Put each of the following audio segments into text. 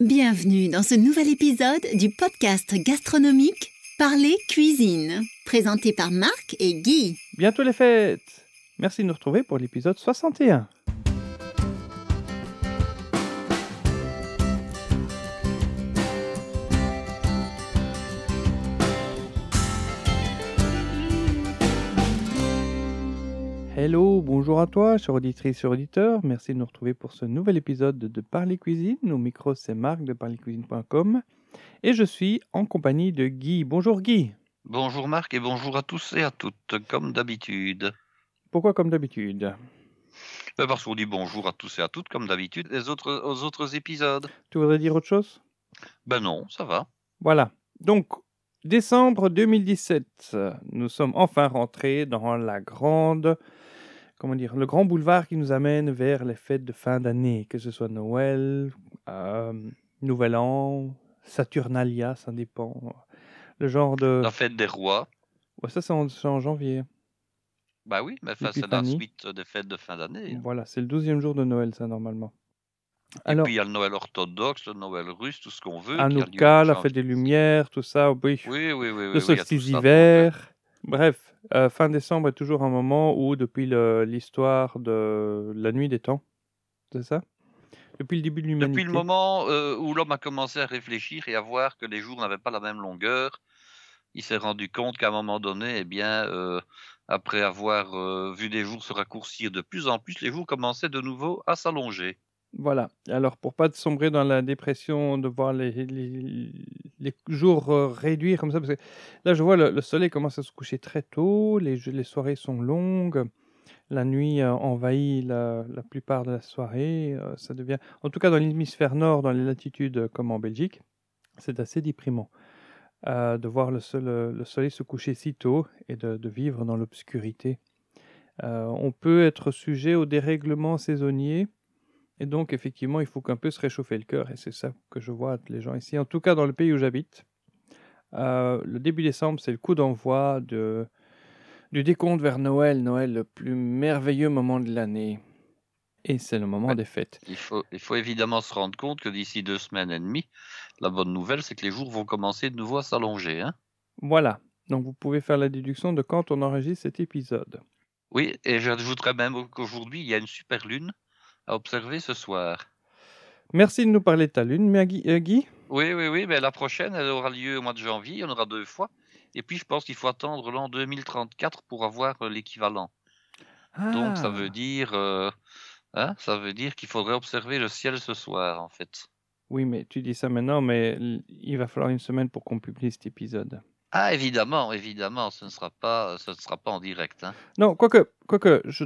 Bienvenue dans ce nouvel épisode du podcast gastronomique Parler cuisine, présenté par Marc et Guy. Bientôt les fêtes Merci de nous retrouver pour l'épisode 61. Hello, bonjour à toi, chers auditrice et auditeurs. Merci de nous retrouver pour ce nouvel épisode de Parler Cuisine. Nos micros, c'est Marc de Parlez-Cuisine.com. Et je suis en compagnie de Guy. Bonjour Guy. Bonjour Marc et bonjour à tous et à toutes, comme d'habitude. Pourquoi comme d'habitude ben, Parce qu'on dit bonjour à tous et à toutes, comme d'habitude, les autres, aux autres épisodes. Tu voudrais dire autre chose Ben non, ça va. Voilà. Donc, décembre 2017, nous sommes enfin rentrés dans la grande comment dire, le grand boulevard qui nous amène vers les fêtes de fin d'année, que ce soit Noël, euh, Nouvel An, Saturnalia, ça dépend. Le genre de. La fête des rois. Ouais, ça, c'est en, janvier. Bah oui, mais c'est la suite des fêtes de fin d'année. Hein. Voilà, c'est le douzième jour de Noël, ça, normalement. Et puis il y a le Noël orthodoxe, le Noël russe, tout ce qu'on veut. Anouka, la fête des Lumières, tout ça. Oui, oui, oui. oui, oui le solstice d'hiver. Bref, euh, fin décembre est toujours un moment où, depuis l'histoire de la nuit des temps, c'est ça Depuis le début de l'humanité. Depuis le moment euh, où l'homme a commencé à réfléchir et à voir que les jours n'avaient pas la même longueur, il s'est rendu compte qu'à un moment donné, eh bien, euh, après avoir vu les jours se raccourcir de plus en plus, les jours commençaient de nouveau à s'allonger. Voilà. Alors, pour pas sombrer dans la dépression, de voir les, jours euh, réduire comme ça, parce que là, je vois le, soleil commence à se coucher très tôt, les, soirées sont longues, la nuit euh, envahit la, plupart de la soirée, euh, ça devient, en tout cas dans l'hémisphère nord, dans les latitudes comme en Belgique, c'est assez déprimant de voir le, soleil se coucher si tôt et de, de vivre dans l'obscurité. on peut être sujet aux dérèglements saisonniers et donc, effectivement, il faut qu'un peu se réchauffer le cœur, et c'est ça que je vois les gens ici. En tout cas, dans le pays où j'habite, euh, le début décembre, c'est le coup d'envoi de, du décompte vers Noël, Noël, le plus merveilleux moment de l'année. Et c'est le moment des fêtes. Il faut, il faut évidemment se rendre compte que d'ici deux semaines et demie, la bonne nouvelle, c'est que les jours vont commencer de nouveau à s'allonger. Hein voilà. Donc vous pouvez faire la déduction de quand on enregistre cet épisode. Oui, et j'ajouterais même qu'aujourd'hui, il y a une super lune à observer ce soir. Merci de nous parler de ta lune, euh, Guy. Oui, oui, oui. Mais la prochaine, elle aura lieu au mois de janvier. On aura deux fois. Et puis, je pense qu'il faut attendre l'an 2034 pour avoir euh, l'équivalent. Ah. Donc, ça veut dire, euh, hein, ça veut dire qu'il faudrait observer le ciel ce soir, en fait. Oui, mais tu dis ça maintenant, mais il va falloir une semaine pour qu'on publie cet épisode. Ah, évidemment, évidemment, ce ne sera pas, ce sera pas en direct. Hein. Non, quoique, quoique, je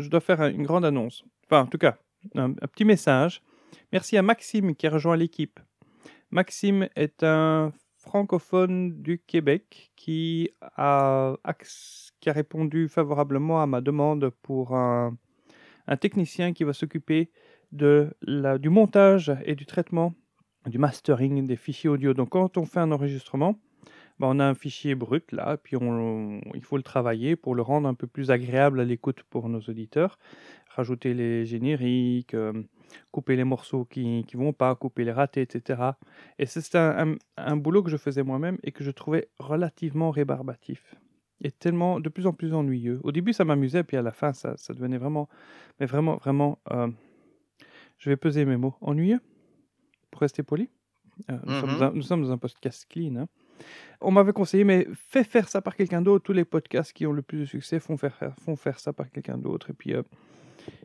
je dois faire une grande annonce. Enfin, en tout cas, un, petit message. Merci à Maxime qui a rejoint l'équipe. Maxime est un francophone du Québec qui a, répondu favorablement à ma demande pour un, technicien qui va s'occuper du montage et du traitement du mastering des fichiers audio. Donc quand on fait un enregistrement, bah, on a un fichier brut là, puis on, il faut le travailler pour le rendre un peu plus agréable à l'écoute pour nos auditeurs. Rajouter les génériques, euh, couper les morceaux qui ne vont pas, couper les ratés, etc. Et c'est un, boulot que je faisais moi-même et que je trouvais relativement rébarbatif. Et tellement, de plus en plus ennuyeux. Au début, ça m'amusait, puis à la fin, ça, devenait vraiment, mais vraiment, vraiment, euh, je vais peser mes mots, ennuyeux, pour rester poli. Euh, mmh nous, sommes dans un podcast clean. Hein. On m'avait conseillé, mais fais faire ça par quelqu'un d'autre. Tous les podcasts qui ont le plus de succès font faire, font faire ça par quelqu'un d'autre. Et puis, euh,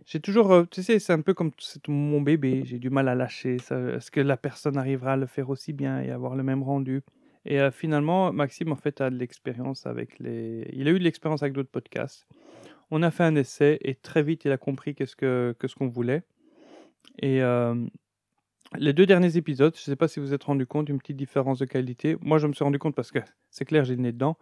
j'ai toujours, euh, tu sais, c'est un peu comme c'est mon bébé. J'ai du mal à lâcher. Est-ce que la personne arrivera à le faire aussi bien et avoir le même rendu Et euh, finalement, Maxime, en fait, a de l'expérience avec les. Il a eu de l'expérience avec d'autres podcasts. On a fait un essai et très vite, il a compris qu'est-ce que, ce qu'on voulait. Et les deux derniers épisodes, je ne sais pas si vous vous êtes rendu compte d'une petite différence de qualité. Moi, je me suis rendu compte parce que c'est clair, j'ai le nez dedans.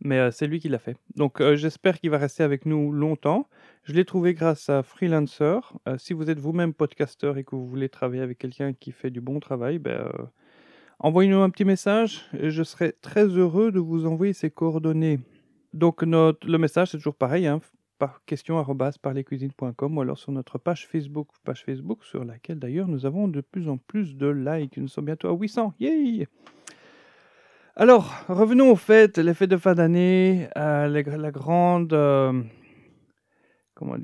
Mais euh, c'est lui qui l'a fait. Donc euh, j'espère qu'il va rester avec nous longtemps. Je l'ai trouvé grâce à Freelancer. Euh, si vous êtes vous-même podcasteur et que vous voulez travailler avec quelqu'un qui fait du bon travail, ben, envoyez-nous un petit message. Et je serai très heureux de vous envoyer ses coordonnées. Donc le message, c'est toujours pareil. Hein, par cuisines.com ou alors sur notre page Facebook, page Facebook sur laquelle d'ailleurs nous avons de plus en plus de likes. Nous sommes bientôt à 800. Yay! Alors, revenons au fait, les fêtes de fin d'année, euh, la grande. Euh, comment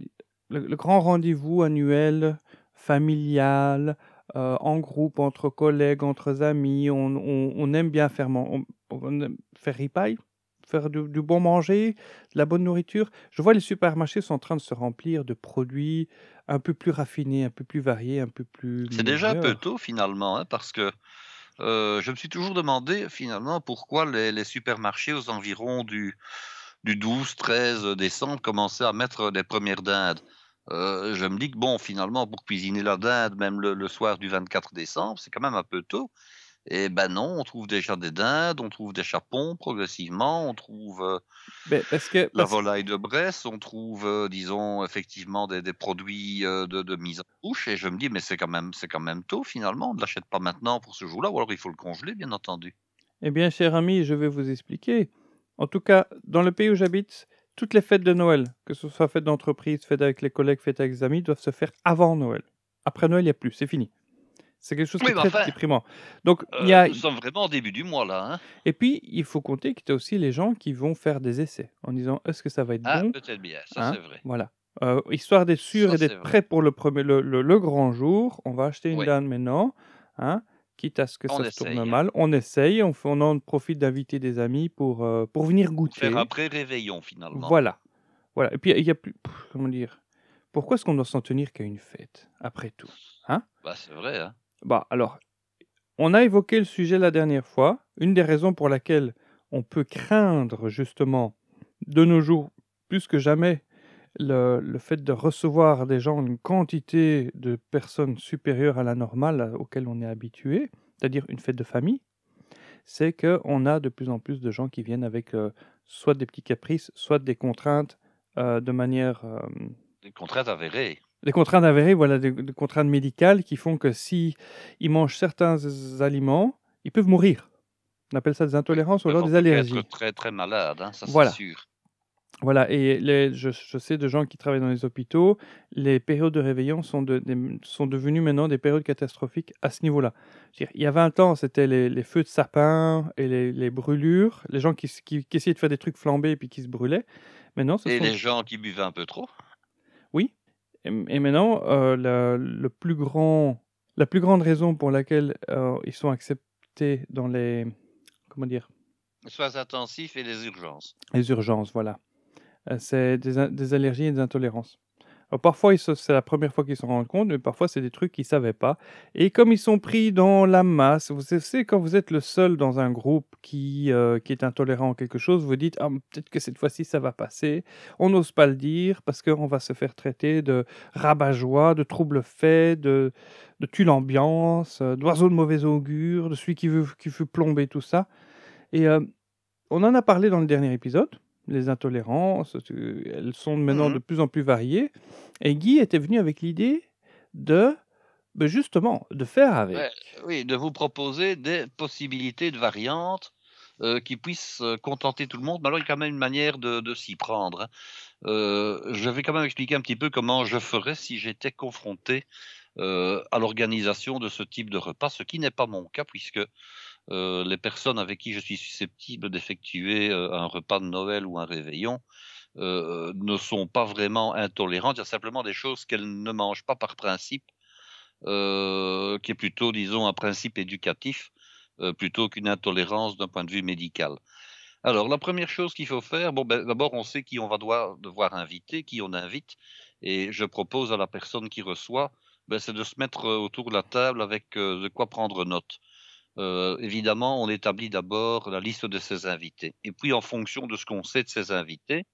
le, grand rendez-vous annuel, familial, euh, en groupe, entre collègues, entre amis. On, aime bien faire, on, faire ripaille, faire du, bon manger, de la bonne nourriture. Je vois les supermarchés sont en train de se remplir de produits un peu plus raffinés, un peu plus variés, un peu plus. C'est déjà un peu tôt finalement, hein, parce que euh, je me suis toujours demandé finalement pourquoi les, supermarchés aux environs du, du 12-13 décembre commençaient à mettre des premières dindes. Euh, je me dis que bon, finalement, pour cuisiner la dinde, même le soir du 24 décembre, c'est quand même un peu tôt. Et eh ben non, on trouve déjà des dindes, on trouve des chapons progressivement, on trouve euh, ben, que, la volaille de Bresse, on trouve, euh, disons, effectivement des, produits euh, de, mise en bouche. Et je me dis, mais c'est quand même, c'est quand même tôt finalement. On ne l'achète pas maintenant pour ce jour-là, ou alors il faut le congeler, bien entendu. Eh bien, cher ami, je vais vous expliquer. En tout cas, dans le pays où j'habite, toutes les fêtes de Noël, que ce soit fêtes d'entreprise, fêtes avec les collègues, fêtes avec les amis, doivent se faire avant Noël. Après Noël, il n'y a plus, c'est fini. C'est quelque chose qui, très déprimant. Donc, euh, Nous sommes vraiment au début du mois, là. Hein. et puis, il faut compter qu'il y a aussi les gens qui vont faire des essais en disant est-ce que ça va être ah, bon peut-être bien, ça hein c'est vrai. Voilà. Euh, histoire d'être sûr et d'être prêt pour le, premier, le, le, grand jour, on va acheter une dame maintenant, hein, quitte à ce que ça se tourne mal. On essaye, on, en profite d'inviter des amis pour, euh, pour venir goûter. Faire un pré-réveillon, finalement. Voilà. voilà. Et puis, il y a plus. comment dire Pourquoi est-ce qu'on doit s'en tenir qu'à une fête, après tout hein bah, C'est vrai. Hein bah, alors, on a évoqué le sujet la dernière fois. Une des raisons pour laquelle on peut craindre justement de nos jours plus que jamais le, fait de recevoir des gens, une quantité de personnes supérieures à la normale euh, auxquelles on est habitué, c'est-à-dire une fête de famille, c'est qu'on a de plus en plus de gens qui viennent avec euh, soit des petits caprices, soit des contraintes euh, de manière... des contraintes avérées. Des contraintes avérées, voilà, des, contraintes médicales qui font que si ils mangent certains aliments, ils peuvent mourir. On appelle ça des intolérances ou alors des allergies. Être très très malade, hein, ça c'est sûr. Voilà, et les, je, sais de gens qui travaillent dans les hôpitaux, les périodes de réveillon sont, sont devenues maintenant des périodes catastrophiques à ce niveau-là. Il y a 20 ans, c'était les, feux de sapin et les, brûlures, les gens qui, essayaient de faire des trucs flambés et puis qui se brûlaient. Maintenant, et les gens qui buvaient un peu trop et, maintenant, euh, la, plus grande raison pour laquelle euh, ils sont acceptés dans les. Comment dire Soins intensifs et les urgences. Les urgences, voilà. Euh, c'est des allergies et des intolérances. Parfois, c'est la première fois qu'ils s'en rendent compte, mais parfois, c'est des trucs qu'ils ne savaient pas. Et comme ils sont pris dans la masse, vous savez, quand vous êtes le seul dans un groupe qui, euh, qui est intolérant à quelque chose, vous dites, ah, peut-être que cette fois-ci, ça va passer. On n'ose pas le dire parce qu'on va se faire traiter de rabat-joie, de trouble fait, de, tue l'ambiance, euh, d'oiseau de mauvais augure, de celui qui veut, qui veut plomber tout ça. Et euh, on en a parlé dans le dernier épisode les intolérances, euh, elles sont maintenant mmh. de plus en plus variées. Et Guy était venu avec l'idée de ben, justement de faire avec. oui, de vous proposer des possibilités de variantes euh, qui puissent euh, contenter tout le monde. Mais alors, il y a quand même une manière de, s'y prendre. Hein. je vais quand même expliquer un petit peu comment je ferais si j'étais confronté à l'organisation de ce type de repas, ce qui n'est pas mon cas puisque euh, les personnes avec qui je suis susceptible d'effectuer euh, un repas de Noël ou un réveillon euh, ne sont pas vraiment intolérantes. Il y a simplement des choses qu'elles ne mangent pas par principe, qui est plutôt, disons, un principe éducatif plutôt qu'une intolérance d'un point de vue médical. Alors, la première chose qu'il faut faire, bon, ben, d'abord, on sait qui on va devoir, inviter, qui on invite, et je propose à la personne qui reçoit, ben, c'est de se mettre autour de la table avec de quoi prendre note. Euh, évidemment, on établit d'abord la liste de ses invités. Et puis, en fonction de ce qu'on sait de ses invités,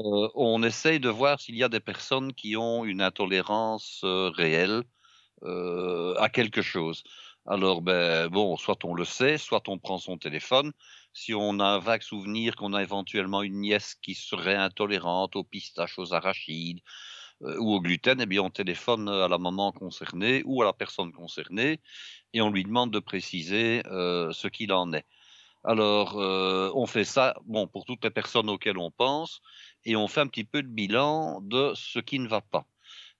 euh, on essaye de voir s'il y a des personnes qui ont une intolérance euh, réelle à quelque chose. Alors, ben, bon, soit on le sait, soit on prend son téléphone. Si on a un vague souvenir qu'on a éventuellement une nièce qui serait intolérante aux pistaches, aux arachides, euh, ou au gluten, eh bien, on téléphone à la maman concernée ou à la personne concernée et on lui demande de préciser euh, ce qu'il en est. Alors, euh, on fait ça bon, pour toutes les personnes auxquelles on pense et on fait un petit peu de bilan de ce qui ne va pas.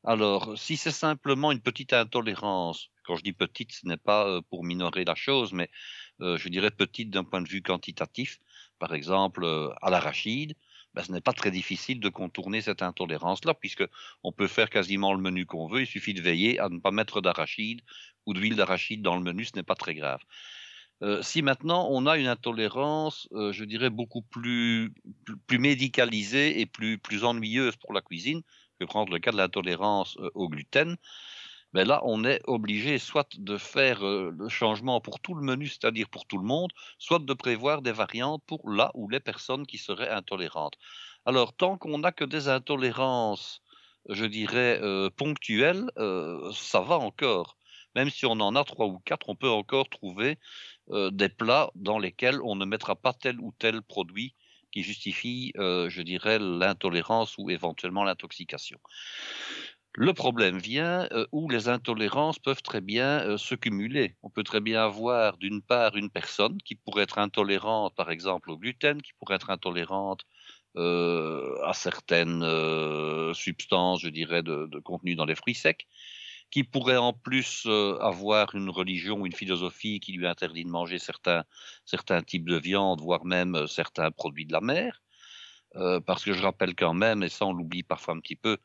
Alors, si c'est simplement une petite intolérance, quand je dis petite, ce n'est pas pour minorer la chose, mais je dirais petite d'un point de vue quantitatif, par exemple à l'arachide, ben, ce n'est pas très difficile de contourner cette intolérance-là, puisque on peut faire quasiment le menu qu'on veut. Il suffit de veiller à ne pas mettre d'arachide ou d'huile d'arachide dans le menu, ce n'est pas très grave. Euh, si maintenant on a une intolérance, euh, je dirais beaucoup plus, plus, médicalisée et plus, plus ennuyeuse pour la cuisine, je vais prendre le cas de l'intolérance euh, au gluten. Mais là, on est obligé soit de faire euh, le changement pour tout le menu, c'est-à-dire pour tout le monde, soit de prévoir des variantes pour là ou les personnes qui seraient intolérantes. Alors, tant qu'on n'a que des intolérances, je dirais, euh, ponctuelles, euh, ça va encore. Même si on en a trois ou quatre, on peut encore trouver des plats dans lesquels on ne mettra pas tel ou tel produit qui justifie, je dirais, l'intolérance ou éventuellement l'intoxication. Le problème vient euh, où les intolérances peuvent très bien euh, se cumuler. On peut très bien avoir d'une part une personne qui pourrait être intolérante par exemple au gluten, qui pourrait être intolérante euh, à certaines substances, je dirais, de, contenu dans les fruits secs, qui pourrait en plus avoir une religion ou une philosophie qui lui interdit de manger certains, types de viande, voire même certains produits de la mer. parce que je rappelle quand même, et ça on l'oublie parfois un petit peu,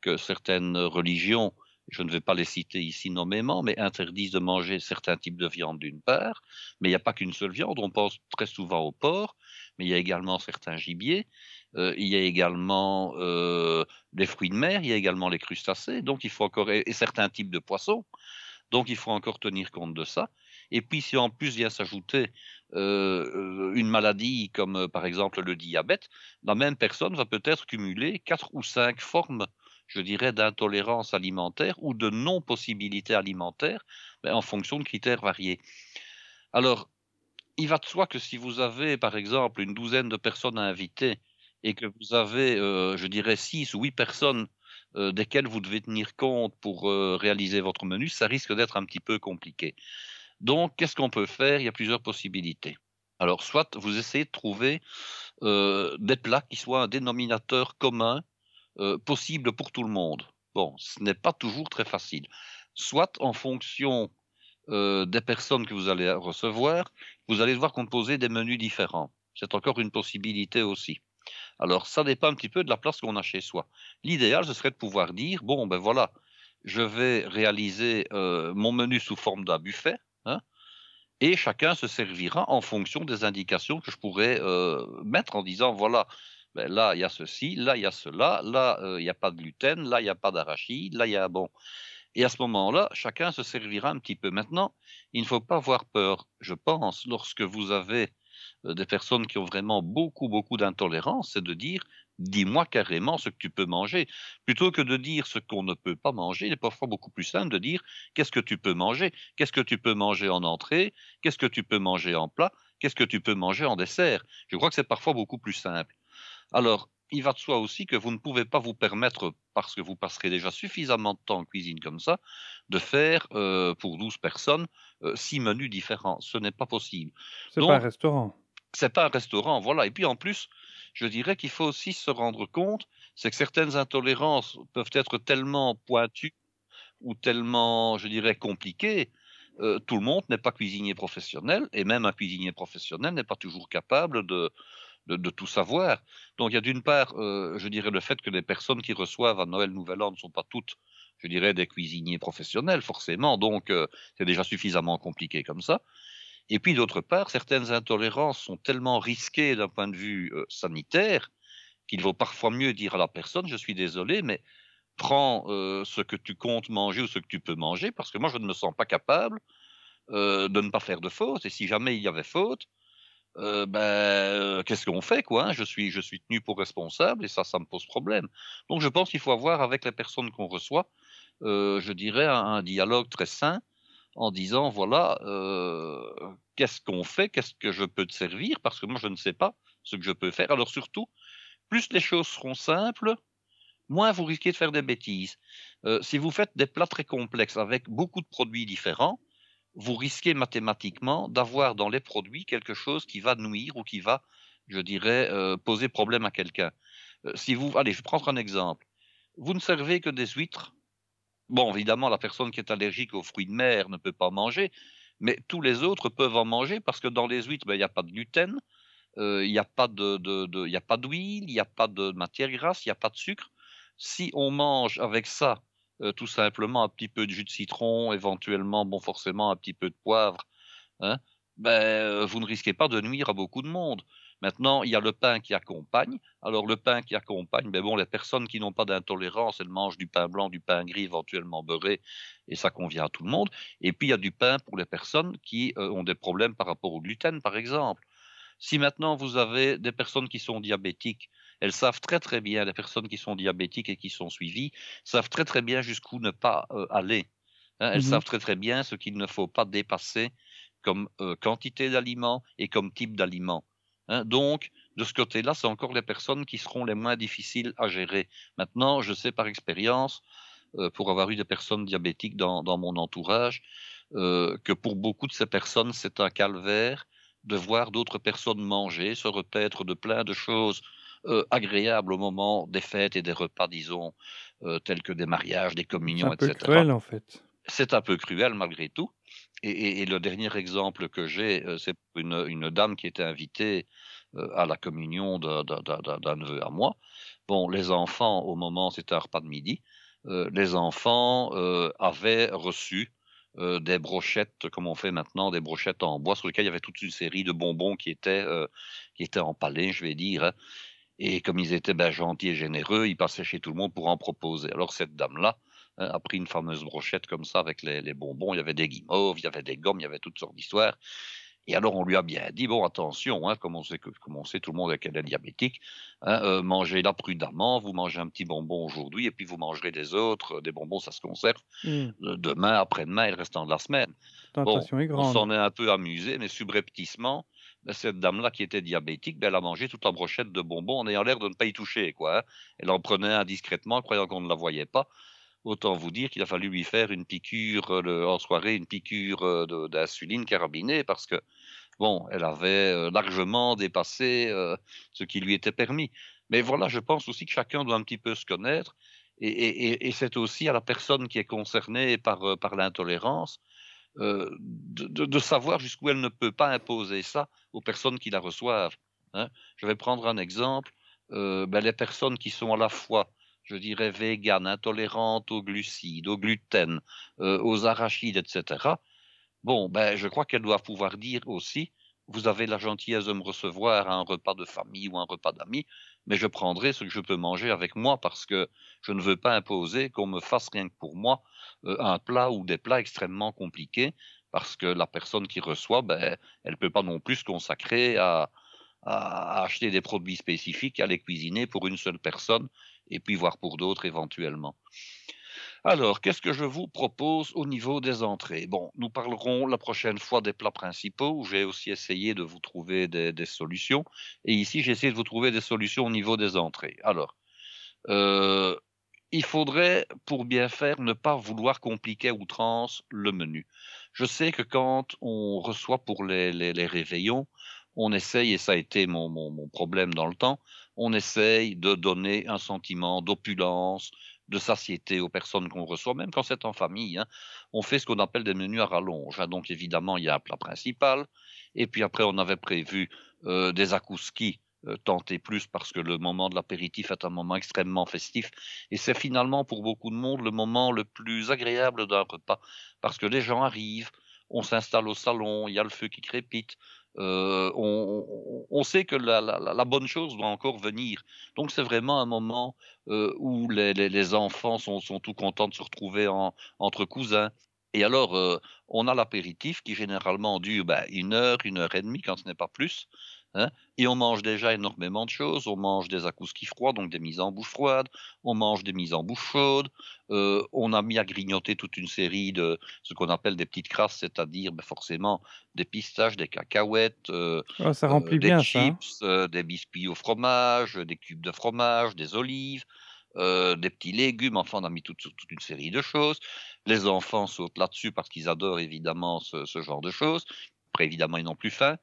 que certaines religions, je ne vais pas les citer ici nommément, mais interdisent de manger certains types de viande d'une part, mais il n'y a pas qu'une seule viande, on pense très souvent au porc, mais il y a également certains gibiers, euh, il y a également euh, les fruits de mer, il y a également les crustacés, donc il faut encore et, certains types de poissons, donc il faut encore tenir compte de ça. Et puis si en plus vient s'ajouter euh, une maladie comme par exemple le diabète, la même personne va peut-être cumuler quatre ou cinq formes je dirais, d'intolérance alimentaire ou de non-possibilité alimentaire, ben, en fonction de critères variés. Alors, il va de soi que si vous avez, par exemple, une douzaine de personnes à inviter et que vous avez, euh, je dirais, six ou huit personnes euh, desquelles vous devez tenir compte pour euh, réaliser votre menu, ça risque d'être un petit peu compliqué. Donc, qu'est-ce qu'on peut faire Il y a plusieurs possibilités. Alors, soit vous essayez de trouver des plats qui soient un dénominateur commun euh, possible pour tout le monde. Bon, ce n'est pas toujours très facile. Soit en fonction euh, des personnes que vous allez recevoir, vous allez devoir composer des menus différents. C'est encore une possibilité aussi. Alors, ça dépend un petit peu de la place qu'on a chez soi. L'idéal, ce serait de pouvoir dire, bon, ben voilà, je vais réaliser euh, mon menu sous forme d'un buffet, hein, et chacun se servira en fonction des indications que je pourrais mettre en disant, voilà, ben là, il y a ceci, là, il y a cela, là, euh, il n'y a pas de gluten, là, il n'y a pas d'arachide, là, il y a bon. Et à ce moment-là, chacun se servira un petit peu. Maintenant, il ne faut pas avoir peur, je pense, lorsque vous avez euh, des personnes qui ont vraiment beaucoup, beaucoup d'intolérance, c'est de dire dis-moi carrément ce que tu peux manger. Plutôt que de dire ce qu'on ne peut pas manger, il est parfois beaucoup plus simple de dire qu'est-ce que tu peux manger, qu'est-ce que tu peux manger en entrée, qu'est-ce que tu peux manger en plat, qu'est-ce que tu peux manger en dessert. Je crois que c'est parfois beaucoup plus simple. Alors, il va de soi aussi que vous ne pouvez pas vous permettre, parce que vous passerez déjà suffisamment de temps en cuisine comme ça, de faire euh, pour 12 personnes euh, six 6 menus différents. Ce n'est pas possible. C'est pas un restaurant. C'est pas un restaurant, voilà. Et puis en plus, je dirais qu'il faut aussi se rendre compte, c'est que certaines intolérances peuvent être tellement pointues ou tellement, je dirais, compliquées euh, tout le monde n'est pas cuisinier professionnel, et même un cuisinier professionnel n'est pas toujours capable de, de, tout savoir. Donc il y a d'une part, euh, je dirais, le fait que les personnes qui reçoivent à Noël, Nouvel An ne sont pas toutes, je dirais, des cuisiniers professionnels, forcément, donc euh, c'est déjà suffisamment compliqué comme ça. Et puis d'autre part, certaines intolérances sont tellement risquées d'un point de vue euh, sanitaire qu'il vaut parfois mieux dire à la personne, je suis désolé, mais prends ce que tu comptes manger ou ce que tu peux manger, parce que moi je ne me sens pas capable de ne pas faire de faute, et si jamais il y avait faute, euh, ben, euh, qu'est-ce qu'on fait quoi hein? je suis, je suis tenu pour responsable et ça, ça me pose problème. Donc je pense qu'il faut avoir avec la personne qu'on reçoit, euh, je dirais, un, dialogue très sain en disant voilà, qu'est-ce qu'on fait, qu'est-ce que je peux te servir parce que moi je ne sais pas ce que je peux faire. Alors surtout, plus les choses seront simples, moins vous risquez de faire des bêtises. si vous faites des plats très complexes avec beaucoup de produits différents, vous risquez mathématiquement d'avoir dans les produits quelque chose qui va nuire ou qui va, je dirais, euh, poser problème à quelqu'un. Euh, si vous, allez, je vais prendre un exemple. Vous ne servez que des huîtres. Bon, évidemment, la personne qui est allergique aux fruits de mer ne peut pas manger, mais tous les autres peuvent en manger parce que dans les huîtres, ben, il n'y a pas de gluten, euh, il n'y a pas de, de, a pas d'huile, il n'y a pas de matière grasse, il n'y a pas de sucre. Si on mange avec ça euh, tout simplement un petit peu de jus de citron, éventuellement, bon, forcément, un petit peu de poivre, hein. ben, euh, vous ne risquez pas de nuire à beaucoup de monde. Maintenant, il y a le pain qui accompagne. Alors, le pain qui accompagne, ben bon, les personnes qui n'ont pas d'intolérance, elles mangent du pain blanc, du pain gris, éventuellement beurré, et ça convient à tout le monde. Et puis, il y a du pain pour les personnes qui euh, ont des problèmes par rapport au gluten, par exemple. Si maintenant vous avez des personnes qui sont diabétiques, elles savent très très bien, les personnes qui sont diabétiques et qui sont suivies, savent très très bien jusqu'où ne pas euh, aller. Hein. elles mmh savent très très bien ce qu'il ne faut pas dépasser comme euh, quantité d'aliments et comme type d'aliments. Hein. donc, de ce côté-là, c'est encore les personnes qui seront les moins difficiles à gérer. Maintenant, je sais par expérience, euh, pour avoir eu des personnes diabétiques dans, mon entourage, que pour beaucoup de ces personnes, c'est un calvaire de voir d'autres personnes manger, se repaître de plein de choses euh, agréables au moment des fêtes et des repas, disons, euh, tels que des mariages, des communions, etc. C'est un peu cruel, en fait. C'est un peu cruel, malgré tout. Et, le dernier exemple que j'ai, euh, c'est une, dame qui était invitée à la communion d'un neveu à moi. Bon, les enfants, au moment, c'était un repas de midi, les enfants avaient reçu euh, des brochettes, comme on fait maintenant, des brochettes en bois, sur lesquelles il y avait toute une série de bonbons qui étaient, euh, qui étaient empalés, je vais dire. Hein. Et comme ils étaient ben, gentils et généreux, ils passaient chez tout le monde pour en proposer. Alors cette dame-là hein, a pris une fameuse brochette comme ça avec les, les bonbons. Il y avait des guimauves, il y avait des gommes, il y avait toutes sortes d'histoires. Et alors on lui a bien dit, bon attention, hein, comme, on sait que, on sait tout le monde qu'elle est diabétique, hein, euh, mangez-la prudemment, vous mangez un petit bonbon aujourd'hui et puis vous mangerez des autres, euh, des bonbons ça se conserve, hmm. euh, demain, après-demain et le restant de la semaine. Bon, on s'en est un peu amusé, mais subrepticement, ben, cette dame-là qui était diabétique, ben, elle a mangé toute la brochette de bonbons en ayant l'air de ne pas y toucher. Quoi, hein. Elle en prenait indiscrètement, croyant qu'on ne la voyait pas. Autant vous dire qu'il a fallu lui faire une piqûre euh, en soirée, une piqûre euh, d'insuline carabinée, parce que, bon, elle avait euh, largement dépassé ce qui lui était permis. Mais voilà, je pense aussi que chacun doit un petit peu se connaître, et, c'est aussi à la personne qui est concernée par, par l'intolérance de, savoir jusqu'où elle ne peut pas imposer ça aux personnes qui la reçoivent. Hein. Je vais prendre un exemple. Ben, les personnes qui sont à la fois je dirais vegan, intolérante aux glucides, au gluten, euh, aux arachides, etc. Bon, ben, je crois qu'elle doit pouvoir dire aussi, vous avez la gentillesse de me recevoir à un repas de famille ou un repas d'amis, mais je prendrai ce que je peux manger avec moi parce que je ne veux pas imposer qu'on me fasse rien que pour moi euh, un plat ou des plats extrêmement compliqués parce que la personne qui reçoit, ben, elle ne peut pas non plus se consacrer à acheter des produits spécifiques, à les cuisiner pour une seule personne et puis voir pour d'autres éventuellement. Alors, qu'est-ce que je vous propose au niveau des entrées Bon, nous parlerons la prochaine fois des plats principaux, où j'ai aussi essayé de vous trouver des, solutions. Et ici, j'ai essayé de vous trouver des solutions au niveau des entrées. Alors, euh, il faudrait, pour bien faire, ne pas vouloir compliquer à outrance le menu. Je sais que quand on reçoit pour les, les, réveillons, on essaye, et ça a été mon, mon problème dans le temps, on essaye de donner un sentiment d'opulence, de satiété aux personnes qu'on reçoit, même quand c'est en famille. Hein. on fait ce qu'on appelle des menus à rallonge. Hein. donc évidemment, il y a un plat principal, et puis après, on avait prévu euh, des akouskis, euh, tentés tenter plus parce que le moment de l'apéritif est un moment extrêmement festif et c'est finalement pour beaucoup de monde le moment le plus agréable d'un repas parce que les gens arrivent, on s'installe au salon, il y a le feu qui crépite, euh, on, sait que la, bonne chose doit encore venir. Donc c'est vraiment un moment euh, où les, enfants sont, tout contents de se retrouver entre cousins. Et alors, euh, on a l'apéritif qui généralement dure ben, une heure, une heure et demie quand ce n'est pas plus. Hein. et on mange déjà énormément de choses. On mange des akouskis froids, donc des mises en bouche froide. On mange des mises en bouche chaude. Euh, on a mis à grignoter toute une série de ce qu'on appelle des petites crasses, c'est-à-dire ben, forcément des pistaches, des cacahuètes, euh, ah, euh, des hein. chips, des biscuits au fromage, des cubes de fromage, des olives. des petits légumes, enfin on a mis toute, une série de choses. Les enfants sautent là-dessus parce qu'ils adorent évidemment ce, genre de choses après, évidemment, ils n'ont plus faim.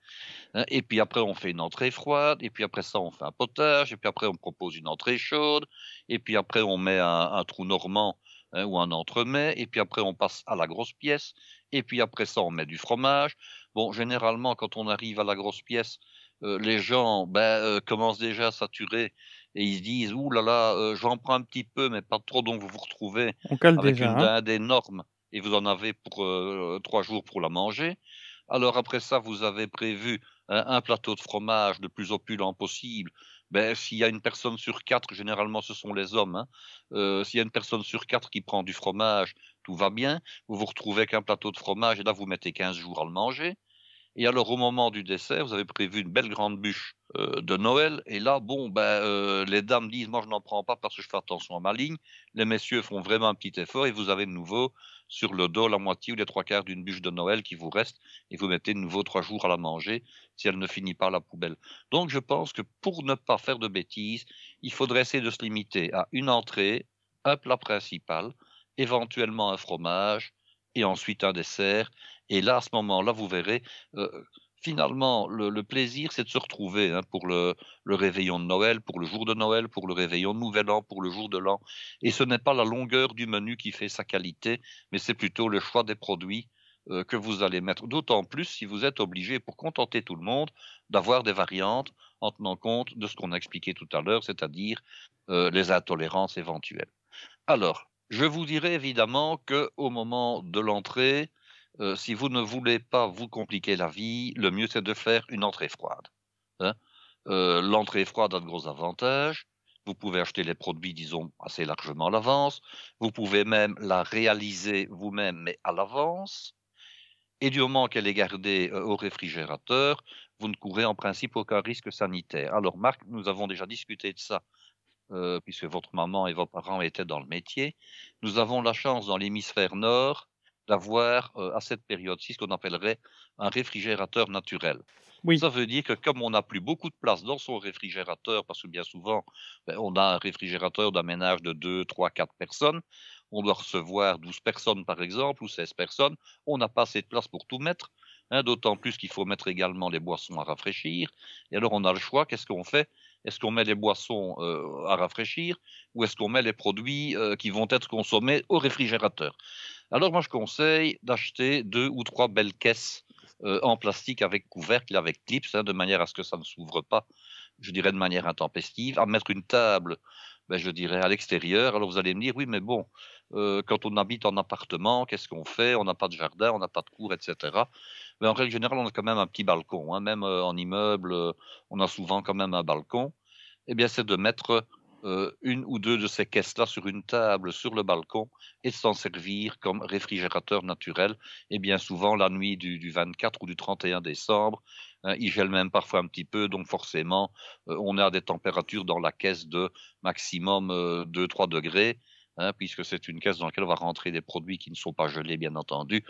Hein, et puis après, on fait une entrée froide. Et puis après ça, on fait un potage. Et puis après, on propose une entrée chaude. Et puis après, on met un, trou normand hein, ou un entremet. Et puis après, on passe à la grosse pièce. Et puis après ça, on met du fromage. Bon, généralement, quand on arrive à la grosse pièce, euh, les gens ben, euh, commencent déjà à saturer et ils se disent Ouh là là, euh, j'en prends un petit peu, mais pas trop. Donc vous vous retrouvez on avec une hein. dinde énorme et vous en avez pour trois jours pour la manger. Alors après ça, vous avez prévu hein, un, plateau de fromage le plus opulent possible. Ben, s'il y a une personne sur quatre, généralement ce sont les hommes, hein. euh, s'il y a une personne sur quatre qui prend du fromage, tout va bien. Vous vous retrouvez un plateau de fromage et là vous mettez 15 jours à le manger. Et alors au moment du dessert, vous avez prévu une belle grande bûche euh, de Noël. Et là, bon, ben, euh, les dames disent, moi je n'en prends pas parce que je fais attention à ma ligne. Les messieurs font vraiment un petit effort et vous avez de nouveau sur le dos la moitié ou les trois quarts d'une bûche de Noël qui vous reste et vous mettez de nouveau trois jours à la manger si elle ne finit pas à la poubelle. Donc je pense que pour ne pas faire de bêtises, il faudrait essayer de se limiter à une entrée, un plat principal, éventuellement un fromage et ensuite un dessert. Et là, à ce moment-là, vous verrez, euh, finalement, le, plaisir, c'est de se retrouver hein, pour le, réveillon de Noël, pour le jour de Noël, pour le réveillon de Nouvel An, pour le jour de l'an. Et ce n'est pas la longueur du menu qui fait sa qualité, mais c'est plutôt le choix des produits euh, que vous allez mettre. D'autant plus si vous êtes obligé, pour contenter tout le monde, d'avoir des variantes en tenant compte de ce qu'on a expliqué tout à l'heure, c'est-à-dire euh, les intolérances éventuelles. Alors, je vous dirai évidemment que au moment de l'entrée, euh, si vous ne voulez pas vous compliquer la vie, le mieux c'est de faire une entrée froide. Hein. Euh, l'entrée froide a de gros avantages. Vous pouvez acheter les produits, disons, assez largement à l'avance. Vous pouvez même la réaliser vous-même, mais à l'avance. Et du moment qu'elle est gardée euh, au réfrigérateur, vous ne courez en principe aucun risque sanitaire. Alors Marc, nous avons déjà discuté de ça puisque votre maman et vos parents étaient dans le métier. Nous avons la chance dans l'hémisphère nord d'avoir euh, à cette période-ci ce qu'on appellerait un réfrigérateur naturel. Ça veut dire que comme on n'a plus beaucoup de place dans son réfrigérateur, parce que bien souvent, ben, on a un réfrigérateur d'un ménage de 2, 3, 4 personnes, on doit recevoir 12 personnes par exemple, ou 16 personnes, on n'a pas assez de place pour tout mettre, hein, d'autant plus qu'il faut mettre également les boissons à rafraîchir, et alors on a le choix, qu'est-ce qu'on fait est-ce qu'on met les boissons euh, à rafraîchir ou est-ce qu'on met les produits euh, qui vont être consommés au réfrigérateur Alors moi je conseille d'acheter deux ou trois belles caisses euh, en plastique avec couvercle, avec clips, hein, de manière à ce que ça ne s'ouvre pas, je dirais de manière intempestive, à mettre une table ben, je dirais, à l'extérieur. Alors vous allez me dire, oui, mais bon, quand on habite en appartement, qu'est-ce qu'on fait On n'a pas de jardin, on n'a pas de cour, etc en règle générale, on a quand même un petit balcon. Hein. Même euh, en immeuble, euh, on a souvent quand même un balcon. Eh bien, c'est de mettre euh, une ou deux de ces caisses-là sur une table, sur le balcon, et s'en servir comme réfrigérateur naturel. Et bien souvent, la nuit du, 24 ou du 31 décembre, hein, il gèle même parfois un petit peu, donc forcément, on a des températures dans la caisse de maximum de 2-3 degrés. Hein, puisque c'est une caisse dans laquelle on va rentrer des produits qui ne sont pas gelés, bien entendu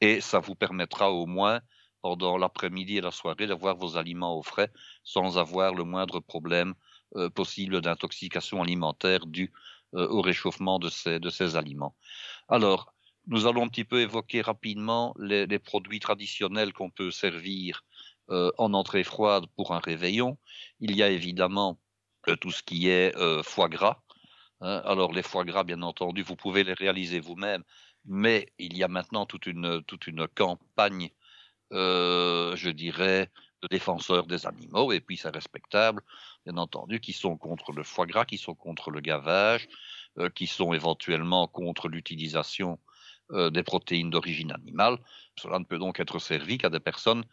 et ça vous permettra au moins pendant l'après-midi et la soirée d'avoir vos aliments au frais sans avoir le moindre problème euh, possible d'intoxication alimentaire due euh, au réchauffement de ces, aliments. Alors, nous allons un petit peu évoquer rapidement les, produits traditionnels qu'on peut servir euh, en entrée froide pour un réveillon. Il y a évidemment tout ce qui est foie gras. Hein. Alors les foie gras, bien entendu, vous pouvez les réaliser vous-même mais il y a maintenant toute une, campagne, euh, je dirais, de défenseurs des animaux, et puis c'est respectable, bien entendu, qui sont contre le foie gras, qui sont contre le gavage, euh, qui sont éventuellement contre l'utilisation euh, des protéines d'origine animale. Cela ne peut donc être servi qu'à des personnes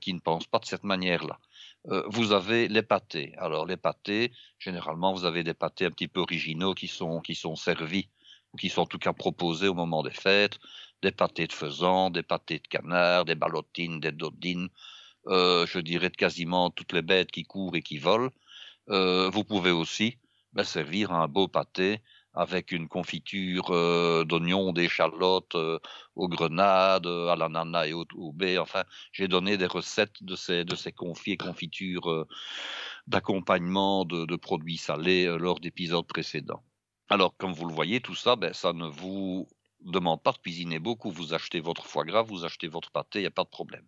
qui ne pensent pas de cette manière-là. vous avez les pâtés. Alors les pâtés, généralement, vous avez des pâtés un petit peu originaux qui sont servis qui sont en tout cas proposés au moment des fêtes, des pâtés de faisan, des pâtés de canard, des ballotines, des dodines, euh, je dirais de quasiment toutes les bêtes qui courent et qui volent. Euh, vous pouvez aussi ben, servir un beau pâté avec une confiture euh, d'oignons, d'échalotes, euh, aux grenades, à l'ananas et au, au baies. Enfin, j'ai donné des recettes de ces, de ces confits et confitures d'accompagnement de produits salés lors d'épisodes précédents. Alors, comme vous le voyez, tout ça, ben, ça ne vous demande pas de cuisiner beaucoup. Vous achetez votre foie gras, vous achetez votre pâté, il n'y a pas de problème.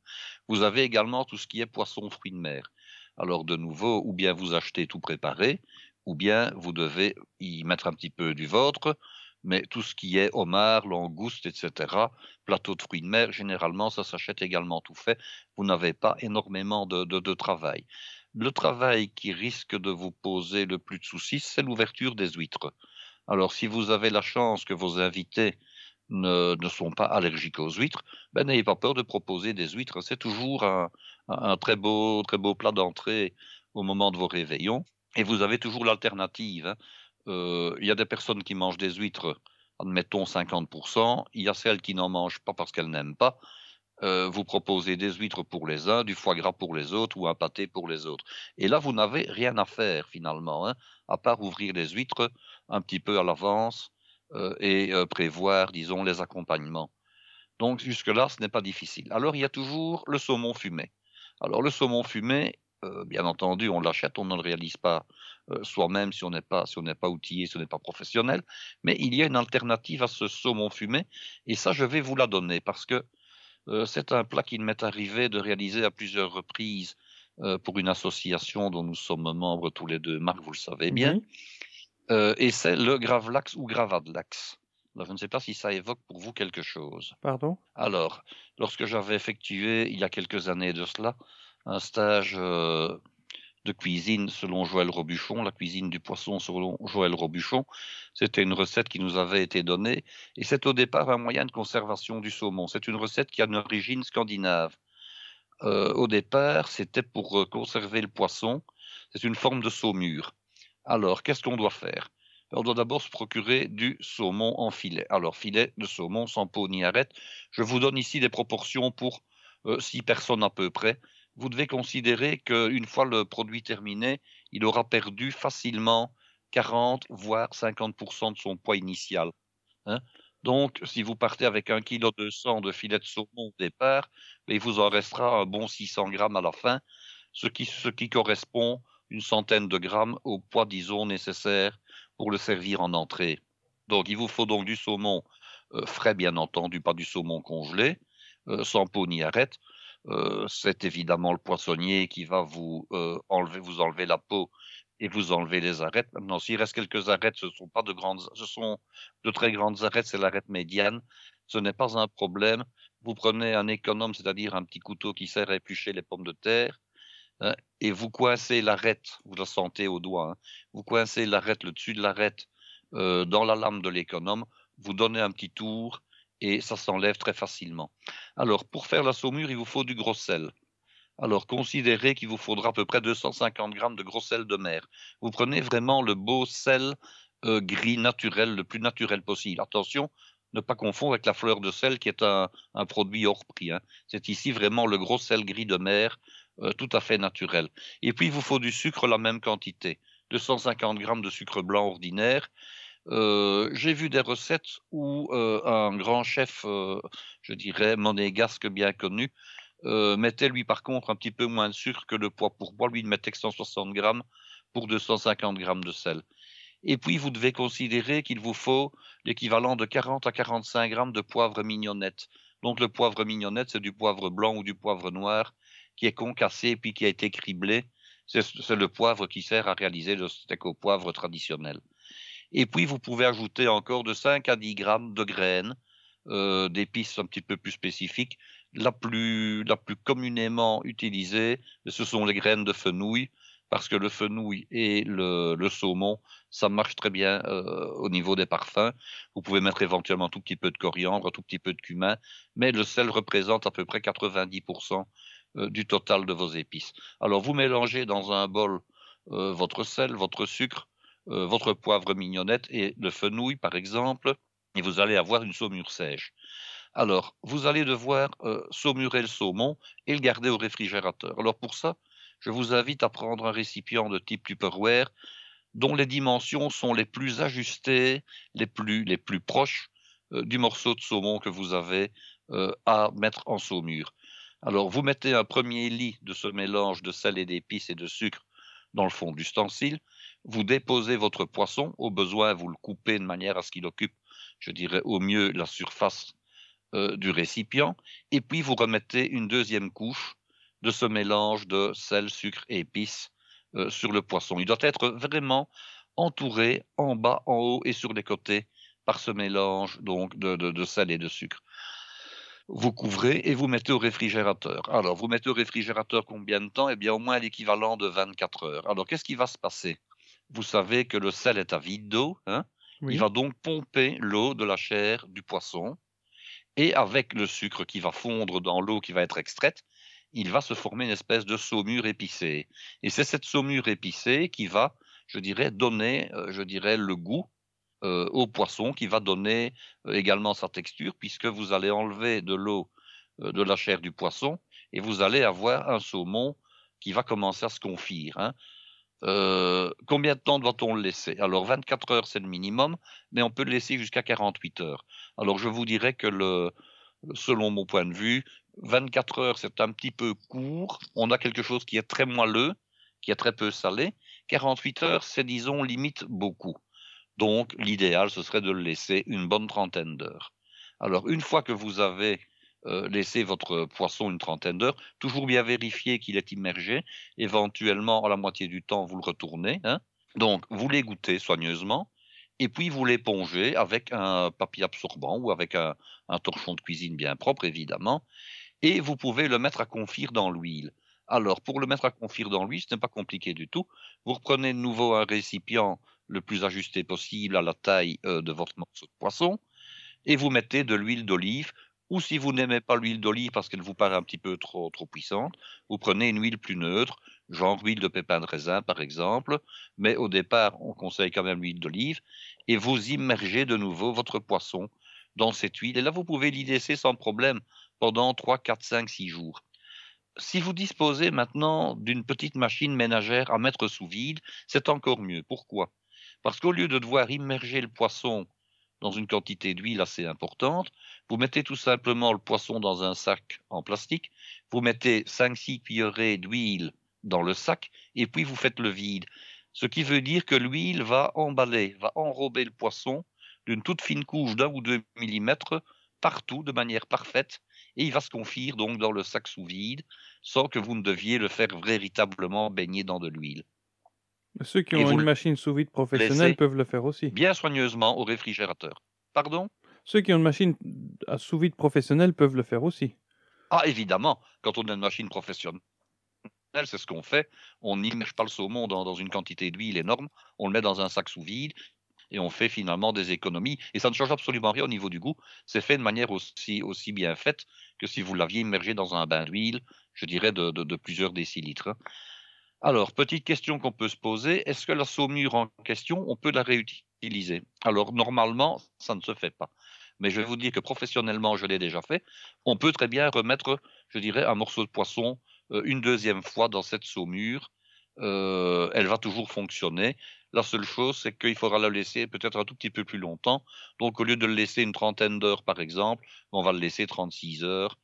Vous avez également tout ce qui est poisson, fruits de mer. Alors, de nouveau, ou bien vous achetez tout préparé, ou bien vous devez y mettre un petit peu du vôtre. Mais tout ce qui est homard, langouste, etc., plateau de fruits de mer, généralement, ça s'achète également tout fait. Vous n'avez pas énormément de, de travail. Le travail qui risque de vous poser le plus de soucis, c'est l'ouverture des huîtres. Alors si vous avez la chance que vos invités ne, sont pas allergiques aux huîtres, ben, n'ayez pas peur de proposer des huîtres. C'est toujours un, très, beau, très beau plat d'entrée au moment de vos réveillons. Et vous avez toujours l'alternative. Hein. Euh, il y a des personnes qui mangent des huîtres, admettons 50%. Il y a celles qui n'en mangent pas parce qu'elles n'aiment pas. Euh, vous proposez des huîtres pour les uns, du foie gras pour les autres ou un pâté pour les autres. Et là, vous n'avez rien à faire finalement, hein, à part ouvrir les huîtres, un petit peu à l'avance euh, et euh, prévoir, disons, les accompagnements. Donc jusque-là, ce n'est pas difficile. Alors il y a toujours le saumon fumé. Alors le saumon fumé, euh, bien entendu, on l'achète, on ne le réalise pas soi-même si on n'est pas, si on n'est pas outillé, si on n'est pas professionnel. Mais il y a une alternative à ce saumon fumé et ça, je vais vous la donner parce que c'est un plat qu'il m'est arrivé de réaliser à plusieurs reprises pour une association dont nous sommes membres tous les deux, Marc, vous le savez bien. Euh, et c'est le Gravlax ou Gravadlax. je ne sais pas si ça évoque pour vous quelque chose. Pardon Alors, lorsque j'avais effectué, il y a quelques années de cela, un stage euh, de cuisine selon Joël Robuchon, la cuisine du poisson selon Joël Robuchon. C'était une recette qui nous avait été donnée et c'est au départ un moyen de conservation du saumon. C'est une recette qui a une origine scandinave. Euh, au départ, c'était pour conserver le poisson. C'est une forme de saumure. Alors, qu'est-ce qu'on doit faire on doit d'abord se procurer du saumon en filet. Alors, filet de saumon sans peau ni arête. Je vous donne ici des proportions pour euh, six personnes à peu près. Vous devez considérer qu'une fois le produit terminé, il aura perdu facilement 40 voire 50% de son poids initial. Hein. Donc, si vous partez avec un kilo de de filet de saumon au départ, ben, il vous en restera un bon 600 grammes à la fin, ce qui, ce qui correspond une centaine de grammes au poids, disons, nécessaire pour le servir en entrée. Donc il vous faut donc du saumon euh, frais, bien entendu, pas du saumon congelé, euh, sans peau ni arête. Euh, c'est évidemment le poissonnier qui va vous, enlever, vous enlever la peau et vous enlever les arêtes. Maintenant, s'il reste quelques arêtes, ce ne sont pas de grandes, ce sont de très grandes arêtes, c'est l'arête médiane. Ce n'est pas un problème. Vous prenez un économe, c'est-à-dire un petit couteau qui sert à éplucher les pommes de terre. Hein, et vous coincez l'arête, vous la sentez au doigt, hein, vous coincez l'arête, le dessus de l'arête, euh, dans la lame de l'économe, vous donnez un petit tour et ça s'enlève très facilement. Alors, pour faire la saumure, il vous faut du gros sel. Alors, considérez qu'il vous faudra à peu près 250 grammes de gros sel de mer. Vous prenez vraiment le beau sel euh, gris naturel, le plus naturel possible. Attention, ne pas confondre avec la fleur de sel qui est un, produit hors prix. Hein. C'est ici vraiment le gros sel gris de mer, euh, tout à fait naturel. Et puis il vous faut du sucre la même quantité, 250 grammes de sucre blanc ordinaire. Euh, j'ai vu des recettes où euh, un grand chef, je dirais monégasque bien connu, mettait lui par contre un petit peu moins de sucre que le poids pour bois, lui il mettait 160 grammes pour 250 grammes de sel. Et puis, vous devez considérer qu'il vous faut l'équivalent de 40 à 45 grammes de poivre mignonnette. Donc, le poivre mignonnette, c'est du poivre blanc ou du poivre noir qui est concassé puis qui a été criblé. C'est le poivre qui sert à réaliser le steak au poivre traditionnel. Et puis, vous pouvez ajouter encore de 5 à 10 grammes de graines, euh, d'épices un petit peu plus spécifiques. La plus, la plus communément utilisée, ce sont les graines de fenouil, parce que le fenouil et le, saumon, ça marche très bien euh, au niveau des parfums. Vous pouvez mettre éventuellement tout petit peu de coriandre, un tout petit peu de cumin, mais le sel représente à peu près 90% euh, du total de vos épices. Alors vous mélangez dans un bol euh, votre sel, votre sucre, votre poivre mignonnette et le fenouil par exemple, et vous allez avoir une saumure sèche. Alors vous allez devoir saumurer le saumon et le garder au réfrigérateur. Alors pour ça, je vous invite à prendre un récipient de type Tupperware dont les dimensions sont les plus ajustées, les plus, les plus proches euh, du morceau de saumon que vous avez euh, à mettre en saumure. Alors vous mettez un premier lit de ce mélange de sel et d'épices et de sucre dans le fond du stencil, vous déposez votre poisson, au besoin vous le coupez de manière à ce qu'il occupe, je dirais au mieux la surface euh, du récipient, et puis vous remettez une deuxième couche de ce mélange de sel, sucre et épices euh, sur le poisson. Il doit être vraiment entouré en bas, en haut et sur les côtés par ce mélange donc de, sel et de sucre. Vous couvrez et vous mettez au réfrigérateur. Alors, vous mettez au réfrigérateur combien de temps Eh bien, au moins l'équivalent de 24 heures. Alors, qu'est-ce qui va se passer Vous savez que le sel est à vide d'eau. Hein Il va donc pomper l'eau de la chair du poisson. Et avec le sucre qui va fondre dans l'eau qui va être extraite, il va se former une espèce de saumure épicée. Et c'est cette saumure épicée qui va, je dirais, donner, euh, je dirais, le goût euh, au poisson, qui va donner euh, également sa texture, puisque vous allez enlever de l'eau de la chair du poisson et vous allez avoir un saumon qui va commencer à se confire. Hein. combien de temps doit-on le laisser Alors 24 heures c'est le minimum, mais on peut le laisser jusqu'à 48 heures. Alors je vous dirais que le, selon mon point de vue, 24 heures, c'est un petit peu court. On a quelque chose qui est très moelleux, qui est très peu salé. 48 heures, c'est, disons, limite beaucoup. Donc, l'idéal, ce serait de le laisser une bonne trentaine d'heures. Alors, une fois que vous avez euh, laissé votre poisson une trentaine d'heures, toujours bien vérifier qu'il est immergé. Éventuellement, à la moitié du temps, vous le retournez. Hein. Donc, vous l'égouttez soigneusement et puis vous l'épongez avec un papier absorbant ou avec un, torchon de cuisine bien propre, évidemment, et vous pouvez le mettre à confire dans l'huile. Alors, pour le mettre à confire dans l'huile, ce n'est pas compliqué du tout. Vous reprenez de nouveau un récipient le plus ajusté possible à la taille euh, de votre morceau de poisson, et vous mettez de l'huile d'olive, ou si vous n'aimez pas l'huile d'olive parce qu'elle vous paraît un petit peu trop, trop puissante, vous prenez une huile plus neutre, genre huile de pépin de raisin par exemple, mais au départ on conseille quand même l'huile d'olive, et vous immergez de nouveau votre poisson dans cette huile, et là vous pouvez l'y laisser sans problème pendant 3, 4, 5, 6 jours. Si vous disposez maintenant d'une petite machine ménagère à mettre sous vide, c'est encore mieux. Pourquoi Parce qu'au lieu de devoir immerger le poisson dans une quantité d'huile assez importante. Vous mettez tout simplement le poisson dans un sac en plastique. Vous mettez 5-6 cuillerées d'huile dans le sac et puis vous faites le vide. Ce qui veut dire que l'huile va emballer, va enrober le poisson d'une toute fine couche d'un ou deux millimètres partout de manière parfaite et il va se confire donc dans le sac sous vide sans que vous ne deviez le faire véritablement baigner dans de l'huile. Ceux qui ont une machine sous vide professionnelle peuvent le faire aussi. Bien soigneusement au réfrigérateur. Pardon Ceux qui ont une machine à sous vide professionnelle peuvent le faire aussi. Ah évidemment, quand on a une machine professionnelle, c'est ce qu'on fait. On n'immerge pas le saumon dans, une quantité d'huile énorme, on le met dans un sac sous vide et on fait finalement des économies. Et ça ne change absolument rien au niveau du goût. C'est fait de manière aussi, aussi bien faite que si vous l'aviez immergé dans un bain d'huile, je dirais de, de, plusieurs décilitres. Alors, petite question qu'on peut se poser, est-ce que la saumure en question, on peut la réutiliser Alors, normalement, ça ne se fait pas. Mais je vais vous dire que professionnellement, je l'ai déjà fait. On peut très bien remettre, je dirais, un morceau de poisson euh, une deuxième fois dans cette saumure, euh, elle va toujours fonctionner. La seule chose, c'est qu'il faudra la laisser peut-être un tout petit peu plus longtemps. Donc, au lieu de le laisser une trentaine d'heures, par exemple, on va le laisser 36 heures,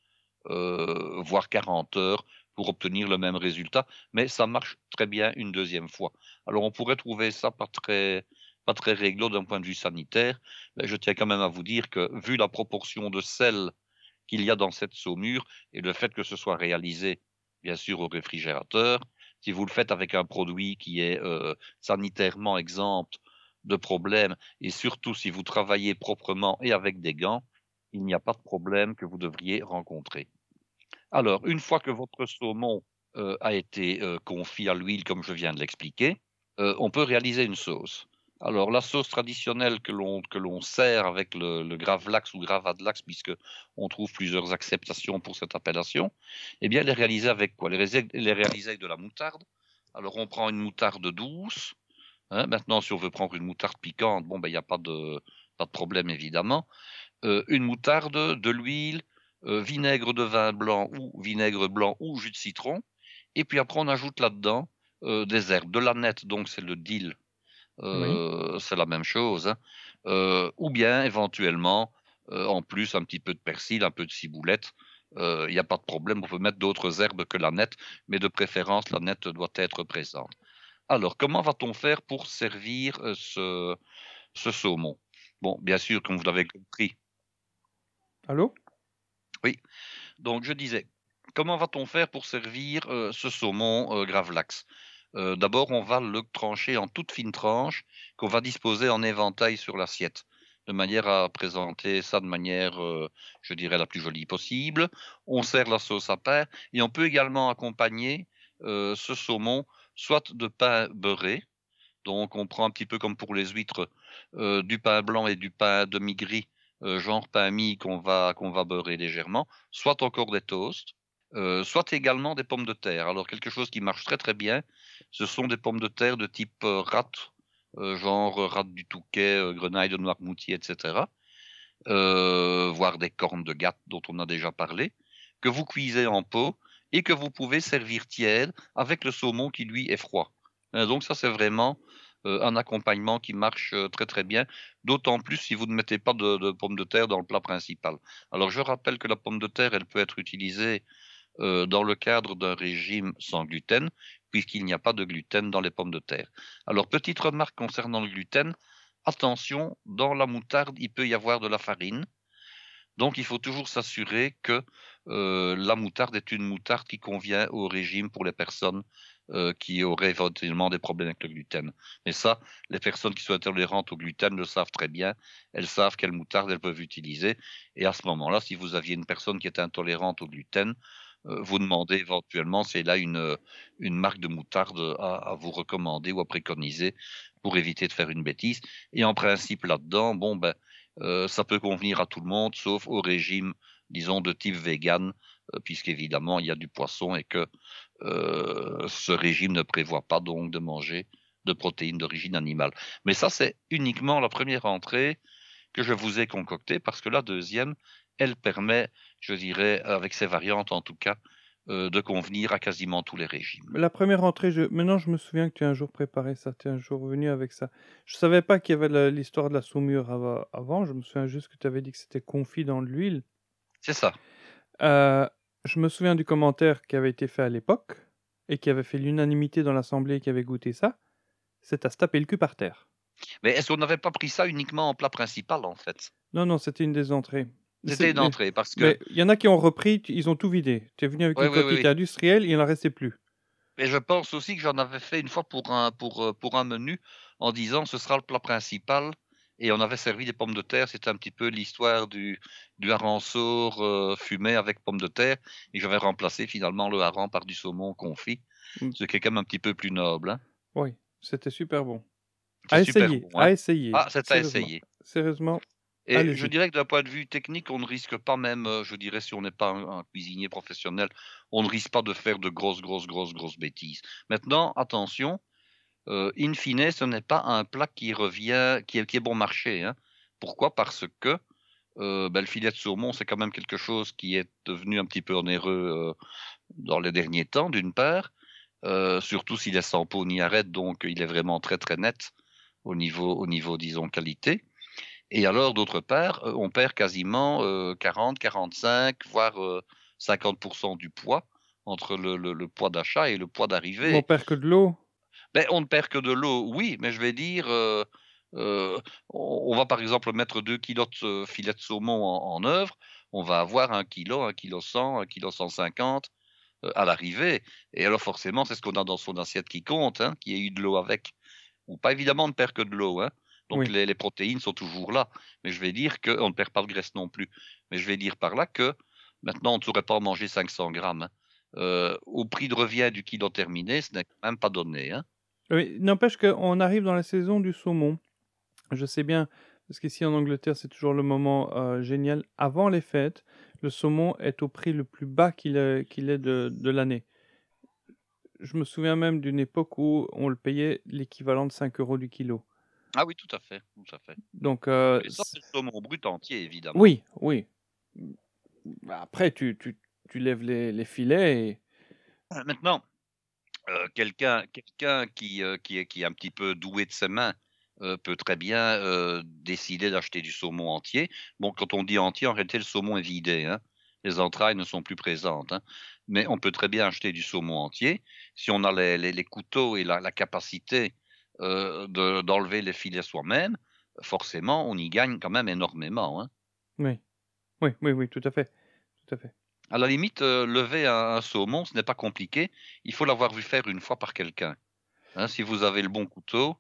euh, voire 40 heures, pour obtenir le même résultat. Mais ça marche très bien une deuxième fois. Alors, on pourrait trouver ça pas très, pas très réglo d'un point de vue sanitaire. Mais je tiens quand même à vous dire que, vu la proportion de sel qu'il y a dans cette saumure et le fait que ce soit réalisé bien sûr au réfrigérateur. Si vous le faites avec un produit qui est euh, sanitairement exempt de problèmes, et surtout si vous travaillez proprement et avec des gants, il n'y a pas de problème que vous devriez rencontrer. Alors, une fois que votre saumon euh, a été confié euh, confit à l'huile, comme je viens de l'expliquer, on peut réaliser une sauce. Alors, la sauce traditionnelle que l'on, que l'on sert avec le, le, gravlax ou gravadlax, puisque on trouve plusieurs acceptations pour cette appellation, eh bien, les est avec quoi Les est réalisée avec de la moutarde. Alors, on prend une moutarde douce. Hein, maintenant, si on veut prendre une moutarde piquante, bon, ben, il n'y a pas de, pas de problème, évidemment. Euh, une moutarde, de l'huile, euh, vinaigre de vin blanc ou vinaigre blanc ou jus de citron. Et puis après, on ajoute là-dedans euh, des herbes. De l'aneth, donc, c'est le dill euh, c'est la même chose. Hein. Euh, ou bien éventuellement, euh, en plus, un petit peu de persil, un peu de ciboulette. Il n'y a pas de problème, on peut mettre d'autres herbes que la nette, mais de préférence, la nette doit être présente. Alors, comment va-t-on faire pour servir ce, saumon Bon, bien sûr, comme vous l'avez compris. Allô Oui. Donc, je disais, comment va-t-on faire pour servir ce saumon Gravelax euh, d'abord on va le trancher en toute fine tranche qu'on va disposer en éventail sur l'assiette de manière à présenter ça de manière, euh, je dirais, la plus jolie possible. On sert la sauce à pain et on peut également accompagner euh, ce saumon soit de pain beurré, donc on prend un petit peu comme pour les huîtres du pain blanc et du pain demi-gris, genre pain mi qu'on va, qu'on va beurrer légèrement, soit encore des toasts, euh, soit également des pommes de terre. Alors quelque chose qui marche très très bien, ce sont des pommes de terre de type euh, rat, euh, genre rat du Touquet, grenaille de Noirmoutier, etc. voire des cornes de gâte dont on a déjà parlé, que vous cuisez en pot et que vous pouvez servir tiède avec le saumon qui lui est froid. Hein, donc ça c'est vraiment un accompagnement qui marche très très bien, d'autant plus si vous ne mettez pas de, pommes de terre dans le plat principal. Alors je rappelle que la pomme de terre, elle peut être utilisée euh, dans le cadre d'un régime sans gluten, puisqu'il n'y a pas de gluten dans les pommes de terre. Alors, petite remarque concernant le gluten, attention, dans la moutarde, il peut y avoir de la farine, donc il faut toujours s'assurer que euh, la moutarde est une moutarde qui convient au régime pour les personnes euh, qui auraient éventuellement des problèmes avec le gluten. Mais ça, les personnes qui sont intolérantes au gluten le savent très bien. Elles savent quelle moutarde elles peuvent utiliser. Et à ce moment-là, si vous aviez une personne qui est intolérante au gluten, euh, vous demander éventuellement, c'est là une, euh, une marque de moutarde à, vous recommander ou à préconiser pour éviter de faire une bêtise. Et en principe, là-dedans, bon, ben, euh, ça peut convenir à tout le monde, sauf au régime, disons, de type vegan, puisqu'évidemment, il y a du poisson et que ce régime ne prévoit pas donc de manger de protéines d'origine animale. Mais ça, c'est uniquement la première entrée que je vous ai concoctée, parce que la deuxième, elle permet je dirais, avec ses variantes en tout cas, euh, de convenir à quasiment tous les régimes. La première entrée, je... maintenant je me souviens que tu as un jour préparé ça, tu es un jour venu avec ça. Je ne savais pas qu'il y avait l'histoire de la saumure avant, je me souviens juste que tu avais dit que c'était confit dans l'huile. C'est ça. Euh, je me souviens du commentaire qui avait été fait à l'époque et qui avait fait l'unanimité dans l'Assemblée qui avait goûté ça. C'est à se taper le cul par terre. Mais est-ce qu'on n'avait pas pris ça uniquement en plat principal en fait Non, non, c'était une des entrées. C'était une entrée parce que. Il y en a qui ont repris, ils ont tout vidé. Tu es venu avec un une industriel, il n'en restait plus. Mais je pense aussi que j'en avais fait une fois pour un, pour, euh, pour un menu en disant ce sera le plat principal. Et on avait servi des pommes de terre. C'était un petit peu l'histoire du, du hareng sourd euh, fumé avec pommes de terre. Et j'avais remplacé finalement le hareng par du saumon confit, mm. ce qui est quand même un petit peu plus noble. Hein. Oui, c'était super bon. À essayer, à essayer. Ah, c'est à essayer. Sérieusement, et je dirais que d'un point de vue technique, on ne risque pas même, euh, je dirais, si on n'est pas un, cuisinier professionnel, on ne risque pas de faire de grosses, grosses, grosses, grosses bêtises. Maintenant, attention, euh, in fine, ce n'est pas un plat qui revient, qui est, qui est bon marché. Hein. Pourquoi Parce que euh, ben, le filet de saumon, c'est quand même quelque chose qui est devenu un petit peu onéreux dans les derniers temps, d'une part, surtout s'il est sans peau ni arête, donc il est vraiment très très net au niveau, au niveau disons, qualité. Et alors, d'autre part, euh, on perd quasiment 40, euh, 45, voire 50% euh, du poids entre le, poids d'achat et le poids d'arrivée. On perd que de l'eau ben, On ne perd que de l'eau, oui, mais je vais dire, on va par exemple mettre 2 kg de filet de saumon en, œuvre, on va avoir 1 kilo, 1 kilo 100, 1 kilo 150 à l'arrivée. Et alors forcément, c'est ce qu'on a dans son assiette qui compte, hein, qu'il y ait eu de l'eau avec. Ou pas évidemment, on ne perd que de l'eau. Hein. Donc les, protéines sont toujours là. Mais je vais dire qu'on ne perd pas de graisse non plus. Mais je vais dire par là que maintenant, on ne saurait pas en manger 500 grammes. Hein. Euh, au prix de revient du kilo terminé, ce n'est même pas donné. Hein. Oui, n'empêche qu'on arrive dans la saison du saumon. Je sais bien, parce qu'ici en Angleterre, c'est toujours le moment euh, génial. Avant les fêtes, le saumon est au prix le plus bas qu'il est, de l'année. Je me souviens même d'une époque où on le payait l'équivalent de 5 euros du kilo. Ah oui, tout à fait. fait. Donc, ça, c'est euh, le saumon brut entier, évidemment. Oui, oui. Bah, après, tu, lèves les, filets euh, Maintenant, euh, quelqu'un quelqu'un qui, qui, est, qui un petit peu doué de ses mains peut très bien décider d'acheter du saumon entier. Bon, quand on dit entier, en réalité, le saumon est vidé. Hein. les entrailles ne sont plus présentes. Hein. Mais on peut très bien acheter du saumon entier. Si on a les, les, les couteaux et la, la capacité euh, de d'enlever les filets soi-même, forcément, on y gagne quand même énormément. Hein. Oui. oui, oui, oui, tout à fait. Tout à fait. À la limite, euh, lever un, saumon, ce n'est pas compliqué. Il faut l'avoir vu faire une fois par quelqu'un. Hein. si vous avez le bon couteau,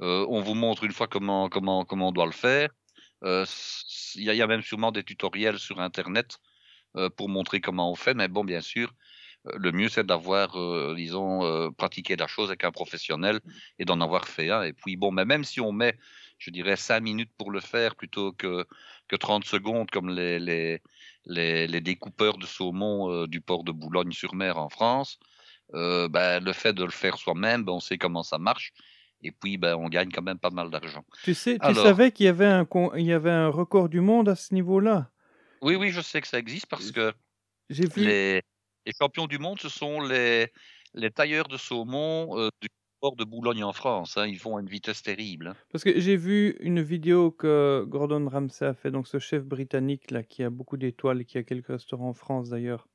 euh, on vous montre une fois comment, comment, comment on doit le faire. Il y, a même sûrement des tutoriels sur Internet pour montrer comment on fait, mais bon, bien sûr, euh, le mieux c'est d'avoir, euh, disons, euh, pratiqué la chose avec un professionnel et d'en avoir fait un. Et puis bon, mais même si on met, je dirais, 5 minutes pour le faire plutôt que, que 30 secondes comme les, les, les, découpeurs de saumon du port de Boulogne-sur-Mer en France, ben, le fait de le faire soi-même, ben, on sait comment ça marche. Et puis, ben, on gagne quand même pas mal d'argent. Tu, sais, tu savais qu'il y, avait un il y avait un record du monde à ce niveau-là Oui, oui, je sais que ça existe parce que... J'ai vu les champions du monde, ce sont les, les tailleurs de saumon euh, du port de Boulogne en France. Hein. Ils vont à une vitesse terrible. Hein. Parce que j'ai vu une vidéo que Gordon Ramsay a fait, donc ce chef britannique là, qui a beaucoup d'étoiles et qui a quelques restaurants en France d'ailleurs.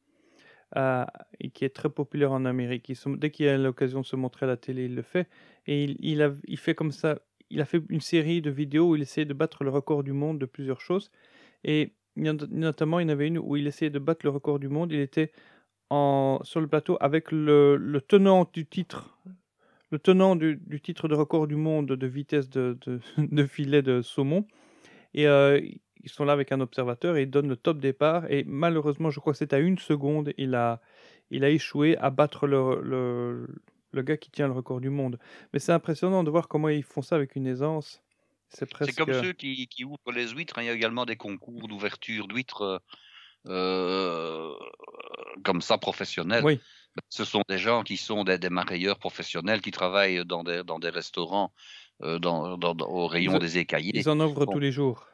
et qui est très populaire en Amérique. dès qu'il a l'occasion de se montrer à la télé, il le fait. Et il, a, il fait comme ça. Il a fait une série de vidéos où il essayait de battre le record du monde de plusieurs choses. Et notamment, il y en avait une où il essayait de battre le record du monde. Il était sur le plateau avec le, tenant du titre, le tenant du, titre de record du monde de vitesse de, filet de saumon. Et euh, ils sont là avec un observateur et ils donnent le top départ. Et malheureusement, je crois que c'est à une seconde, il a, il a échoué à battre le, gars qui tient le record du monde. Mais c'est impressionnant de voir comment ils font ça avec une aisance. C'est presque... comme ceux qui, ouvrent les huîtres. Hein. Il y a également des concours d'ouverture d'huîtres euh, euh, comme ça professionnels. Oui. Ce sont des gens qui sont des, marailleurs professionnels, qui travaillent dans des, dans des restaurants, euh, dans, au rayon des écaillés Ils en ouvrent tous les jours.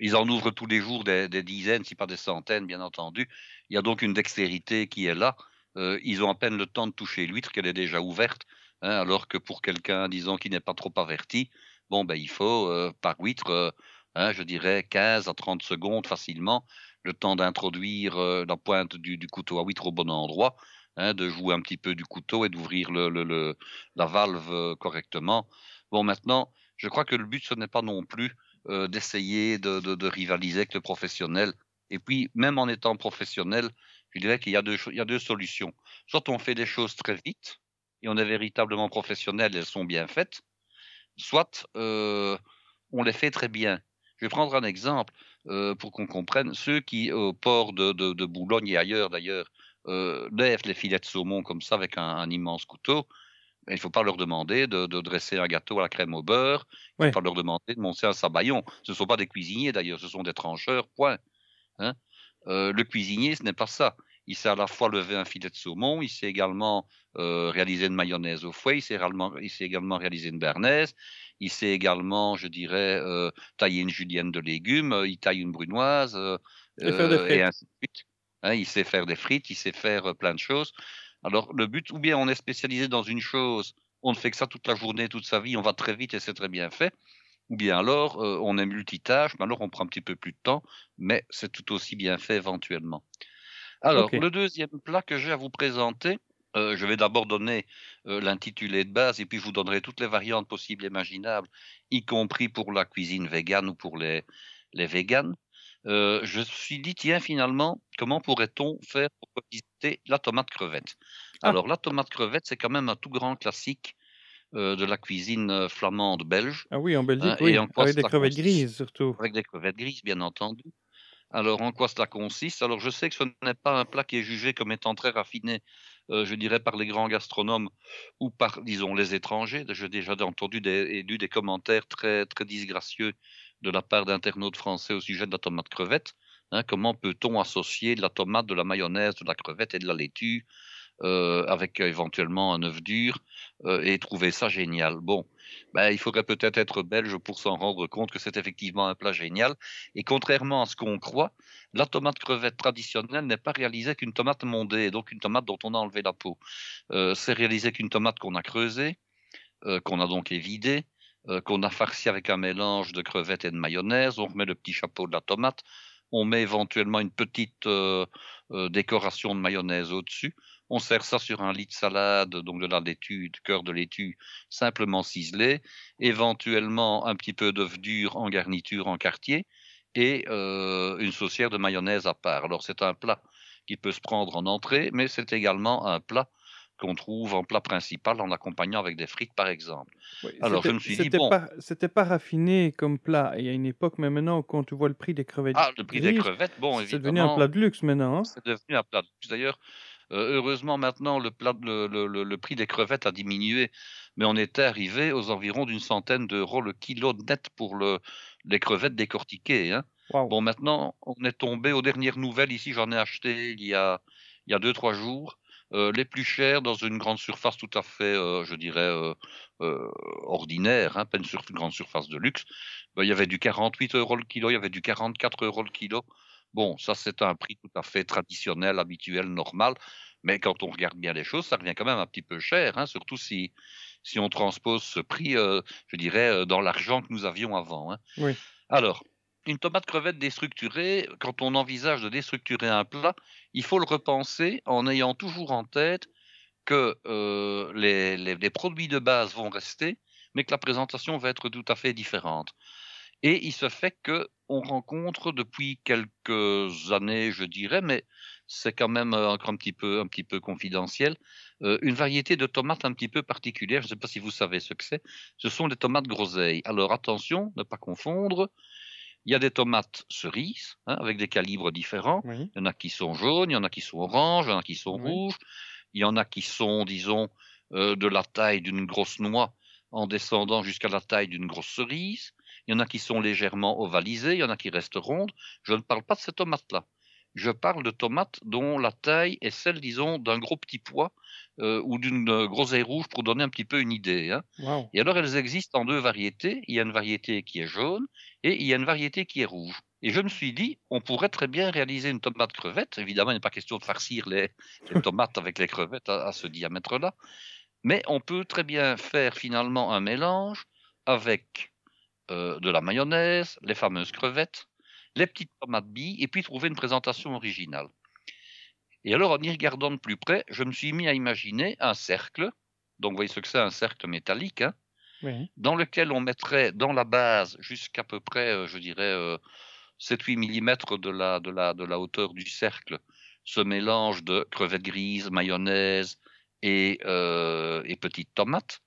Ils en ouvrent tous les jours des, dizaines, si pas des centaines, bien entendu. Il y a donc une dextérité qui est là. Euh, ils ont à peine le temps de toucher l'huître qu'elle est déjà ouverte, hein, alors que pour quelqu'un, disons, qui n'est pas trop averti, bon, ben, il faut par huître, hein, je dirais, 15 à 30 secondes facilement le temps d'introduire euh, la pointe du, couteau à huître au bon endroit, hein, de jouer un petit peu du couteau et d'ouvrir la valve euh, correctement. Bon, maintenant, je crois que le but, ce n'est pas non plus euh, d'essayer de, rivaliser avec le professionnel. Et puis, même en étant professionnel, je dirais qu'il y, a deux solutions. Soit on fait des choses très vite, et on est véritablement professionnel, elles sont bien faites, soit on les fait très bien. Je vais prendre un exemple euh, pour qu'on comprenne. Ceux qui, au port de, Boulogne et ailleurs d'ailleurs, euh, lèvent les filets de saumon comme ça avec un, immense couteau, ben, il ne faut pas leur demander de, dresser un gâteau à la crème au beurre, il ne faut pas leur demander de monter un sabayon. Ce ne sont pas des cuisiniers d'ailleurs, ce sont des trancheurs, point. Hein. Euh, le cuisinier, ce n'est pas ça. Il sait à la fois lever un filet de saumon, il sait également euh, réaliser une mayonnaise au fouet, il sait, également, il également réaliser une bernaise, il sait également, je dirais, euh, tailler une julienne de légumes, euh, il taille une brunoise, et, ainsi de suite. Hein, il sait faire des frites, il sait faire plein de choses. Alors le but, ou bien on est spécialisé dans une chose, on ne fait que ça toute la journée, toute sa vie, on va très vite et c'est très bien fait. Ou bien alors, on est multitâche, mais alors on prend un petit peu plus de temps, mais c'est tout aussi bien fait éventuellement. Alors, le deuxième plat que j'ai à vous présenter, euh, je vais d'abord donner euh, l'intitulé de base et puis je vous donnerai toutes les variantes possibles et imaginables, y compris pour la cuisine végane ou pour les, les véganes. Euh, je me suis dit, tiens, finalement, comment pourrait-on faire pour visiter la tomate crevette ah. Alors, la tomate crevette, c'est quand même un tout grand classique de la cuisine flamande belge. Ah oui, en Belgique, hein, oui. avec ah des crevettes grises surtout. Avec des crevettes grises, bien entendu. Alors, en quoi cela consiste Alors, je sais que ce n'est pas un plat qui est jugé comme étant très raffiné, euh, je dirais, par les grands gastronomes ou par, disons, les étrangers. J'ai déjà entendu des, et lu des commentaires très, très disgracieux de la part d'internautes français au sujet de la tomate crevette. Hein. comment peut-on associer de la tomate, de la mayonnaise, de la crevette et de la laitue euh, avec euh, éventuellement un œuf dur, euh, et trouver ça génial. Bon, bah, il faudrait peut-être être belge pour s'en rendre compte que c'est effectivement un plat génial. Et contrairement à ce qu'on croit, la tomate crevette traditionnelle n'est pas réalisée qu'une tomate mondée, donc une tomate dont on a enlevé la peau. c'est réalisé qu'une tomate qu'on a creusée, qu'on a donc évidée, qu'on a farcie avec un mélange de crevettes et de mayonnaise. On remet le petit chapeau de la tomate. On met éventuellement une petite décoration de mayonnaise au-dessus on sert ça sur un lit de salade, donc de la laitue, cœur de laitue, simplement ciselé, éventuellement un petit peu d'œuf dur en garniture en quartier et euh, une saucière de mayonnaise à part. Alors c'est un plat qui peut se prendre en entrée, mais c'est également un plat qu'on trouve en plat principal en accompagnant avec des frites, par exemple. Alors je me suis dit, bon. C'était pas raffiné comme plat. Il y a une époque, mais maintenant, quand tu vois le prix des crevettes. Ah, le prix des crevettes, bon, évidemment. C'est devenu un plat de luxe maintenant. Hein. c'est devenu un plat de luxe. D'ailleurs, euh, heureusement, maintenant, le, prix des crevettes a diminué, mais on était arrivé aux environs d'une centaine d'euros le kilo net pour les crevettes décortiquées. Hein. Bon, maintenant, on est tombé aux dernières nouvelles. Ici, j'en ai acheté il y a, il y deux, trois jours. Euh, les plus chers dans une grande surface tout à fait, euh, je dirais, ordinaire, hein, pas une grande surface de luxe. Ben, il y avait du 48 euros le kilo, il y avait du 44 euros le kilo. Bon, ça c'est un prix tout à fait traditionnel, habituel, normal, mais quand on regarde bien les choses, ça revient quand même un petit peu cher, hein, surtout si, si on transpose ce prix, euh, je dirais, euh, dans l'argent que nous avions avant. Hein. Oui. Alors, une tomate crevette déstructurée, quand on envisage de déstructurer un plat, il faut le repenser en ayant toujours en tête que euh, les, produits de base vont rester, mais que la présentation va être tout à fait différente. Et il se fait que on rencontre depuis quelques années, je dirais, mais c'est quand même euh, encore un petit peu, un petit peu confidentiel, euh, une variété de tomates un petit peu particulière. Je ne sais pas si vous savez ce que c'est. Ce sont des tomates groseilles. Alors attention, ne pas confondre. Il y a des tomates cerises, hein, avec des calibres différents. Il y en a qui sont jaunes, il y en a qui sont oranges, il y en a qui sont rouges. Il y en a qui sont, disons, euh, de la taille d'une grosse noix en descendant jusqu'à la taille d'une grosse cerise. Il y en a qui sont légèrement ovalisées, il y en a qui restent rondes. Je ne parle pas de ces tomates-là. Je parle de tomates dont la taille est celle, disons, d'un gros petit pois euh, ou d'une euh, groseille rouge pour donner un petit peu une idée. Hein. Et alors, elles existent en deux variétés. Il y a une variété qui est jaune et il y a une variété qui est rouge. Et je me suis dit, on pourrait très bien réaliser une tomate crevette. Évidemment, il n'est pas question de farcir les, tomates avec les crevettes à ce diamètre-là. Mais on peut très bien faire finalement un mélange avec euh, de la mayonnaise, les fameuses crevettes, les petites tomates billes, et puis trouver une présentation originale. Et alors, en y regardant de plus près, je me suis mis à imaginer un cercle, donc vous voyez ce que c'est un cercle métallique, hein, dans lequel on mettrait dans la base jusqu'à peu près, euh, je dirais, 7-8 euh, mm de la, de, de la hauteur du cercle, ce mélange de crevettes grises, mayonnaise et petites tomates.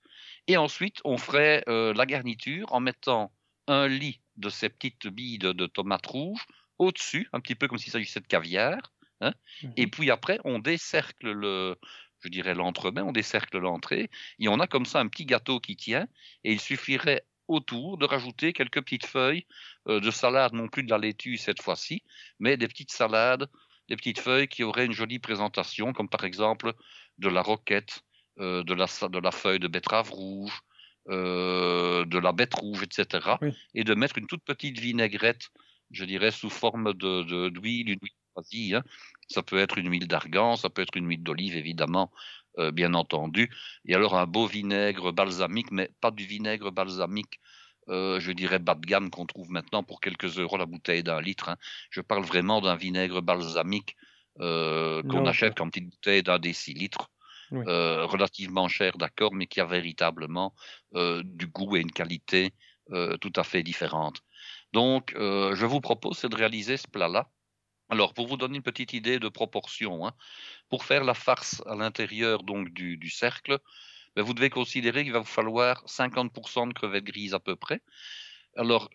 Et ensuite, on ferait euh, la garniture en mettant un lit de ces petites billes de, tomates rouges au-dessus, un petit peu comme s'il s'agissait de caviar. Hein. Mhm. Et puis après, on décercle le, je dirais l'entremet, on décercle l'entrée, et on a comme ça un petit gâteau qui tient, et il suffirait autour de rajouter quelques petites feuilles euh, de salade, non plus de la laitue cette fois-ci, mais des petites salades, des petites feuilles qui auraient une jolie présentation, comme par exemple de la roquette, euh, de, la, feuille de betterave rouge, euh, de la bête rouge, etc. Et de mettre une toute petite vinaigrette, je dirais, sous forme de, d'huile, une huile choisie. Hein. Ça peut être une huile d'argan, ça peut être une huile d'olive, évidemment, euh, bien entendu. Et alors un beau vinaigre balsamique, mais pas du vinaigre balsamique. je dirais bas de gamme qu'on trouve maintenant pour quelques euros la bouteille d'un litre. Hein. Je parle vraiment d'un vinaigre balsamique qu'on achète en petite bouteille d'un litres. Euh, relativement cher, d'accord, mais qui a véritablement euh, du goût et une qualité euh, tout à fait différente. Donc, je vous propose c'est de réaliser ce plat-là. Alors, pour vous donner une petite idée de proportion, hein, pour faire la farce à l'intérieur donc du, cercle, ben, vous devez considérer qu'il va vous falloir 50% de crevettes grises à peu près. Alors,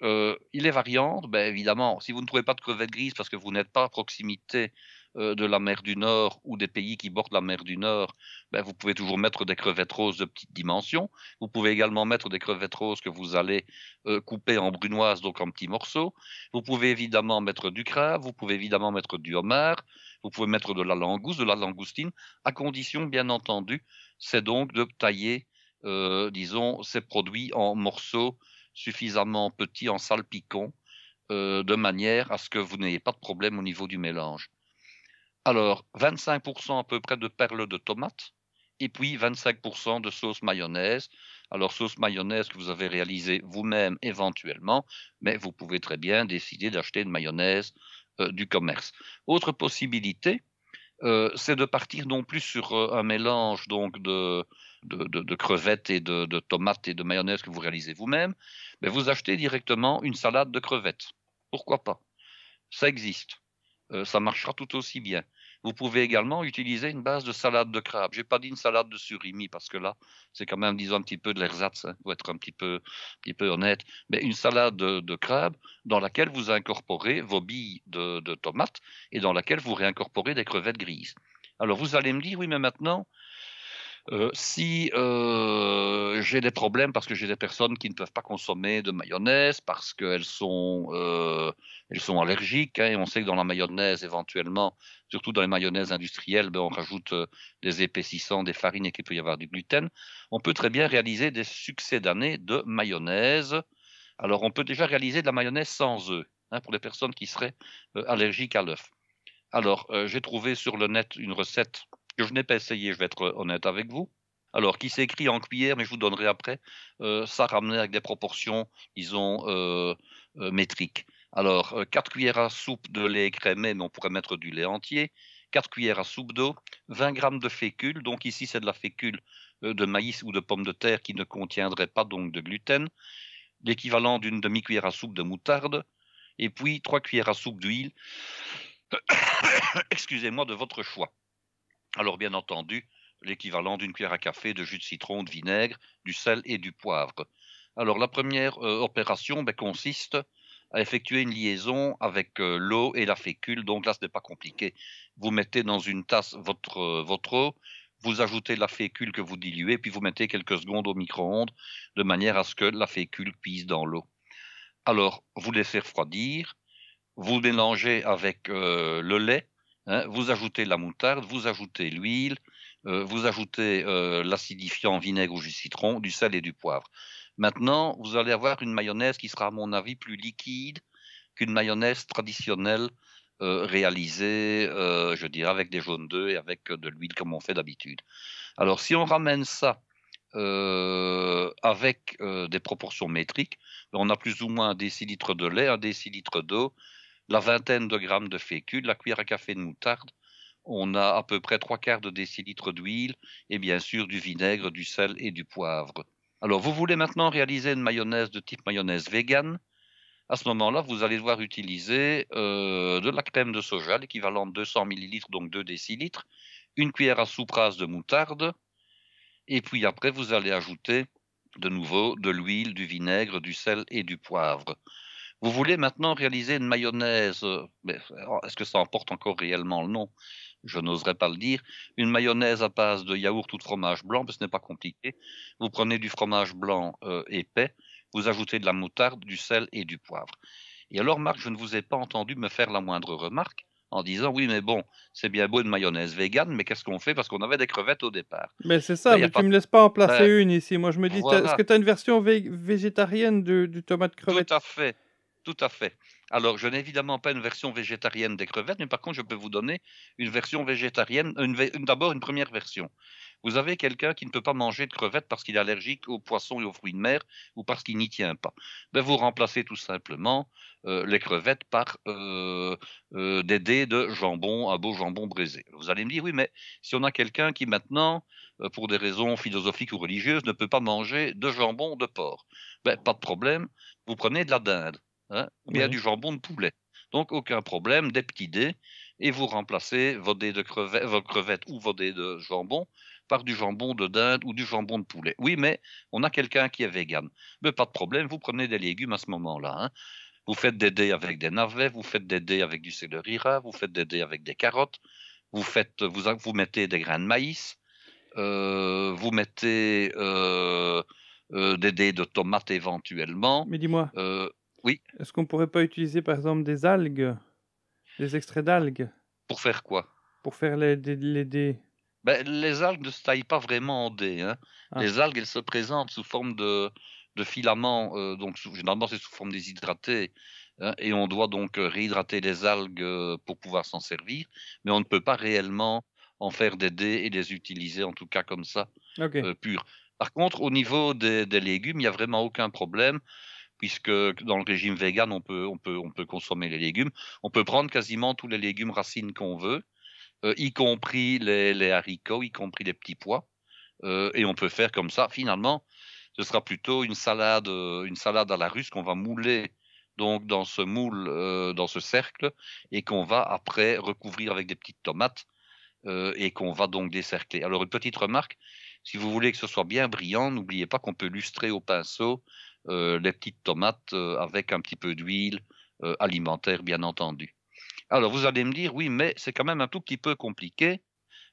il est variant, ben, évidemment, si vous ne trouvez pas de crevettes grises parce que vous n'êtes pas à proximité euh, de la mer du Nord ou des pays qui bordent la mer du Nord, ben, vous pouvez toujours mettre des crevettes roses de petite dimension. Vous pouvez également mettre des crevettes roses que vous allez euh, couper en brunoise, donc en petits morceaux. Vous pouvez évidemment mettre du crabe, vous pouvez évidemment mettre du homard, vous pouvez mettre de la langouste, de la langoustine, à condition, bien entendu, c'est donc de tailler, euh, disons, ces produits en morceaux suffisamment petits, en salpicons, de manière à ce que vous n'ayez pas de problème au niveau du mélange. Alors, 25% à peu près de perles de tomates, et puis 25% de sauce mayonnaise. Alors, sauce mayonnaise que vous avez réalisée vous-même éventuellement, mais vous pouvez très bien décider d'acheter une mayonnaise euh, du commerce. Autre possibilité, euh, c'est de partir non plus sur euh, un mélange donc de, de crevettes et de, tomates et de mayonnaise que vous réalisez vous-même, mais vous achetez directement une salade de crevettes. Pourquoi pas Ça existe. ça marchera tout aussi bien. Vous pouvez également utiliser une base de salade de crabe. J'ai pas dit une salade de surimi parce que là, c'est quand même, disons, un petit peu de l'ersatz, hein, pour être un petit peu, petit peu honnête. Mais une salade de, crabe dans laquelle vous incorporez vos billes de, de tomates et dans laquelle vous réincorporez des crevettes grises. Alors vous allez me dire, oui, mais maintenant, euh, si euh, j'ai des problèmes parce que j'ai des personnes qui ne peuvent pas consommer de mayonnaise parce qu'elles sont, euh, elles sont allergiques, hein, et on sait que dans la mayonnaise, éventuellement, surtout dans les mayonnaises industrielles, ben, on rajoute des épaississants, des farines et qu'il peut y avoir du gluten, on peut très bien réaliser des succès d'années de mayonnaise. Alors on peut déjà réaliser de la mayonnaise sans œufs, hein, pour les personnes qui seraient allergiques à l'œuf. Alors j'ai trouvé sur le net une recette je n'ai pas essayé, je vais être honnête avec vous. Alors, qui s'écrit en cuillère, mais je vous donnerai après, euh, ça ramené avec des proportions, disons, euh, euh, métriques. Alors, 4 cuillères à soupe de lait crémé, mais on pourrait mettre du lait entier, 4 cuillères à soupe d'eau, 20 grammes de fécule, donc ici c'est de la fécule de maïs ou de pommes de terre qui ne contiendrait pas donc de gluten, l'équivalent d'une demi-cuillère à soupe de moutarde, et puis 3 cuillères à soupe d'huile, excusez-moi, de votre choix. Alors bien entendu, l'équivalent d'une cuillère à café de jus de citron, de vinaigre, du sel et du poivre. Alors la première euh, opération ben, consiste à effectuer une liaison avec euh, l'eau et la fécule, donc là ce n'est pas compliqué. Vous mettez dans une tasse votre, euh, votre eau, vous ajoutez la fécule que vous diluez, puis vous mettez quelques secondes au micro-ondes de manière à ce que la fécule puisse dans l'eau. Alors vous laissez refroidir, vous mélangez avec le lait, Hein, vous ajoutez la moutarde, vous ajoutez l'huile, euh, vous ajoutez euh, l'acidifiant vinaigre ou jus de citron, du sel et du poivre. Maintenant, vous allez avoir une mayonnaise qui sera, à mon avis, plus liquide qu'une mayonnaise traditionnelle euh, réalisée, je dirais, avec des jaunes d'œufs et avec de l'huile comme on fait d'habitude. Alors, si on ramène ça avec des proportions métriques, on a plus ou moins un décilitre de lait, un décilitre d'eau, la vingtaine de grammes de fécule, la cuillère à café de moutarde, on a à peu près trois quarts de décilitre d'huile et bien sûr du vinaigre, du sel et du poivre. Alors vous voulez maintenant réaliser une mayonnaise de type mayonnaise vegan. À ce moment-là, vous allez devoir utiliser euh, de la crème de soja, l'équivalent de 200 ml, donc 2 décilitres, une cuillère à soupe de moutarde, et puis après vous allez ajouter de nouveau de l'huile, du vinaigre, du sel et du poivre. Vous voulez maintenant réaliser une mayonnaise, euh, mais est-ce que ça emporte encore réellement le nom Je n'oserais pas le dire. Une mayonnaise à base de yaourt ou de fromage blanc, mais ce n'est pas compliqué. Vous prenez du fromage blanc euh, épais, vous ajoutez de la moutarde, du sel et du poivre. Et alors, Marc, je ne vous ai pas entendu me faire la moindre remarque en disant oui, mais bon, c'est bien beau une mayonnaise végane, mais qu'est-ce qu'on fait parce qu'on avait des crevettes au départ. Mais c'est ça, ben, tu ne me laisses pas en placer ben, une ici. Moi, je me dis, est-ce que tu as une version végétarienne du, du tomate crevette Tout à fait. Tout à fait. Alors, je n'ai évidemment pas une version végétarienne des crevettes, mais par contre, je peux vous donner une version végétarienne, d'abord une première version. Vous avez quelqu'un qui ne peut pas manger de crevettes parce qu'il est allergique aux poissons et aux fruits de mer ou parce qu'il n'y tient pas. Ben, vous remplacez tout simplement euh, les crevettes par euh, euh, des dés de jambon, un beau jambon braisé. Vous allez me dire, oui, mais si on a quelqu'un qui maintenant, pour des raisons philosophiques ou religieuses, ne peut pas manger de jambon de porc, ben, pas de problème, vous prenez de la dinde il hein, ou bien du jambon de poulet. Donc aucun problème, des petits dés, et vous remplacez vos dés de crevettes, vos crevettes ou vos dés de jambon par du jambon de dinde ou du jambon de poulet. Oui, mais on a quelqu'un qui est vegan. Mais pas de problème, vous prenez des légumes à ce moment-là. Hein. Vous faites des dés avec des navets, vous faites des dés avec du céleri ras, vous faites des dés avec des carottes, vous, faites, vous, mettez des grains de maïs, euh, vous mettez euh, euh, des dés de tomates éventuellement. Mais dis-moi, est-ce qu'on pourrait pas utiliser par exemple des algues, des extraits d'algues Pour faire quoi Pour faire les, les, dés. Ben, les algues ne se taillent pas vraiment en dés. Hein. Ah. Les algues, elles se présentent sous forme de, filaments, euh, donc généralement c'est sous forme déshydratée, hein, et on doit donc euh, réhydrater les algues euh, pour pouvoir s'en servir, mais on ne peut pas réellement en faire des dés et les utiliser en tout cas comme ça, pur. Par contre, au niveau des légumes, il n'y a vraiment aucun problème puisque dans le régime vegan, on peut, on peut, on peut consommer les légumes. On peut prendre quasiment tous les légumes racines qu'on veut, euh, y compris les, haricots, y compris les petits pois. Euh, et on peut faire comme ça. Finalement, ce sera plutôt une salade, euh, une salade à la russe qu'on va mouler donc dans ce moule, dans ce cercle, et qu'on va après recouvrir avec des petites tomates et qu'on va donc décercler. Alors une petite remarque, si vous voulez que ce soit bien brillant, n'oubliez pas qu'on peut lustrer au pinceau euh, les petites tomates euh, avec un petit peu d'huile euh, alimentaire, bien entendu. Alors vous allez me dire, oui, mais c'est quand même un tout petit peu compliqué.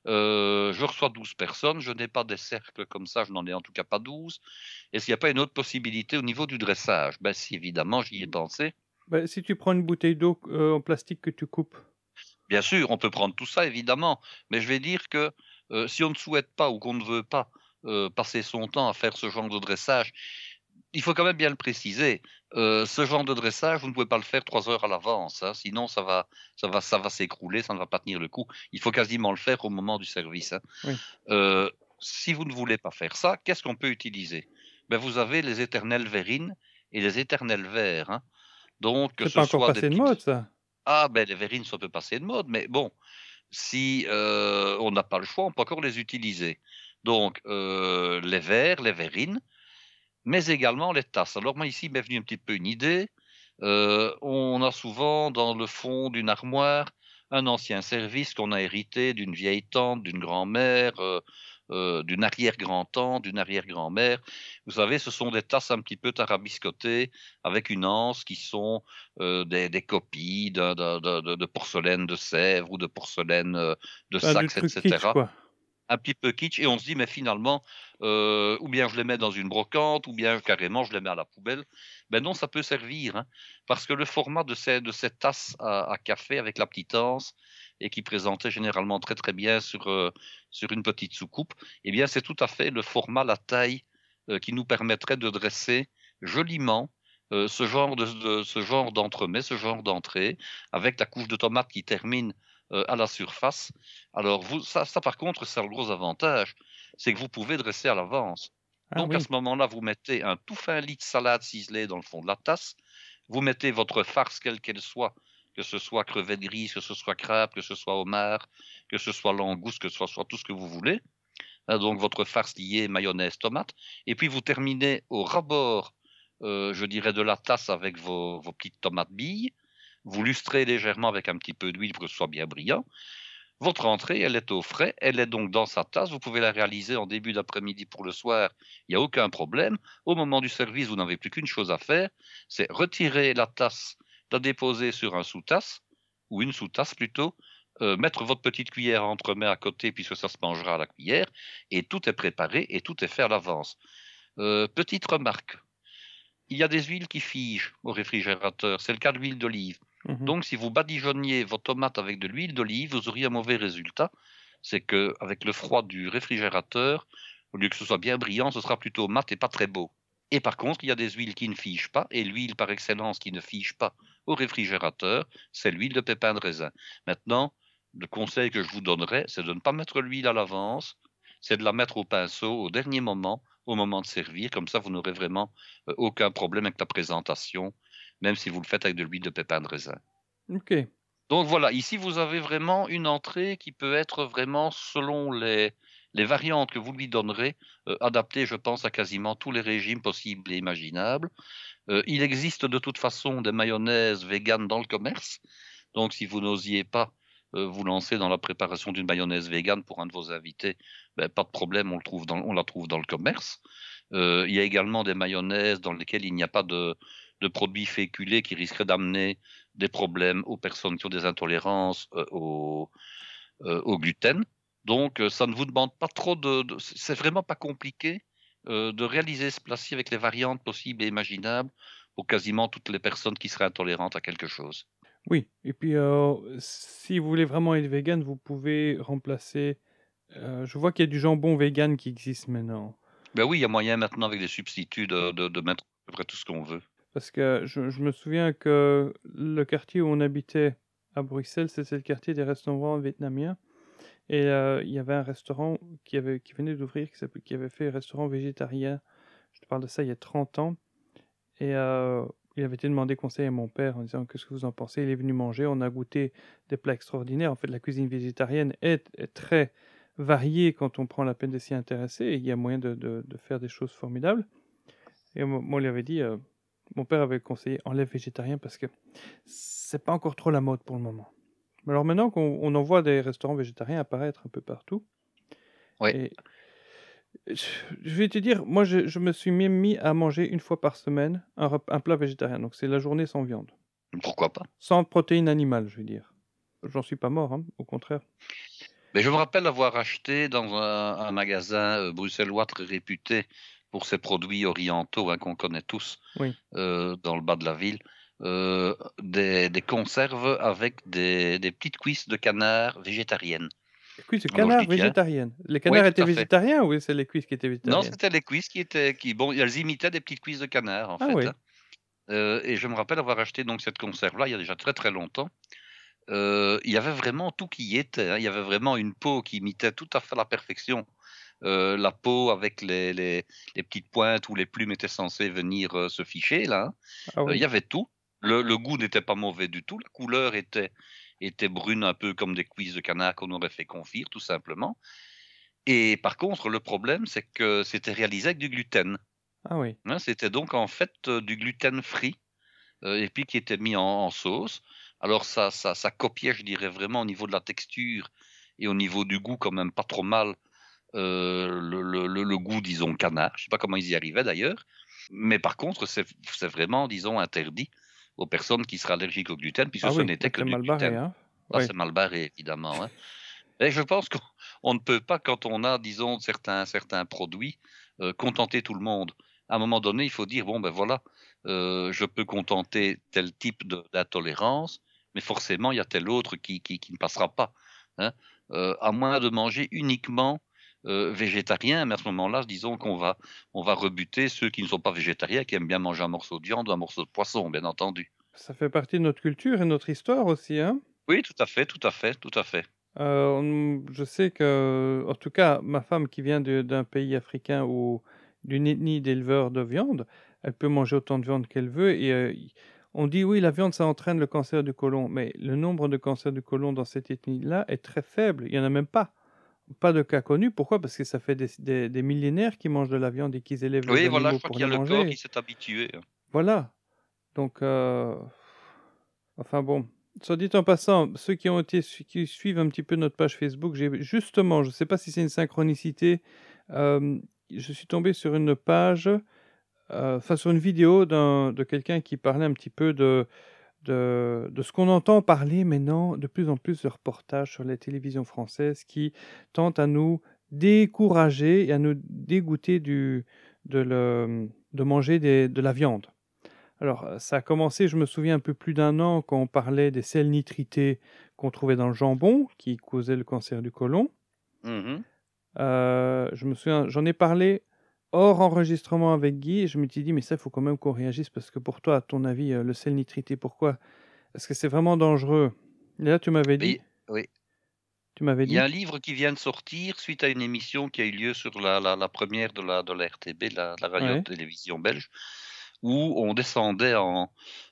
je reçois 12 personnes, je n'ai pas des cercles comme ça, je n'en ai en tout cas pas 12. Est-ce qu'il n'y a pas une autre possibilité au niveau du dressage Ben si, évidemment, j'y ai pensé. Ben, si tu prends une bouteille d'eau en plastique que tu coupes Bien sûr, on peut prendre tout ça, évidemment. Mais je vais dire que si on ne souhaite pas ou qu'on ne veut pas passer son temps à faire ce genre de dressage, il faut quand même bien le préciser. Euh, ce genre de dressage, vous ne pouvez pas le faire trois heures à l'avance, hein. sinon ça va, ça va, ça va s'écrouler, ça ne va pas tenir le coup. Il faut quasiment le faire au moment du service. Hein. Euh, si vous ne voulez pas faire ça, qu'est-ce qu'on peut utiliser ben, vous avez les éternelles verrines et les éternels verts. Hein. Donc, ce pas encore passé de mode, ça. Ah ben les verrines ça peut passer de mode, mais bon, si euh, on n'a pas le choix, on peut encore les utiliser. Donc, les verts, les verrines mais également les tasses. Alors moi ici m'est venu un petit peu une idée. Euh, on a souvent dans le fond d'une armoire un ancien service qu'on a hérité d'une vieille tante, d'une grand-mère, euh, euh, d'une arrière-grand-tante, d'une arrière-grand-mère. Vous savez, ce sont des tasses un petit peu tarabiscotées avec une anse qui sont des, copies de, porcelaine de Sèvres ou de porcelaine de Saxe, etc un petit peu kitsch et on se dit mais finalement euh, ou bien je les mets dans une brocante ou bien carrément je les mets à la poubelle Mais ben non ça peut servir hein, parce que le format de ces de cette tasses à, café avec la petite anse et qui présentait généralement très très bien sur euh, sur une petite soucoupe eh bien c'est tout à fait le format la taille euh, qui nous permettrait de dresser joliment ce genre ce genre d'entremets ce genre d'entrée avec la couche de tomate qui termine euh, à la surface. Alors, vous, ça, par contre, c'est le gros avantage, c'est que vous pouvez dresser à l'avance. Ah donc, à ce moment-là, vous mettez un tout fin lit de salade ciselée dans le fond de la tasse, vous mettez votre farce, quelle qu'elle soit, que ce soit crevette grise, que ce soit crabe, que ce soit homard, que ce soit langouste, que ce soit tout ce que vous voulez. Hein, donc, votre farce liée, mayonnaise, tomate. Et puis, vous terminez au rabord, euh, je dirais, de la tasse avec vos, vos petites tomates billes. Vous lustrez légèrement avec un petit peu d'huile pour que ce soit bien brillant. Votre entrée, elle est au frais, elle est donc dans sa tasse. Vous pouvez la réaliser en début d'après-midi pour le soir, il n'y a aucun problème. Au moment du service, vous n'avez plus qu'une chose à faire, c'est retirer la tasse, la déposer sur un sous-tasse, ou une sous-tasse plutôt, euh, mettre votre petite cuillère entre mains à côté puisque ça se mangera à la cuillère, et tout est préparé et tout est fait à l'avance. Euh, petite remarque, il y a des huiles qui figent au réfrigérateur, c'est le cas de l'huile d'olive. Mhm. Donc, si vous badigeonniez vos tomates avec de l'huile d'olive, vous auriez un mauvais résultat. C'est que avec le froid du réfrigérateur, au lieu que ce soit bien brillant, ce sera plutôt mat et pas très beau. Et par contre, il y a des huiles qui ne fichent pas, et l'huile par excellence qui ne fige pas au réfrigérateur, c'est l'huile de pépin de raisin. Maintenant, le conseil que je vous donnerais, c'est de ne pas mettre l'huile à l'avance, c'est de la mettre au pinceau au dernier moment, au moment de servir, comme ça vous n'aurez vraiment euh, aucun problème avec la présentation même si vous le faites avec de l'huile de pépins de raisin. Ok. Donc voilà, ici vous avez vraiment une entrée qui peut être vraiment selon les, les variantes que vous lui donnerez, euh, adaptée, je pense, à quasiment tous les régimes possibles et imaginables. Euh, il existe de toute façon des mayonnaises véganes dans le commerce. Donc si vous n'osiez pas euh, vous lancer dans la préparation d'une mayonnaise végane pour un de vos invités, ben, pas de problème, on, le trouve dans, on la trouve dans le commerce. il y a également des mayonnaises dans lesquelles il n'y a pas de, de produits féculés qui risqueraient d'amener des problèmes aux personnes qui ont des intolérances euh, euh, au, gluten. Donc, euh, ça ne vous demande pas trop de. c'est vraiment pas compliqué de réaliser ce plat avec les variantes possibles et imaginables pour quasiment toutes les personnes qui seraient intolérantes à quelque chose. Oui, et puis si vous voulez vraiment être vegan, vous pouvez remplacer. je vois qu'il y a du jambon vegan qui existe maintenant. Ben oui, il y a moyen maintenant avec les substituts de, de mettre à près tout ce qu'on veut. Parce que je, me souviens que le quartier où on habitait à Bruxelles, c'était le quartier des restaurants vietnamiens. Et euh, il y avait un restaurant qui, avait, qui venait d'ouvrir, qui, avait fait un restaurant végétarien. Je te parle de ça il y a 30 ans. Et euh, il avait été demandé conseil à mon père en disant Qu'est-ce que vous en pensez Il est venu manger. On a goûté des plats extraordinaires. En fait, la cuisine végétarienne est, très variée quand on prend la peine de s'y intéresser. Et il y a moyen de, de, faire des choses formidables. Et moi, il lui avait dit, euh, mon père avait conseillé enlève végétarien parce que c'est pas encore trop la mode pour le moment. Alors maintenant qu'on en voit des restaurants végétariens apparaître un peu partout. je vais te dire, moi je, me suis même mis à manger une fois par semaine un, plat végétarien. Donc c'est la journée sans viande. Pourquoi pas Sans protéines animales, je veux dire. J'en suis pas mort, hein, au contraire. Mais je me rappelle avoir acheté dans un magasin euh, bruxellois très réputé pour ces produits orientaux hein, qu'on connaît tous euh, dans le bas de la ville. Euh, des, des, conserves avec des, des, petites cuisses de canard végétariennes. Les cuisses de canard végétariennes. Les canards étaient végétariens ou c'est les cuisses qui étaient végétariennes Non, c'était les cuisses qui étaient. Qui, bon, elles imitaient des petites cuisses de canard en ah fait. Hein. Euh, et je me rappelle avoir acheté donc cette conserve-là il y a déjà très très longtemps. il y avait vraiment tout qui y était. Hein. Il y avait vraiment une peau qui imitait tout à fait la perfection euh, la peau avec les, petites pointes où les plumes étaient censées venir euh, se ficher. Là, ah euh, il y avait tout. Le, goût n'était pas mauvais du tout. La couleur était, était brune, un peu comme des cuisses de canard qu'on aurait fait confire, tout simplement. Et par contre, le problème, c'est que c'était réalisé avec du gluten. Ah oui. Hein, c'était donc en fait du gluten free, et puis qui était mis en, sauce. Alors ça, ça, ça, copiait, je dirais vraiment, au niveau de la texture et au niveau du goût, quand même pas trop mal, euh, le, goût, disons, canard. Je ne sais pas comment ils y arrivaient d'ailleurs. Mais par contre, c'est vraiment, disons, interdit aux personnes qui seraient allergiques au gluten, puisque ce ah n'était que du mal gluten. Hein ah, C'est mal barré, évidemment. Hein. Et je pense qu'on ne peut pas, quand on a, disons, certains, certains produits, euh, contenter tout le monde. À un moment donné, il faut dire, bon, ben voilà, euh, je peux contenter tel type d'intolérance, mais forcément, il y a tel autre qui, qui, ne passera pas. Hein. à moins de manger uniquement euh, végétariens, mais à ce moment-là, disons qu'on va, on va rebuter ceux qui ne sont pas végétariens, qui aiment bien manger un morceau de viande ou un morceau de poisson, bien entendu. Ça fait partie de notre culture et notre histoire aussi, hein Oui, tout à fait, tout à fait, tout à fait. Euh, je sais que, en tout cas, ma femme qui vient d'un pays africain ou d'une ethnie d'éleveurs de viande, elle peut manger autant de viande qu'elle veut. Et euh, on dit oui, la viande, ça entraîne le cancer du côlon, mais le nombre de cancers du côlon dans cette ethnie-là est très faible. Il y en a même pas. Pas de cas connu. Pourquoi Parce que ça fait des, millénaires qu'ils mangent de la viande et qu'ils élèvent oui, voilà, je crois qu'il y a le corps qui s'est habitué. Hein. Voilà. Donc, euh, enfin bon. Soit dit en passant, ceux qui ont été qui suivent un petit peu notre page Facebook, j'ai justement, je ne sais pas si c'est une synchronicité, euh, je suis tombé sur une page, euh, enfin sur une vidéo de quelqu'un qui parlait un petit peu de de, ce qu'on entend parler maintenant de plus en plus de reportages sur les télévisions françaises qui tentent à nous décourager et à nous dégoûter du, de, manger de la viande. Alors, euh, ça a commencé, je me souviens, un peu plus d'un an quand on parlait des sels nitrités qu'on trouvait dans le jambon qui causait le cancer du côlon. Mmh euh, je me souviens, j'en ai parlé hors enregistrement avec Guy, je me suis dit, mais ça, il faut quand même qu'on réagisse, parce que pour toi, à ton avis, euh, le sel nitrité, pourquoi Est-ce que c'est vraiment dangereux Là, tu m'avais dit. Oui. Tu m'avais dit. Il y a un livre qui vient de sortir suite à une émission qui a eu lieu sur la, première de la, de la RTB, la, radio-télévision belge, où on descendait en,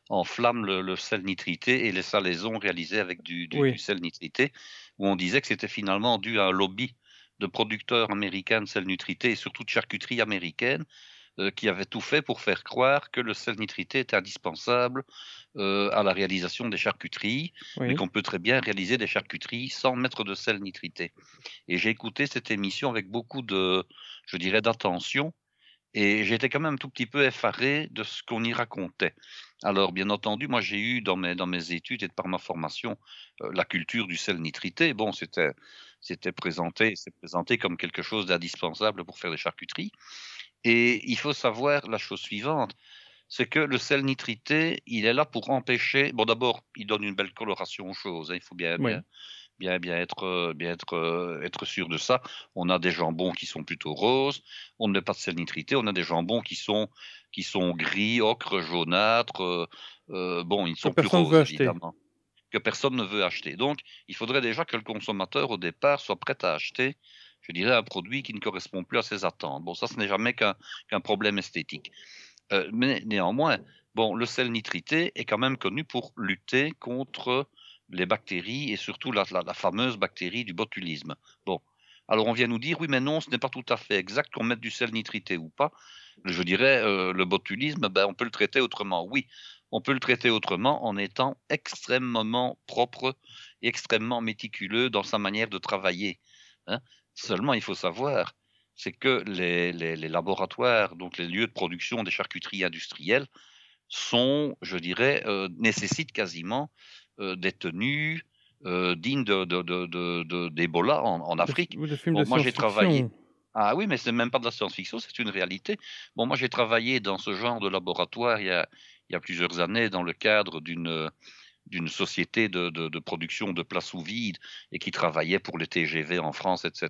en flamme le, sel nitrité et les salaisons réalisées avec du, du sel nitrité, où on disait que c'était finalement dû à un lobby de producteurs américains de sel nutrité et surtout de charcuterie américaine euh, qui avaient tout fait pour faire croire que le sel nitrité était indispensable euh, à la réalisation des charcuteries et qu'on peut très bien réaliser des charcuteries sans mettre de sel nitrité. Et j'ai écouté cette émission avec beaucoup de, je dirais, d'attention et j'étais quand même tout petit peu effaré de ce qu'on y racontait. Alors, bien entendu, moi j'ai eu dans mes, dans mes études et par ma formation euh, la culture du sel nitrité. Bon, c'était, c'était présenté, présenté comme quelque chose d'indispensable pour faire des charcuteries. Et il faut savoir la chose suivante c'est que le sel nitrité, il est là pour empêcher. Bon, d'abord, il donne une belle coloration aux choses, hein, il faut bien bien, être, euh, bien être, euh, être sûr de ça. On a des jambons qui sont plutôt roses, on ne pas de sel nitrité, on a des jambons qui sont, qui sont gris, ocre, jaunâtre. Euh, bon, ils sont plus roses, évidemment. Que personne ne veut acheter. Donc, il faudrait déjà que le consommateur, au départ, soit prêt à acheter je dirais, un produit qui ne correspond plus à ses attentes. Bon, ça, ce n'est jamais qu'un problème esthétique. mais néanmoins, bon, le sel nitrité est quand même connu pour lutter contre les bactéries et surtout la, fameuse bactérie du botulisme. Bon, alors on vient nous dire oui, mais non, ce n'est pas tout à fait exact qu'on mette du sel nitrité ou pas. Je dirais euh, le botulisme, ben, on peut le traiter autrement. Oui, on peut le traiter autrement en étant extrêmement propre et extrêmement méticuleux dans sa manière de travailler. Hein. Seulement, il faut savoir c'est que les, laboratoires, donc les lieux de production des charcuteries industrielles, sont, je dirais, euh, nécessitent quasiment euh, des tenues euh, dignes d'Ebola en, en, Afrique. moi, j'ai travaillé. Ah oui, mais c'est même pas de la science-fiction, c'est une réalité. Bon, moi, j'ai travaillé dans ce genre de laboratoire il y a, plusieurs années dans le cadre d'une société de, production de plats sous vide et qui travaillait pour les TGV en France, etc.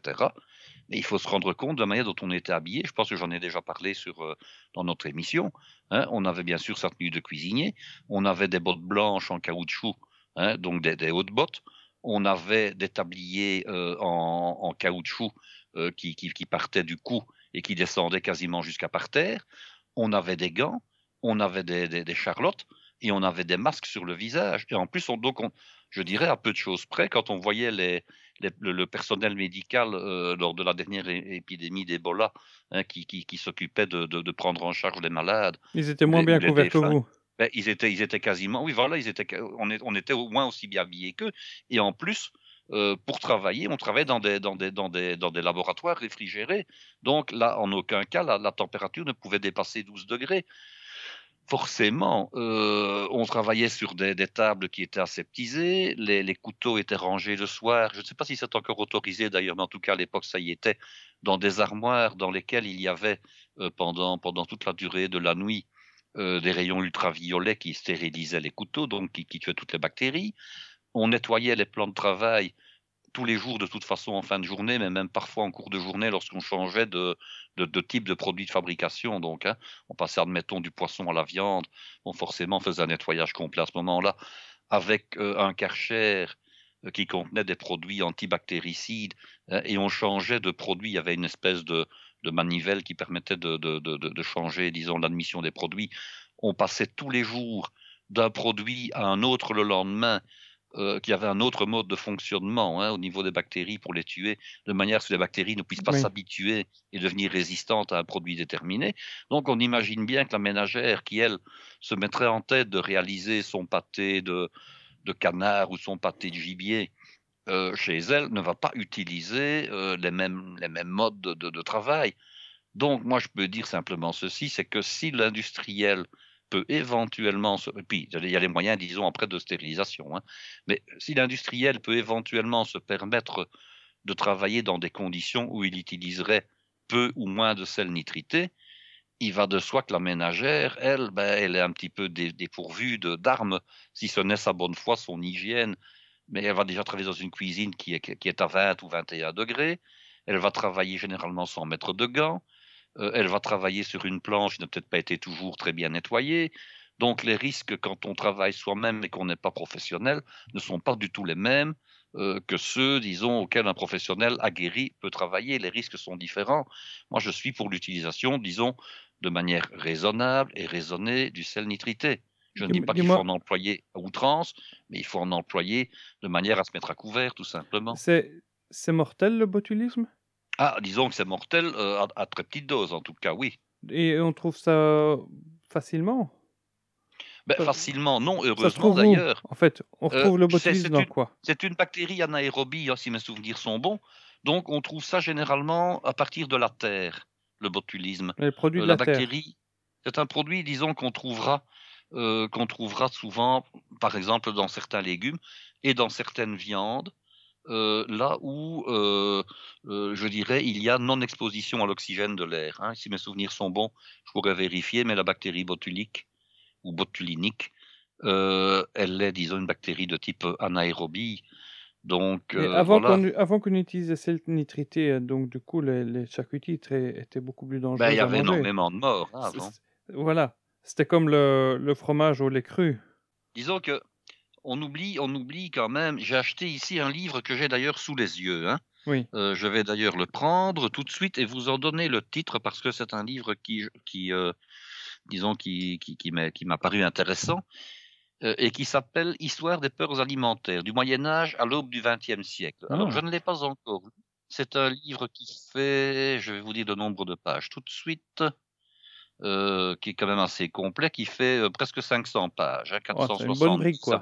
Mais il faut se rendre compte de la manière dont on était habillé. Je pense que j'en ai déjà parlé sur, euh, dans notre émission. Hein. on avait bien sûr sa tenue de cuisinier, on avait des bottes blanches en caoutchouc Hein, donc des, hautes bottes. On avait des tabliers euh, en, caoutchouc euh, qui, partaient du cou et qui descendaient quasiment jusqu'à par terre. On avait des gants, on avait des, charlottes et on avait des masques sur le visage. Et en plus, on, donc je dirais à peu de choses près, quand on voyait le, personnel médical euh, lors de la dernière épidémie d'Ebola hein, qui, s'occupait de, prendre en charge les malades. Ils étaient moins bien couverts que vous. Ben, ils, étaient, ils étaient quasiment, oui, voilà, ils étaient, on, était au moins aussi bien habillés qu'eux. Et en plus, euh, pour travailler, on travaillait dans des, dans des, dans dans des laboratoires réfrigérés. Donc là, en aucun cas, la, température ne pouvait dépasser 12 degrés. Forcément, euh, on travaillait sur des, tables qui étaient aseptisées, les, couteaux étaient rangés le soir. Je ne sais pas si c'est encore autorisé d'ailleurs, mais en tout cas à l'époque ça y était, dans des armoires dans lesquelles il y avait euh, pendant, pendant toute la durée de la nuit euh, des rayons ultraviolets qui stérilisaient les couteaux, donc qui, tuaient toutes les bactéries. On nettoyait les plans de travail tous les jours, de toute façon, en fin de journée, mais même parfois en cours de journée, lorsqu'on changeait de, de, type de produit de fabrication. Donc, hein, on passait, admettons, du poisson à la viande. on forcément, faisait un nettoyage complet à ce moment-là, avec euh, un karcher euh, qui contenait des produits antibactéricides, hein, et on changeait de produit. Il y avait une espèce de, de manivelles qui permettaient de, changer, disons, l'admission des produits. On passait tous les jours d'un produit à un autre le lendemain, euh, qui avait un autre mode de fonctionnement hein, au niveau des bactéries pour les tuer, de manière à que les bactéries ne puissent pas s'habituer et devenir résistantes à un produit déterminé. Donc on imagine bien que la ménagère qui, elle, se mettrait en tête de réaliser son pâté de canard ou son pâté de gibier euh, chez elle ne va pas utiliser euh, les, mêmes, modes de, travail. Donc moi je peux dire simplement ceci, c'est que si l'industriel peut éventuellement, se, et puis il y a les moyens disons après de stérilisation, hein, mais si l'industriel peut éventuellement se permettre de travailler dans des conditions où il utiliserait peu ou moins de sel nitrité, il va de soi que la ménagère, elle, ben, elle est un petit peu dépourvue d'armes, si ce n'est sa bonne foi, son hygiène, mais elle va déjà travailler dans une cuisine qui est, qui est à 20 ou 21 degrés. Elle va travailler généralement sans mettre de gants. Euh, elle va travailler sur une planche qui n'a peut-être pas été toujours très bien nettoyée. Donc les risques quand on travaille soi-même et qu'on n'est pas professionnel ne sont pas du tout les mêmes euh, que ceux, disons, auxquels un professionnel aguerri peut travailler. Les risques sont différents. Moi, je suis pour l'utilisation, disons, de manière raisonnable et raisonnée du sel nitrité. Je ne dis pas qu'il faut en employer à outrance, mais il faut en employer de manière à se mettre à couvert, tout simplement. C'est mortel le botulisme Ah, disons que c'est mortel euh, à, très petite dose, en tout cas, oui. Et on trouve ça facilement ben, Facilement, non, heureusement d'ailleurs. En fait, on euh, retrouve le botulisme dans quoi C'est une bactérie anaérobie, hein, si mes souvenirs sont bons. Donc, on trouve ça généralement à partir de la terre, le botulisme. Le produit de euh, la, bactérie. C'est un produit, disons, qu'on trouvera euh, qu'on trouvera souvent, par exemple, dans certains légumes et dans certaines viandes, euh, là où, euh, je dirais, il y a non-exposition à l'oxygène de l'air. Hein. Si mes souvenirs sont bons, je pourrais vérifier, mais la bactérie botulique ou botulinique, elle est, disons, une bactérie de type anaérobie. Donc, avant qu'on utilise cette nitrité, donc du coup les, circuits titres étaient, beaucoup plus dangereux. Ben, il y avait énormément de morts avant. Voilà. C'était comme le, fromage au lait cru. Disons que on oublie, on oublie quand même. J'ai acheté ici un livre que j'ai d'ailleurs sous les yeux. Hein. Oui. Euh, je vais d'ailleurs le prendre tout de suite et vous en donner le titre parce que c'est un livre qui, euh, disons, qui, m'a paru intéressant euh, et qui s'appelle Histoire des peurs alimentaires du Moyen Âge à l'aube du XXe siècle. Alors ah. je ne l'ai pas encore. C'est un livre qui fait, je vais vous dire de nombre de pages tout de suite. Euh, qui est quand même assez complet, qui fait euh, presque 500 pages, 460 hein,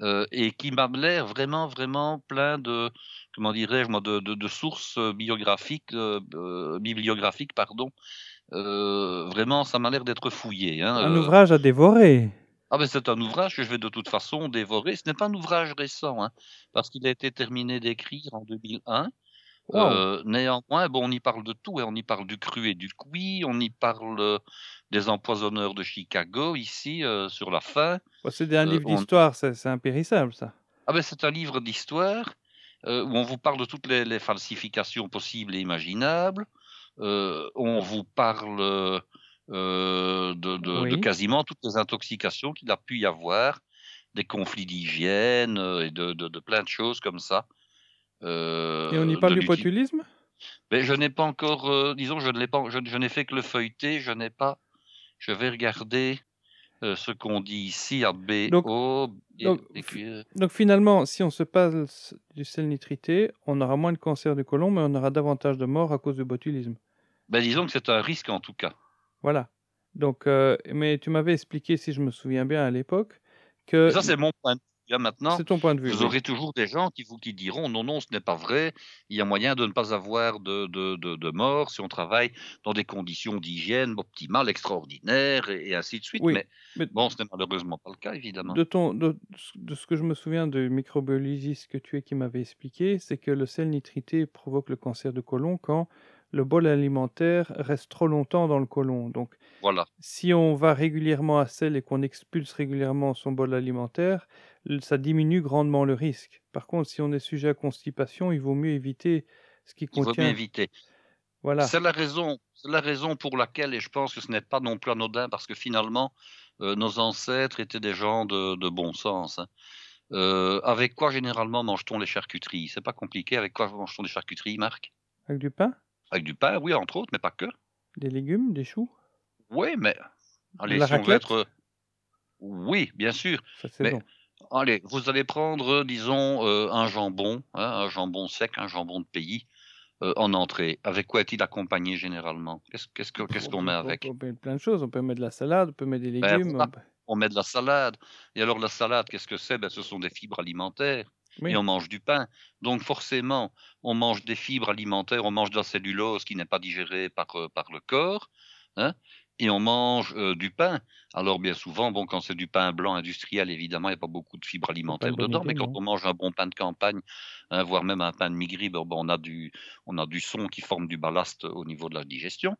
euh, et qui m'a l'air vraiment, vraiment plein de, comment dirais-je, de, sources biographiques, bibliographiques, pardon. vraiment, ça m'a l'air d'être fouillé. Hein, un ouvrage à dévorer. Ah ben c'est un ouvrage que je vais de toute façon dévorer. Ce n'est pas un ouvrage récent, hein, parce qu'il a été terminé d'écrire en 2001. Euh, néanmoins, on y parle de tout, et hein. on y parle du cru et du cuit, on y parle euh, des empoisonneurs de Chicago, ici, euh, sur la fin. c'est un livre d'histoire, c'est impérissable, ça. Ah c'est un livre d'histoire où on vous parle de toutes les, falsifications possibles et imaginables. on vous parle de, quasiment toutes les intoxications qu'il a pu y avoir des conflits d'hygiène et de, plein de choses comme ça. Euh, et on y parle du botulisme mais je n'ai pas encore, euh, disons, je n'ai pas, je, n'ai fait que le feuilleter. Je n'ai pas. Je vais regarder euh, ce qu'on dit ici à B, Donc, e. donc, finalement, si on se passe du sel nitrité, on aura moins de cancer du côlon, mais on aura davantage de morts à cause du botulisme. Ben, disons que c'est un risque en tout cas. Voilà. Donc, mais tu m'avais expliqué, si je me souviens bien à l'époque, que. ça, c'est mon point de maintenant, ton point vous aurez toujours des gens qui vous qui diront non, non, ce n'est pas vrai, il y a moyen de ne pas avoir de, de, mort si on travaille dans des conditions d'hygiène optimales, extraordinaires, et, ainsi de suite. mais, bon, ce n'est malheureusement pas le cas, évidemment. De, ce que je me souviens de microbiologiste que tu es qui m'avait expliqué, c'est que le sel nitrité provoque le cancer de colon quand le bol alimentaire reste trop longtemps dans le côlon. Donc, si on va régulièrement à sel et qu'on expulse régulièrement son bol alimentaire, ça diminue grandement le risque. Par contre, si on est sujet à constipation, il vaut mieux éviter ce qui contient. Il vaut mieux éviter. Voilà. C'est la raison, la raison pour laquelle, et je pense que ce n'est pas non plus anodin, parce que finalement, euh, nos ancêtres étaient des gens de, bon sens. Hein. Euh, avec quoi généralement mange-t-on les charcuteries C'est pas compliqué. Avec quoi mange-t-on les charcuteries, Marc Avec du pain Avec du pain, oui, entre autres, mais pas que. Des légumes, des choux oui, mais. Allez, la si être. Euh, oui, bien sûr. mais... Allez, vous allez prendre, disons, euh, un jambon, hein, un jambon sec, un jambon de pays. Euh, en entrée Avec quoi est-il accompagné généralement Qu'est-ce qu'on met avec on, peut mettre plein de choses. On peut mettre de la salade, on peut mettre des ben, légumes. On met de la salade. Et alors la salade, qu'est-ce que c'est ben, Ce sont des fibres alimentaires. Et on mange du pain. Donc forcément, on mange des fibres alimentaires, on mange de la cellulose qui n'est pas digérée par, le corps. Hein et on mange euh, du pain. Alors bien souvent, bon, quand c'est du pain blanc industriel, évidemment, il n'y a pas beaucoup de fibres alimentaires dedans, mais quand on mange un bon pain de campagne, hein, voire même un pain de migri, ben, on, a du, on a du son qui forme du ballast euh, au niveau de la digestion.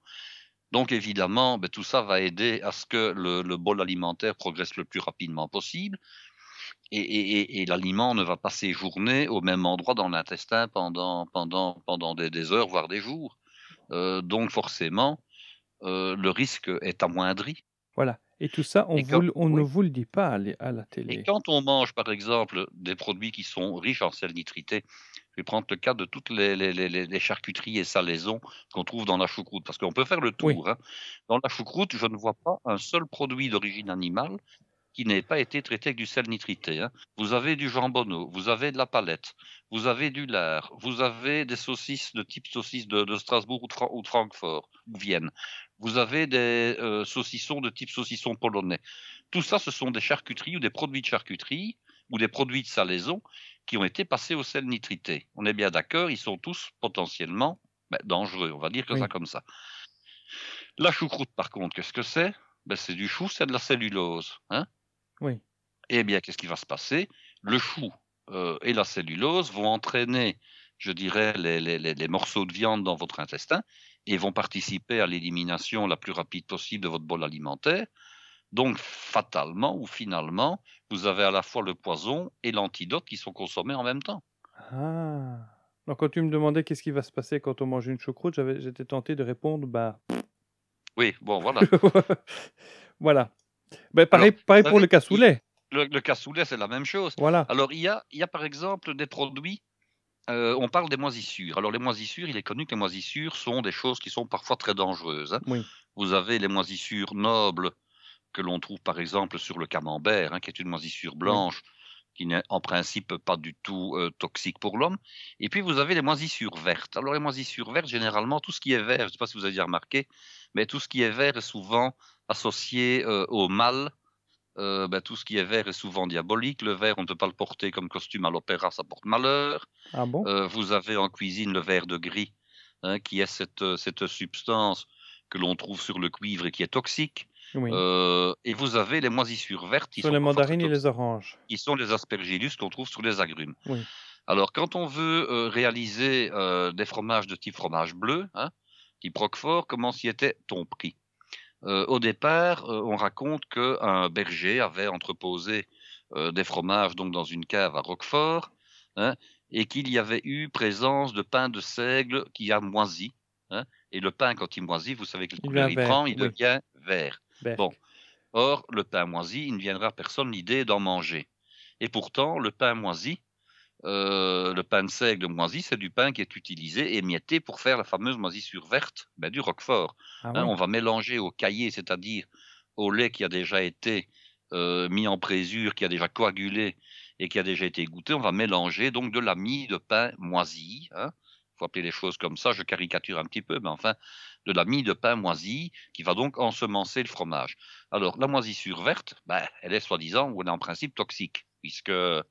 Donc évidemment, ben, tout ça va aider à ce que le, bol alimentaire progresse le plus rapidement possible. Et, et, et, l'aliment ne va pas séjourner au même endroit dans l'intestin pendant, pendant, pendant des, heures, voire des jours. Euh, donc forcément, euh, le risque est amoindri. Voilà. Et tout ça, on, ne vous le dit pas à, la télé. Et quand on mange, par exemple, des produits qui sont riches en sel nitrité, je vais prendre le cas de toutes les, charcuteries et salaisons qu'on trouve dans la choucroute, parce qu'on peut faire le tour. Hein. Dans la choucroute, je ne vois pas un seul produit d'origine animale qui n'ait pas été traité avec du sel nitrité. Hein. Vous avez du jambonneau, vous avez de la palette, vous avez du lard, vous avez des saucisses de type saucisse de, Strasbourg ou ou de Francfort ou Vienne. Vous avez des euh, saucissons de type saucisson polonais. Tout ça, ce sont des charcuteries ou des produits de charcuterie ou des produits de salaison qui ont été passés au sel nitrité. On est bien d'accord, ils sont tous potentiellement ben, dangereux, on va dire que ça comme ça. La choucroute, par contre, qu'est-ce que c'est ben, C'est du chou, c'est de la cellulose. Hein oui. Eh bien, qu'est-ce qui va se passer Le chou euh, et la cellulose vont entraîner, je dirais, les, morceaux de viande dans votre intestin et vont participer à l'élimination la plus rapide possible de votre bol alimentaire. Donc, fatalement ou finalement, vous avez à la fois le poison et l'antidote qui sont consommés en même temps. Ah. Donc, quand tu me demandais qu'est-ce qui va se passer quand on mange une choucroute, j'étais tenté de répondre bah. Oui, bon, voilà. voilà. Mais ben, pareil, pareil pour le cassoulet. Le, cassoulet, c'est la même chose. Voilà. Alors, il il y a par exemple des produits euh, on parle des moisissures. Alors les moisissures, il est connu que les moisissures sont des choses qui sont parfois très dangereuses. Hein. Vous avez les moisissures nobles que l'on trouve par exemple sur le camembert, hein, qui est une moisissure blanche, qui n'est en principe pas du tout euh, toxique pour l'homme. Et puis vous avez les moisissures vertes. Alors les moisissures vertes, généralement, tout ce qui est vert, je ne sais pas si vous avez remarqué, mais tout ce qui est vert est souvent associé euh, au mâle. Euh, ben, tout ce qui est vert est souvent diabolique. Le vert, on ne peut pas le porter comme costume à l'opéra, ça porte malheur. Ah euh, vous avez en cuisine le vert de gris, hein, qui est euh, cette, substance que l'on trouve sur le cuivre et qui est toxique. et vous avez les moisissures vertes. Sur les mandarines et les oranges. Qui sont les aspergillus qu'on trouve sur les agrumes. Alors, quand on veut réaliser des fromages de type fromage bleu, hein, type Roquefort, comment s'y était-on pris euh, au départ, euh, on raconte qu'un berger avait entreposé euh, des fromages donc dans une cave à Roquefort, hein, et qu'il y avait eu présence de pain de seigle qui a moisi. Hein, et le pain, quand il moisit, vous savez qu'il couleur il, prend, il devient vert. Bon. Or, le pain moisi, il ne viendra à personne l'idée d'en manger. Et pourtant, le pain moisi, euh, le pain de seigle de moisi, c'est du pain qui est utilisé, et émietté pour faire la fameuse moisissure verte ben, du roquefort. Ah hein, on va mélanger au caillé, c'est-à-dire au lait qui a déjà été euh, mis en présure, qui a déjà coagulé et qui a déjà été goûté on va mélanger donc de la mie de pain moisi, hein, faut appeler les choses comme ça, je caricature un petit peu, mais enfin, de la mie de pain moisi qui va donc ensemencer le fromage. Alors, la moisissure verte, ben, elle est soi-disant ou elle est en principe toxique puisque euh,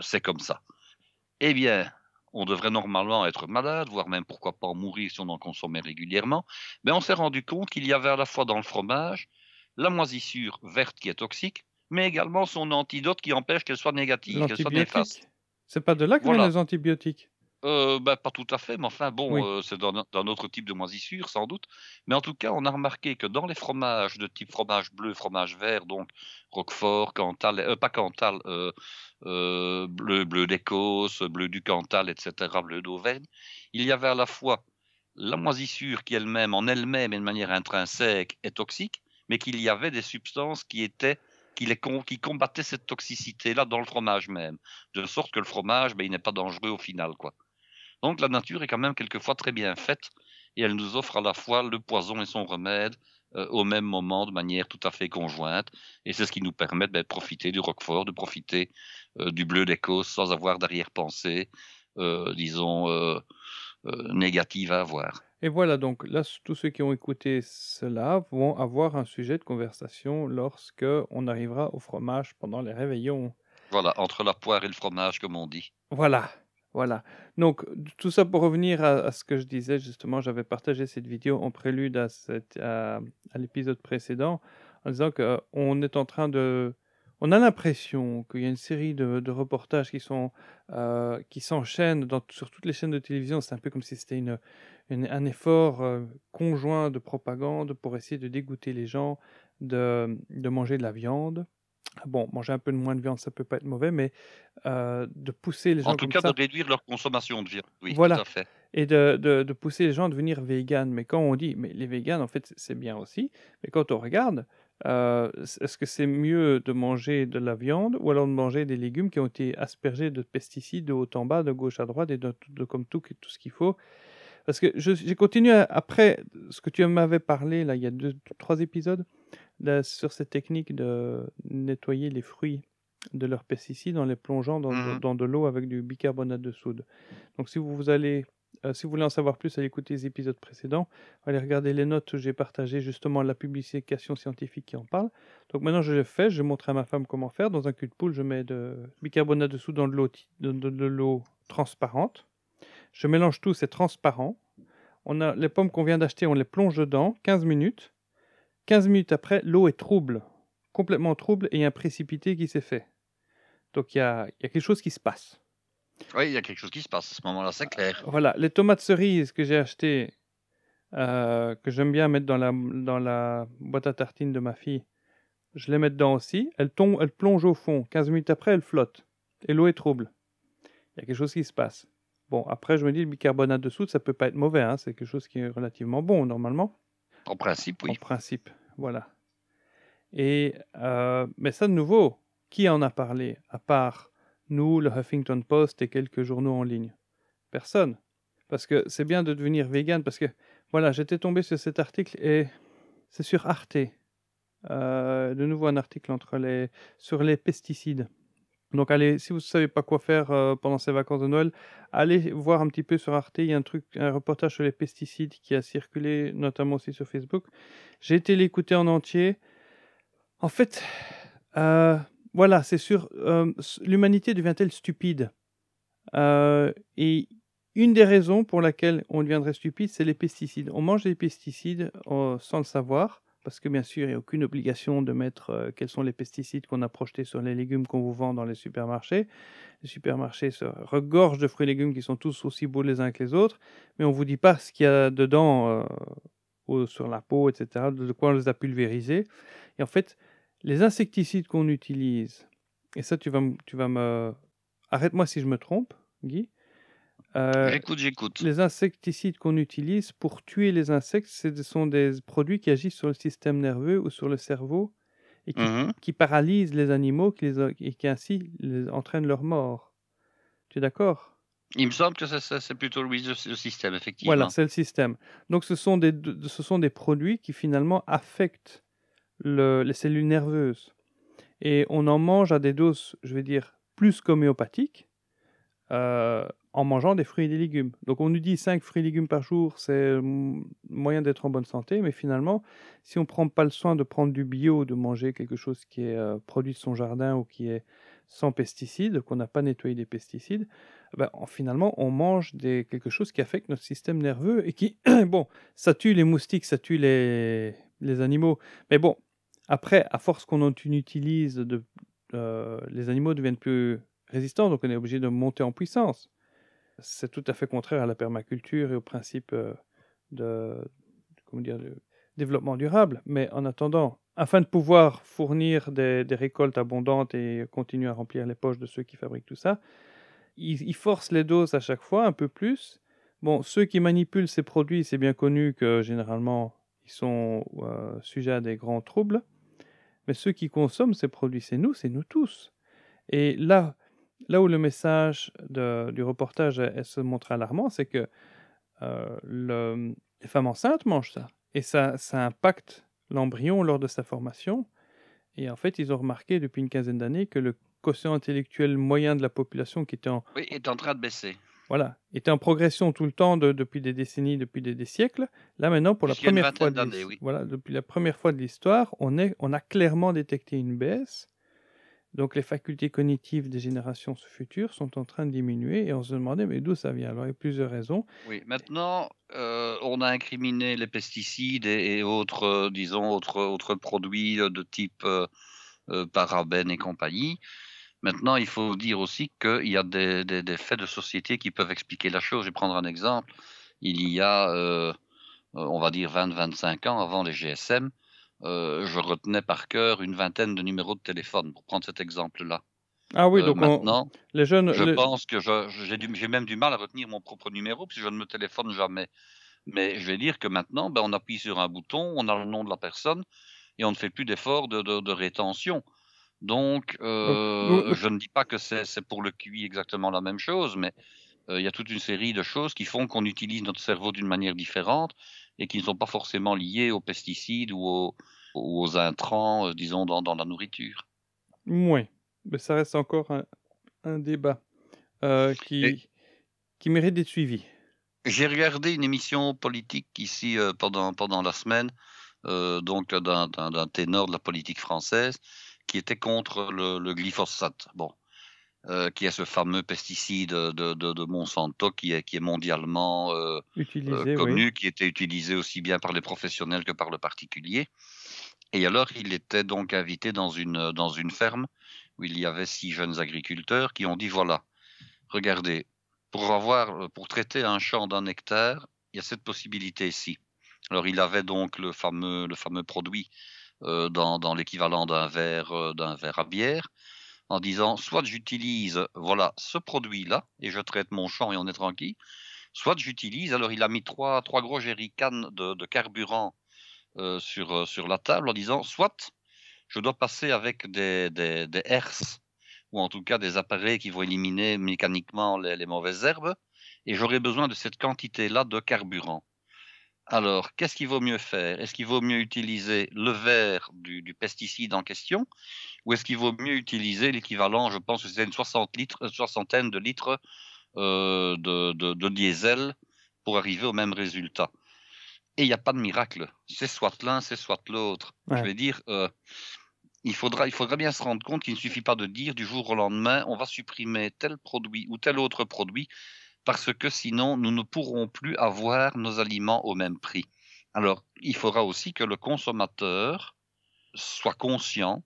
c'est comme ça. Eh bien, on devrait normalement être malade, voire même pourquoi pas mourir si on en consommait régulièrement, mais on s'est rendu compte qu'il y avait à la fois dans le fromage la moisissure verte qui est toxique, mais également son antidote qui empêche qu'elle soit négative, qu'elle soit néfaste. C'est pas de là que les antibiotiques euh, bah, pas tout à fait, mais enfin, bon, euh, c'est d'un autre type de moisissure, sans doute. Mais en tout cas, on a remarqué que dans les fromages de type fromage bleu, fromage vert, donc Roquefort, Cantal, euh, pas Cantal, bleu, bleu d'Écosse, bleu du Cantal, etc., bleu d'Auvergne, il y avait à la fois la moisissure qui elle-même, en elle-même et de manière intrinsèque, est toxique, mais qu'il y avait des substances qui étaient qui, qui combattaient cette toxicité-là dans le fromage même, de sorte que le fromage, ben, il n'est pas dangereux au final, quoi. Donc la nature est quand même quelquefois très bien faite et elle nous offre à la fois le poison et son remède euh, au même moment de manière tout à fait conjointe. Et c'est ce qui nous permet ben, de profiter du Roquefort, de profiter euh, du bleu d'Écosse sans avoir d'arrière-pensée, euh, disons, négative à avoir. Et voilà, donc là, tous ceux qui ont écouté cela vont avoir un sujet de conversation lorsque on arrivera au fromage pendant les réveillons. Voilà, entre la poire et le fromage, comme on dit. Voilà. Voilà. Donc, tout ça pour revenir à, ce que je disais, justement, j'avais partagé cette vidéo en prélude à, à, l'épisode précédent, en disant qu'on euh, est en train de... On a l'impression qu'il y a une série de, reportages qui sont euh, qui s'enchaînent sur toutes les chaînes de télévision. C'est un peu comme si c'était un effort euh, conjoint de propagande pour essayer de dégoûter les gens de, de manger de la viande. Bon, manger un peu de moins de viande, ça peut pas être mauvais, mais euh, de pousser les gens. En tout cas, de réduire leur consommation de viande. Oui, voilà. tout à fait. Et de, de, pousser les gens à devenir véganes. Mais quand on dit, mais les véganes, en fait, c'est bien aussi. Mais quand on regarde, euh, est-ce que c'est mieux de manger de la viande ou alors de manger des légumes qui ont été aspergés de pesticides de haut en bas, de gauche à droite et de, comme tout, tout ce qu'il faut parce que j'ai continué après ce que tu m'avais parlé, là, il y a deux, trois épisodes, sur cette technique de nettoyer les fruits de leurs pesticides en les plongeant dans, de mmh l'eau avec du bicarbonate de soude. Donc si vous allez euh, si vous voulez en savoir plus, allez écouter les épisodes précédents. Allez regarder les notes où j'ai partagé justement la publication scientifique qui en parle. Donc maintenant, je le fais. Je montre à ma femme comment faire. Dans un cul de poule, je mets du bicarbonate de soude dans de l'eau transparente. Je mélange tout, c'est transparent. On a les pommes qu'on vient d'acheter, on les plonge dedans, 15 minutes. 15 minutes après, l'eau est trouble, complètement trouble, et il y a un précipité qui s'est fait. Donc il y, a, quelque chose qui se passe. Oui, il y a quelque chose qui se passe à ce moment-là, c'est clair. Voilà, les tomates cerises que j'ai achetées, euh, que j'aime bien mettre dans la, boîte à tartines de ma fille, je les mets dedans aussi. Elles, tombent, elles plongent au fond. 15 minutes après, elles flottent. Et l'eau est trouble. Il y a quelque chose qui se passe. Bon, après, je me dis, le bicarbonate de soude, ça peut pas être mauvais. Hein. c'est quelque chose qui est relativement bon, normalement. En principe, oui. En principe, voilà. Et, euh, mais ça, de nouveau, qui en a parlé, à part nous, le Huffington Post et quelques journaux en ligne Personne. Parce que c'est bien de devenir vegan, parce que, voilà, j'étais tombé sur cet article et c'est sur Arte. Euh, de nouveau un article entre les, sur les pesticides. Donc allez, si vous ne savez pas quoi faire euh, pendant ces vacances de Noël, allez voir un petit peu sur Arte, il y a un truc, un reportage sur les pesticides qui a circulé notamment aussi sur Facebook. J'ai été l'écouter en entier. En fait, euh, voilà, c'est sûr, euh, l'humanité devient-elle stupide Et une des raisons pour laquelle on deviendrait stupide, c'est les pesticides. On mange des pesticides sans le savoir parce que bien sûr, il n'y a aucune obligation de mettre euh, quels sont les pesticides qu'on a projetés sur les légumes qu'on vous vend dans les supermarchés. Les supermarchés se regorgent de fruits et légumes qui sont tous aussi beaux les uns que les autres, mais on ne vous dit pas ce qu'il y a dedans, euh, sur la peau, etc., de quoi on les a pulvérisés. Et en fait, les insecticides qu'on utilise, et ça, tu vas, tu vas me. Arrête-moi si je me trompe, Guy, euh, les insecticides qu'on utilise pour tuer les insectes, ce sont des produits qui agissent sur le système nerveux ou sur le cerveau et qui, mhm. paralysent les animaux et qui ainsi les, entraînent leur mort. Tu es d'accord il me semble que ça, c'est plutôt le, système, effectivement. Voilà, c'est le système. Donc ce sont des, ce sont des produits qui finalement affectent les cellules nerveuses. Et on en mange à des doses, je vais dire, plus qu'homéopathiques, euh, en mangeant des fruits et des légumes. Donc on nous dit 5 fruits et légumes par jour, c'est euh, moyen d'être en bonne santé, mais finalement, si on ne prend pas le soin de prendre du bio, de manger quelque chose qui est euh, produit de son jardin ou qui est sans pesticides, qu'on n'a pas nettoyé des pesticides, ben, finalement, on mange des, quelque chose qui affecte notre système nerveux et qui, bon, ça tue les moustiques, ça tue les, animaux. Mais bon, après, à force qu'on en utilise, euh, les animaux deviennent plus résistants, donc on est obligé de monter en puissance c'est tout à fait contraire à la permaculture et au principe euh, de, dire, développement durable. Mais en attendant, afin de pouvoir fournir des, récoltes abondantes et continuer à remplir les poches de ceux qui fabriquent tout ça, ils, forcent les doses à chaque fois un peu plus. Bon, ceux qui manipulent ces produits, c'est bien connu que généralement ils sont euh, sujets à des grands troubles. Mais ceux qui consomment ces produits, c'est nous, c'est nous tous. Et là, là où le message du reportage se montre alarmant, c'est que euh, les femmes enceintes mangent ça. Et ça, impacte l'embryon lors de sa formation. Et en fait, ils ont remarqué depuis une quinzaine d'années que le quotient intellectuel moyen de la population qui était en... est en train de baisser. Voilà, était en progression tout le temps depuis des décennies, depuis des, siècles. Là maintenant, pour la première fois, de depuis la première fois de l'histoire, on, on a clairement détecté une baisse. Donc les facultés cognitives des générations futures sont en train de diminuer et on se demandait mais d'où ça vient Alors il y a plusieurs raisons. Oui, maintenant euh, on a incriminé les pesticides et, autres, euh, disons, autres, produits de type euh, euh parabènes et compagnie. Maintenant il faut dire aussi qu'il y a des, des, faits de société qui peuvent expliquer la chose. Je vais prendre un exemple. Il y a, on va dire, 20-25 ans avant les GSM, euh, je retenais par cœur une vingtaine de numéros de téléphone, pour prendre cet exemple-là. Ah oui, euh, donc maintenant, les jeunes. Je pense que j'ai même du mal à retenir mon propre numéro, puisque je ne me téléphone jamais. Mais je vais dire que maintenant, ben, on appuie sur un bouton, on a le nom de la personne, et on ne fait plus d'efforts de, rétention. Donc, euh, je ne dis pas que c'est pour le QI exactement la même chose, mais euh, il y a toute une série de choses qui font qu'on utilise notre cerveau d'une manière différente et qui ne sont pas forcément liées aux pesticides ou aux, intrants, euh, disons, dans, la nourriture. Oui, mais ça reste encore un, débat euh, qui, qui mérite d'être suivi. J'ai regardé une émission politique ici pendant, pendant la semaine, donc d'un ténor de la politique française, qui était contre le, le glyphosate. Bon, euh, qui est ce fameux pesticide de, Monsanto qui est, qui est mondialement euh, euh, connu, qui était utilisé aussi bien par les professionnels que par le particulier. Et alors, il était donc invité dans une, dans une ferme où il y avait six jeunes agriculteurs qui ont dit voilà, regardez, pour, pour traiter un champ d'un hectare, il y a cette possibilité ici. Alors, il avait donc le fameux, le fameux produit dans, dans l'équivalent d'un verre, d'un verre à bière en disant soit j'utilise voilà ce produit-là et je traite mon champ et on est tranquille, soit j'utilise, alors il a mis trois, trois gros jerrycans de, de carburant euh, sur, euh, sur la table en disant soit je dois passer avec des, des, herses ou en tout cas des appareils qui vont éliminer mécaniquement les mauvaises herbes et j'aurai besoin de cette quantité-là de carburant. Alors, qu'est-ce qu'il vaut mieux faire Est-ce qu'il vaut mieux utiliser le verre du, pesticide en question ou est-ce qu'il vaut mieux utiliser l'équivalent, je pense que c'est une, soixantaine de litres euh, de, diesel pour arriver au même résultat Et il n'y a pas de miracle. C'est soit l'un, c'est soit l'autre. Je veux dire, euh, il, faudra, il faudra bien se rendre compte qu'il ne suffit pas de dire du jour au lendemain, on va supprimer tel produit ou tel autre produit parce que sinon nous ne pourrons plus avoir nos aliments au même prix. Alors il faudra aussi que le consommateur soit conscient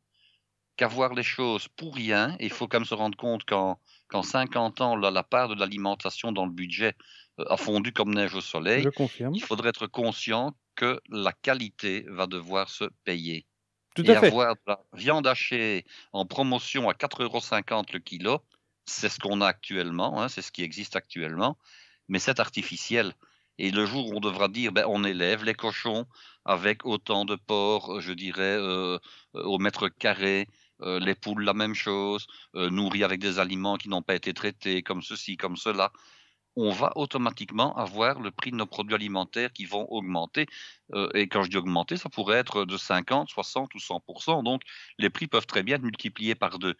qu'avoir les choses pour rien, il faut quand même se rendre compte qu'en 50 ans, la, part de l'alimentation dans le budget euh, a fondu comme neige au soleil. Il faudrait être conscient que la qualité va devoir se payer. Tout à et avoir de la viande hachée en promotion à 4,50 euros le kilo, c'est ce qu'on a actuellement, hein, c'est ce qui existe actuellement, mais c'est artificiel. Et le jour où on devra dire, ben, on élève les cochons avec autant de porcs, je dirais, euh, euh, au mètre carré, euh, les poules la même chose, nourris avec des aliments qui n'ont pas été traités, comme ceci, comme cela, on va automatiquement avoir le prix de nos produits alimentaires qui vont augmenter. et quand je dis augmenter, ça pourrait être de 50, 60 ou 100 Donc les prix peuvent très bien être multipliés par deux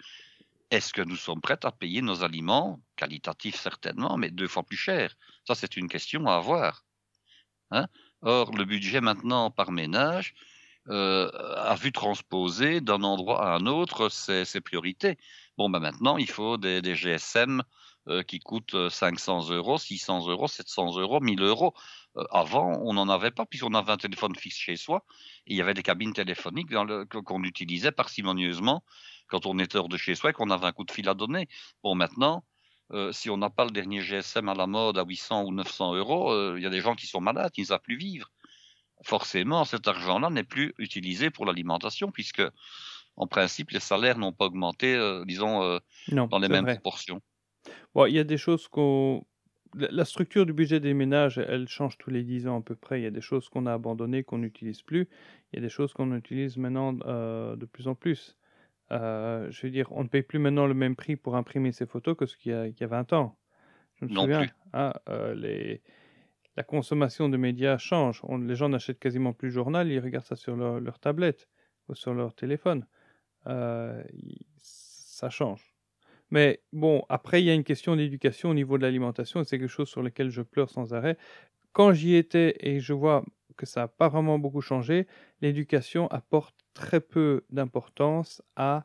est-ce que nous sommes prêts à payer nos aliments, qualitatifs certainement, mais deux fois plus cher Ça, c'est une question à avoir. Hein. Or, le budget maintenant par ménage euh, a vu transposer d'un endroit à un autre ses, ses priorités. Bon, ben maintenant, il faut des, GSM euh, qui coûtent 500 euh, euros, 600 euros, 700 euros, 1000 euros. avant, on n'en avait pas, puisqu'on avait un téléphone fixe chez soi. Et il y avait des cabines téléphoniques qu'on utilisait parcimonieusement quand on est hors de chez soi qu'on avait un coup de fil à donner. Bon, maintenant, euh, si on n'a pas le dernier GSM à la mode à 800 ou 900 euros, euh, il y a des gens qui sont malades, ils ne savent plus vivre. Forcément, cet argent-là n'est plus utilisé pour l'alimentation, puisque, en principe, les salaires n'ont pas augmenté, euh, disons, dans les mêmes proportions. il y a des choses qu'on. La structure du budget des ménages, elle change tous les 10 ans à peu près. Il y a des choses qu'on a abandonnées, qu'on n'utilise plus. Il y a des choses qu'on utilise maintenant de plus en plus. Euh, je veux dire, on ne paye plus maintenant le même prix pour imprimer ces photos que ce qu'il y a, 20 ans. Je me souviens, plus. Ah, euh, les... la consommation de médias change. les gens n'achètent quasiment plus de journal, ils regardent ça sur leur, tablette ou sur leur téléphone. Euh, ça change. Mais bon, après, il y a une question d'éducation au niveau de l'alimentation, et c'est quelque chose sur lequel je pleure sans arrêt. Quand j'y étais et je vois que ça n'a pas vraiment beaucoup changé, l'éducation apporte très peu d'importance à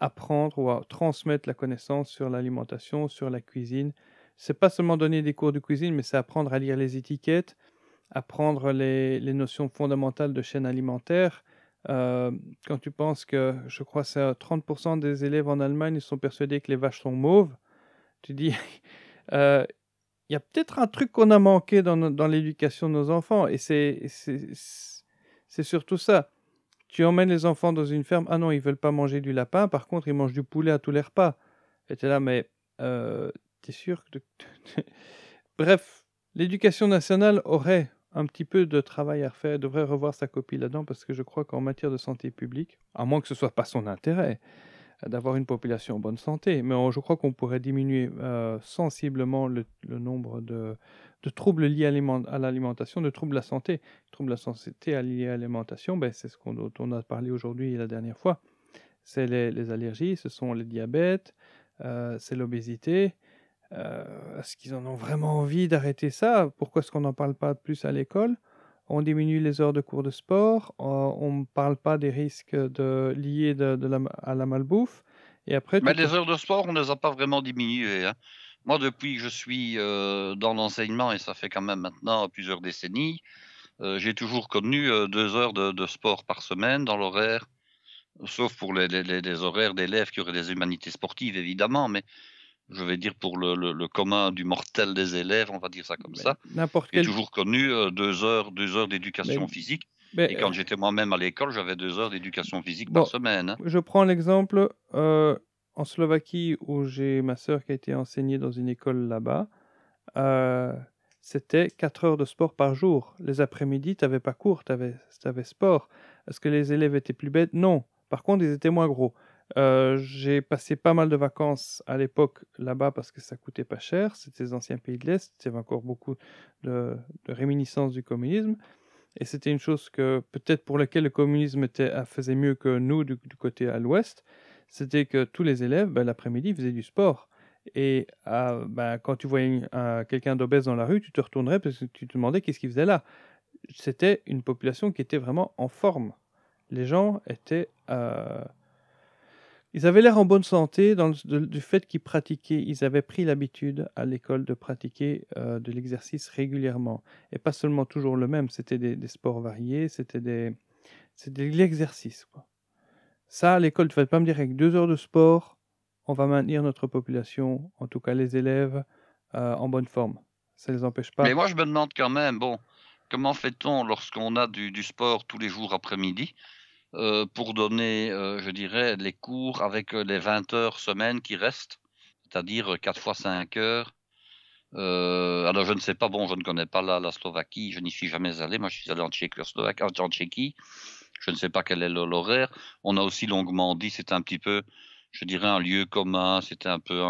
apprendre ou à transmettre la connaissance sur l'alimentation, sur la cuisine. C'est pas seulement donner des cours de cuisine, mais c'est apprendre à lire les étiquettes, apprendre les, notions fondamentales de chaîne alimentaire. Euh, quand tu penses que, je crois, que 30% des élèves en Allemagne sont persuadés que les vaches sont mauves, tu dis, euh, il y a peut-être un truc qu'on a manqué dans l'éducation de nos enfants, et c'est surtout ça. Tu emmènes les enfants dans une ferme, ah non, ils veulent pas manger du lapin, par contre, ils mangent du poulet à tous les repas. Et t'es là, mais euh, t'es sûr que... Bref, l'éducation nationale aurait un petit peu de travail à refaire, devrait revoir sa copie là-dedans, parce que je crois qu'en matière de santé publique, à moins que ce soit pas son intérêt, d'avoir une population en bonne santé, mais je crois qu'on pourrait diminuer euh, sensiblement le, nombre de, troubles liés à l'alimentation, de troubles de la santé. Troubles de la santé liés à l'alimentation, ben, c'est ce qu'on, dont on a parlé aujourd'hui et la dernière fois. C'est les, allergies, ce sont les diabètes, euh, c'est l'obésité. Euh, est-ce qu'ils en ont vraiment envie d'arrêter ça Pourquoi est-ce qu'on n'en parle pas plus à l'école on diminue les heures de cours de sport, euh, on ne parle pas des risques de, liés à la malbouffe. Et après, Mais les heures de sport, on ne les a pas vraiment diminuées. Hein. Moi, depuis que je suis euh, dans l'enseignement, et ça fait quand même maintenant plusieurs décennies, euh, j'ai toujours connu deux heures de, sport par semaine dans l'horaire, sauf pour les, les horaires d'élèves qui auraient des humanités sportives, évidemment, mais je vais dire pour le, commun du mortel des élèves, on va dire ça comme ben, ça. N'importe J'ai toujours connu euh, deux heures, deux heures d'éducation ben, physique. Ben, et quand euh, j'étais moi-même à l'école, j'avais deux heures d'éducation physique par semaine. Hein. Je prends l'exemple euh, en Slovaquie où j'ai ma sœur qui a été enseignée dans une école là-bas. c'était quatre heures de sport par jour. Les après-midi, tu n'avais pas cours, tu avais sport. Est-ce que les élèves étaient plus bêtes Non. Par contre, ils étaient moins gros. Euh, j'ai passé pas mal de vacances à l'époque là-bas parce que ça coûtait pas cher. C'était les anciens pays de l'Est. Il y avait encore beaucoup de, de réminiscences du communisme. Et c'était une chose que peut-être pour laquelle le communisme était, faisait mieux que nous du, côté à l'Ouest. C'était que tous les élèves, ben, l'après-midi, faisaient du sport. Et ah, ben, quand tu voyais quelqu'un d'obèse dans la rue, tu te retournerais parce que tu te demandais qu'est-ce qu'il faisait là. C'était une population qui était vraiment en forme. Les gens étaient euh, ils avaient l'air en bonne santé dans du fait qu'ils pratiquaient, ils avaient pris l'habitude à l'école de pratiquer euh, de l'exercice régulièrement. Et pas seulement toujours le même, c'était des, sports variés, c'était des, de l'exercice. Ça, à l'école, tu ne vas pas me dire avec deux heures de sport, on va maintenir notre population, en tout cas les élèves, euh, en bonne forme. Ça ne les empêche pas. Mais moi, je me demande quand même, bon, comment fait-on lorsqu'on a du, sport tous les jours après-midi euh, pour donner, euh, je dirais, les cours avec euh, les 20 heures semaine qui restent, c'est-à-dire 4 fois 5 heures. alors je ne sais pas, bon, je ne connais pas la, la Slovaquie, je n'y suis jamais allé, moi je suis allé en Tchécoslovaquie, en Tchéquie, je ne sais pas quel est l'horaire. On a aussi longuement dit, c'est un petit peu, je dirais, un lieu commun, c'était un peu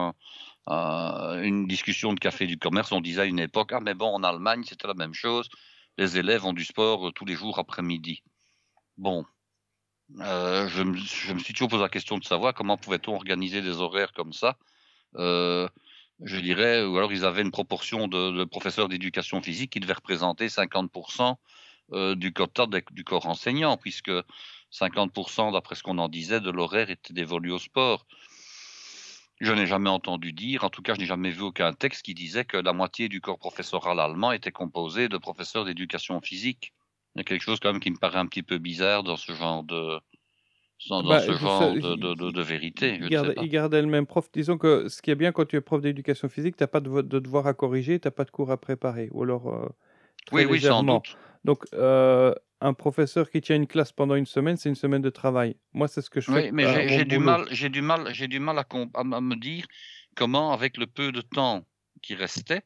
une discussion de café du commerce, on disait à une époque, ah mais bon, en Allemagne c'était la même chose, les élèves ont du sport tous les jours après-midi. Bon, euh, je, me, suis toujours posé la question de savoir comment pouvait-on organiser des horaires comme ça. Euh, je dirais, ou alors ils avaient une proportion de, professeurs d'éducation physique qui devait représenter 50% euh, du quota du corps enseignant, puisque 50%, d'après ce qu'on en disait, de l'horaire était dévolu au sport. Je n'ai jamais entendu dire, en tout cas, je n'ai jamais vu aucun texte qui disait que la moitié du corps professoral allemand était composé de professeurs d'éducation physique. Il y a quelque chose quand même qui me paraît un petit peu bizarre dans ce genre de, dans, bah, ce genre de, vérité. il, gardait, le même prof. Disons que ce qui est bien quand tu es prof d'éducation physique, tu n'as pas de, devoir à corriger, tu n'as pas de cours à préparer. Ou alors, euh, oui, oui, sans doute. Donc, euh, un professeur qui tient une classe pendant une semaine, c'est une semaine de travail. Moi, c'est ce que je fais. Oui, mais euh, j'ai du mal, j'ai du mal, j'ai du mal à, à, me dire comment, avec le peu de temps qui restait,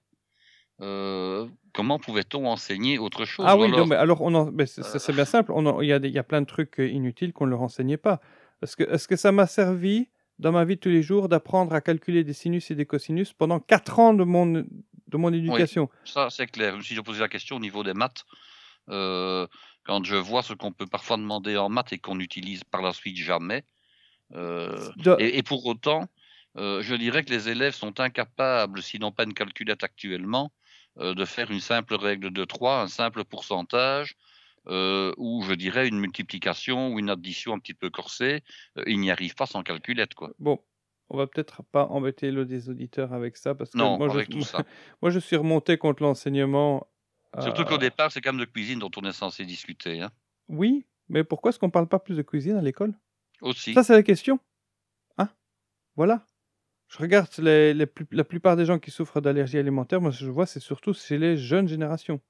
euh, comment pouvait-on enseigner autre chose Ah oui, alors c'est bien simple. Il y, a plein de trucs euh, inutiles qu'on ne leur enseignait pas. Est-ce que, ça m'a servi dans ma vie de tous les jours d'apprendre à calculer des sinus et des cosinus pendant 4 ans de mon, de mon éducation Ça, c'est clair. Si Je posais la question au niveau des maths. Euh, quand je vois ce qu'on peut parfois demander en maths et qu'on n'utilise par la suite jamais, et, et, pour autant, je dirais que les élèves sont incapables, sinon n'ont pas une calculette actuellement, euh, de faire une simple règle de 3, un simple pourcentage, euh, ou je dirais une multiplication ou une addition un petit peu corsée, euh, il n'y arrive pas sans calculette. Quoi. Bon, on va peut-être pas embêter le des auditeurs avec ça, parce que moi, je, suis remonté contre l'enseignement. Surtout qu'au départ, c'est quand même de cuisine dont on est censé discuter. Hein. Oui, mais pourquoi est-ce qu'on ne parle pas plus de cuisine à l'école Aussi. Ça, c'est la question. Hein Voilà. Je regarde les, la plupart des gens qui souffrent d'allergies alimentaires, moi je vois, c'est surtout chez les jeunes générations.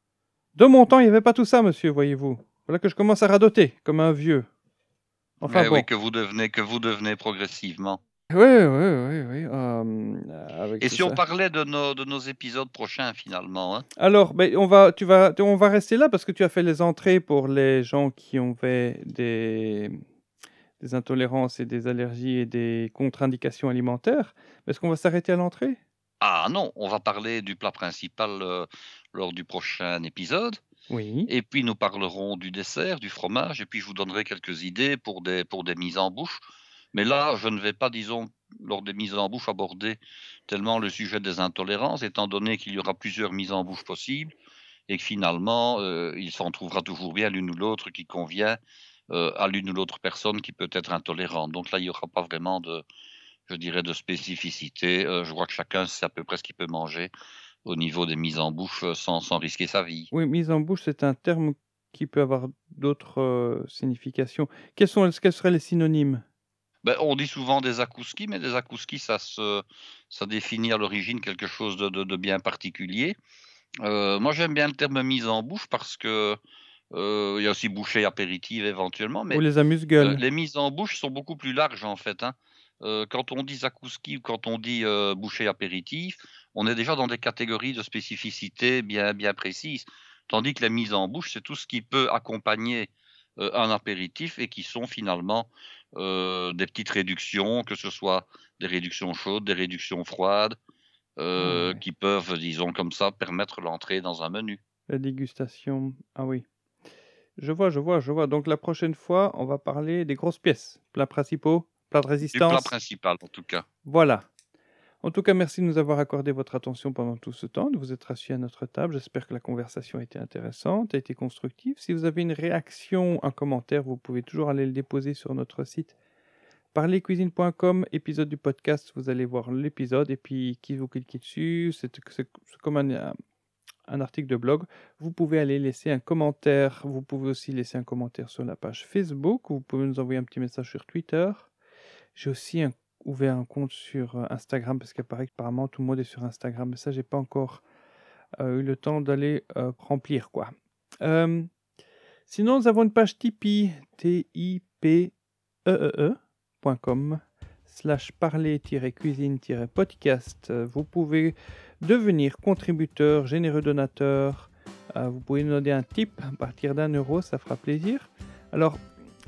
De mon temps, il n'y avait pas tout ça, monsieur, voyez-vous. Voilà que je commence à radoter, comme un vieux. Enfin, Mais bon. oui, que vous devenez, que vous devenez progressivement. Oui, oui, oui, oui. Euh, Et si on parlait de nos, de nos épisodes prochains finalement hein. Alors, on, va, tu vas, on va rester là parce que tu as fait les entrées pour les gens qui ont fait des, des intolérances et des allergies et des contre-indications alimentaires. Est-ce qu'on va s'arrêter à l'entrée Ah non, on va parler du plat principal euh, lors du prochain épisode. Oui. Et puis nous parlerons du dessert, du fromage, et puis je vous donnerai quelques idées pour des, pour des mises en bouche. Mais là, je ne vais pas, disons, lors des mises en bouche, aborder tellement le sujet des intolérances, étant donné qu'il y aura plusieurs mises en bouche possibles, et que finalement, euh, il s'en trouvera toujours bien l'une ou l'autre qui convient euh, à l'une ou l'autre personne qui peut être intolérante. Donc là, il n'y aura pas vraiment de, je dirais, de spécificité. Euh, je vois que chacun sait à peu près ce qu'il peut manger au niveau des mises en bouche euh, sans, sans risquer sa vie. Oui, mise en bouche, c'est un terme qui peut avoir d'autres significations. Quels, sont, quels seraient les synonymes ben, on dit souvent des akouskis, mais des akouskis, ça, ça définit à l'origine quelque chose de, bien particulier. moi, j'aime bien le terme mise en bouche parce que euh, il y a aussi bouchée apéritive éventuellement. Mais, les amuse-gueules. Euh, les mises en bouche sont beaucoup plus larges en fait. Hein. Euh, quand on dit zakouski ou quand on dit bouchée apéritif, on est déjà dans des catégories de spécificités bien, bien précises. Tandis que la mise en bouche, c'est tout ce qui peut accompagner un apéritif et qui sont finalement des petites réductions, que ce soit des réductions chaudes, des réductions froides, qui peuvent, disons comme ça, permettre l'entrée dans un menu. La dégustation, ah oui. Je vois, je vois, je vois. Donc la prochaine fois, on va parler des grosses pièces, plats principaux, plats de résistance. Du plats principaux, en tout cas. Voilà. En tout cas, merci de nous avoir accordé votre attention pendant tout ce temps, de vous être assis à notre table. J'espère que la conversation a été intéressante, a été constructive. Si vous avez une réaction, un commentaire, vous pouvez toujours aller le déposer sur notre site parlercuisine.com, épisode du podcast. Vous allez voir l'épisode et puis qui vous cliquez dessus. C'est comme un, un article de blog, vous pouvez aller laisser un commentaire. Vous pouvez aussi laisser un commentaire sur la page Facebook. Vous pouvez nous envoyer un petit message sur Twitter. J'ai aussi ouvert un compte sur euh, Instagram parce qu'apparemment apparemment tout le monde est sur Instagram. Mais ça, j'ai pas encore euh, eu le temps d'aller euh, remplir quoi. sinon, nous avons une page Tipeee, t i p e e, e slash parler-cuisine-podcast. Vous pouvez devenir contributeur, généreux donateur. Euh, vous pouvez nous donner un tip à partir d'un euro, ça fera plaisir. Alors,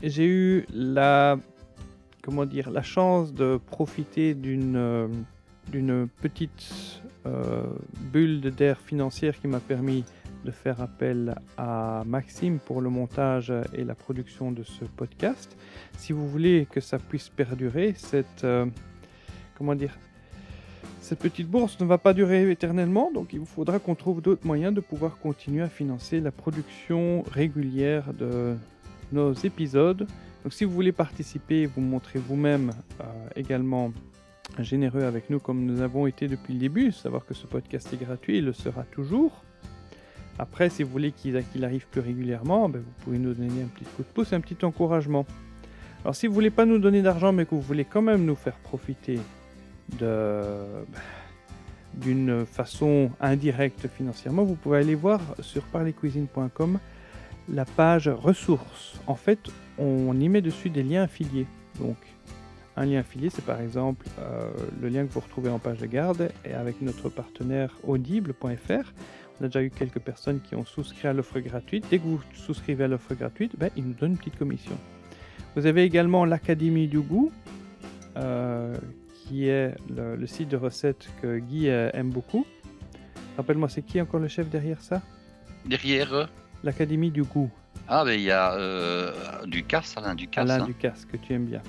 j'ai eu la, comment dire, la chance de profiter d'une euh, d'une petite euh, bulle d'air financière qui m'a permis de faire appel à Maxime pour le montage et la production de ce podcast. Si vous voulez que ça puisse perdurer, cette, comment dire, cette petite bourse ne va pas durer éternellement, donc il faudra qu'on trouve d'autres moyens de pouvoir continuer à financer la production régulière de nos épisodes. Donc si vous voulez participer, vous montrez vous-même euh, également généreux avec nous comme nous avons été depuis le début, savoir que ce podcast est gratuit, il le sera toujours. Après, si vous voulez qu'il arrive plus régulièrement, ben, vous pouvez nous donner un petit coup de pouce, un petit encouragement. Alors si vous voulez pas nous donner d'argent mais que vous voulez quand même nous faire profiter d'une façon indirecte financièrement, vous pouvez aller voir sur parlercuisine.com la page ressources. En fait, on y met dessus des liens affiliés. Donc, un lien affilié, c'est par exemple euh, le lien que vous retrouvez en page de garde et avec notre partenaire audible.fr. On a déjà eu quelques personnes qui ont souscrit à l'offre gratuite. Dès que vous souscrivez à l'offre gratuite, ben, ils nous donnent une petite commission. Vous avez également l'Académie du goût, euh, est le, site de recettes que Guy euh, aime beaucoup. Rappelle-moi, c'est qui encore le chef derrière ça Derrière euh, L'Académie du goût. Ah, ben il y a euh, Ducasse, Alain Ducasse. Alain du Ducasse, hein. que tu aimes bien.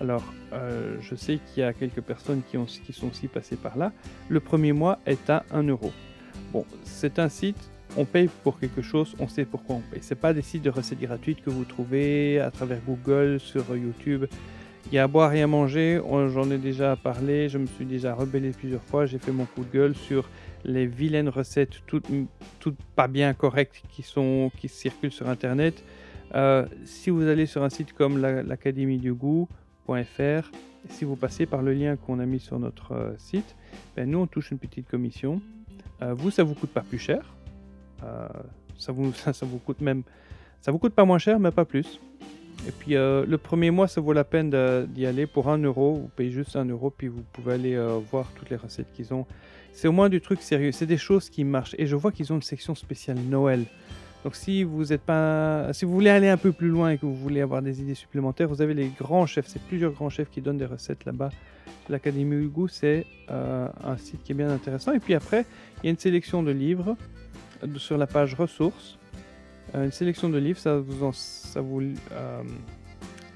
Alors, euh, je sais qu'il y a quelques personnes qui, ont, qui sont aussi passées par là. Le premier mois est à 1 euro. Bon, c'est un site, on paye pour quelque chose, on sait pourquoi on paye. C'est pas des sites de recettes gratuites que vous trouvez à travers Google, sur YouTube. Il y a à boire et à manger, j'en ai déjà parlé, je me suis déjà rebellé plusieurs fois, j'ai fait mon coup de gueule sur les vilaines recettes toutes, pas bien correctes qui, sont, qui circulent sur Internet. Euh, si vous allez sur un site comme l'académie du goût.fr, si vous passez par le lien qu'on a mis sur notre euh, site, ben, nous on touche une petite commission. Euh, vous, ça vous coûte pas plus cher. ça, vous, ça, vous coûte même... Ça vous coûte pas moins cher, mais pas plus. Et puis euh, le premier mois, ça vaut la peine d'y aller pour un euro. Vous payez juste un euro, puis vous pouvez aller euh, voir toutes les recettes qu'ils ont. C'est au moins du truc sérieux. C'est des choses qui marchent. Et je vois qu'ils ont une section spéciale Noël. Donc si vous êtes pas, si vous voulez aller un peu plus loin et que vous voulez avoir des idées supplémentaires, vous avez les grands chefs. C'est plusieurs grands chefs qui donnent des recettes là-bas. L'Académie Hugo, c'est euh, un site qui est bien intéressant. Et puis après, il y a une sélection de livres sur la page ressources euh, une sélection de livres, ça vous, ça vous euh,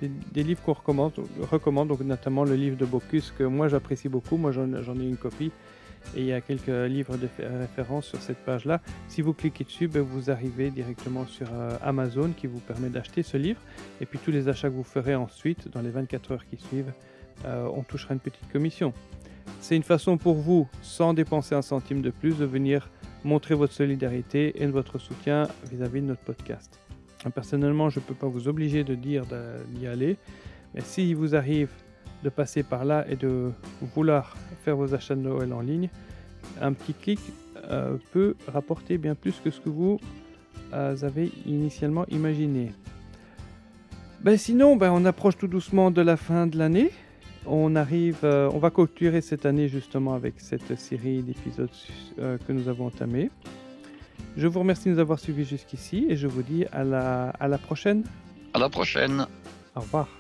des, livres qu'on recommande, recommande, donc notamment le livre de bocus que moi j'apprécie beaucoup, moi j'en ai une copie et il y a quelques livres de référence sur cette page-là. Si vous cliquez dessus, ben, vous arrivez directement sur euh, Amazon qui vous permet d'acheter ce livre. Et puis tous les achats que vous ferez ensuite, dans les 24 heures qui suivent, on touchera une petite commission. C'est une façon pour vous, sans dépenser un centime de plus, de venir montrer votre solidarité et votre soutien vis-à-vis de notre podcast. Personnellement, je ne peux pas vous obliger de dire d'y aller, mais s'il vous arrive de passer par là et de vouloir faire vos achats de Noël en ligne, un petit clic euh, peut rapporter bien plus que ce que vous euh, avez initialement imaginé. Ben sinon, ben on approche tout doucement de la fin de l'année. On arrive, euh, on va clôturer cette année justement avec cette série d'épisodes euh, que nous avons entamée. Je vous remercie de nous avoir suivis jusqu'ici et je vous dis à la, à la prochaine. À la prochaine. Au revoir.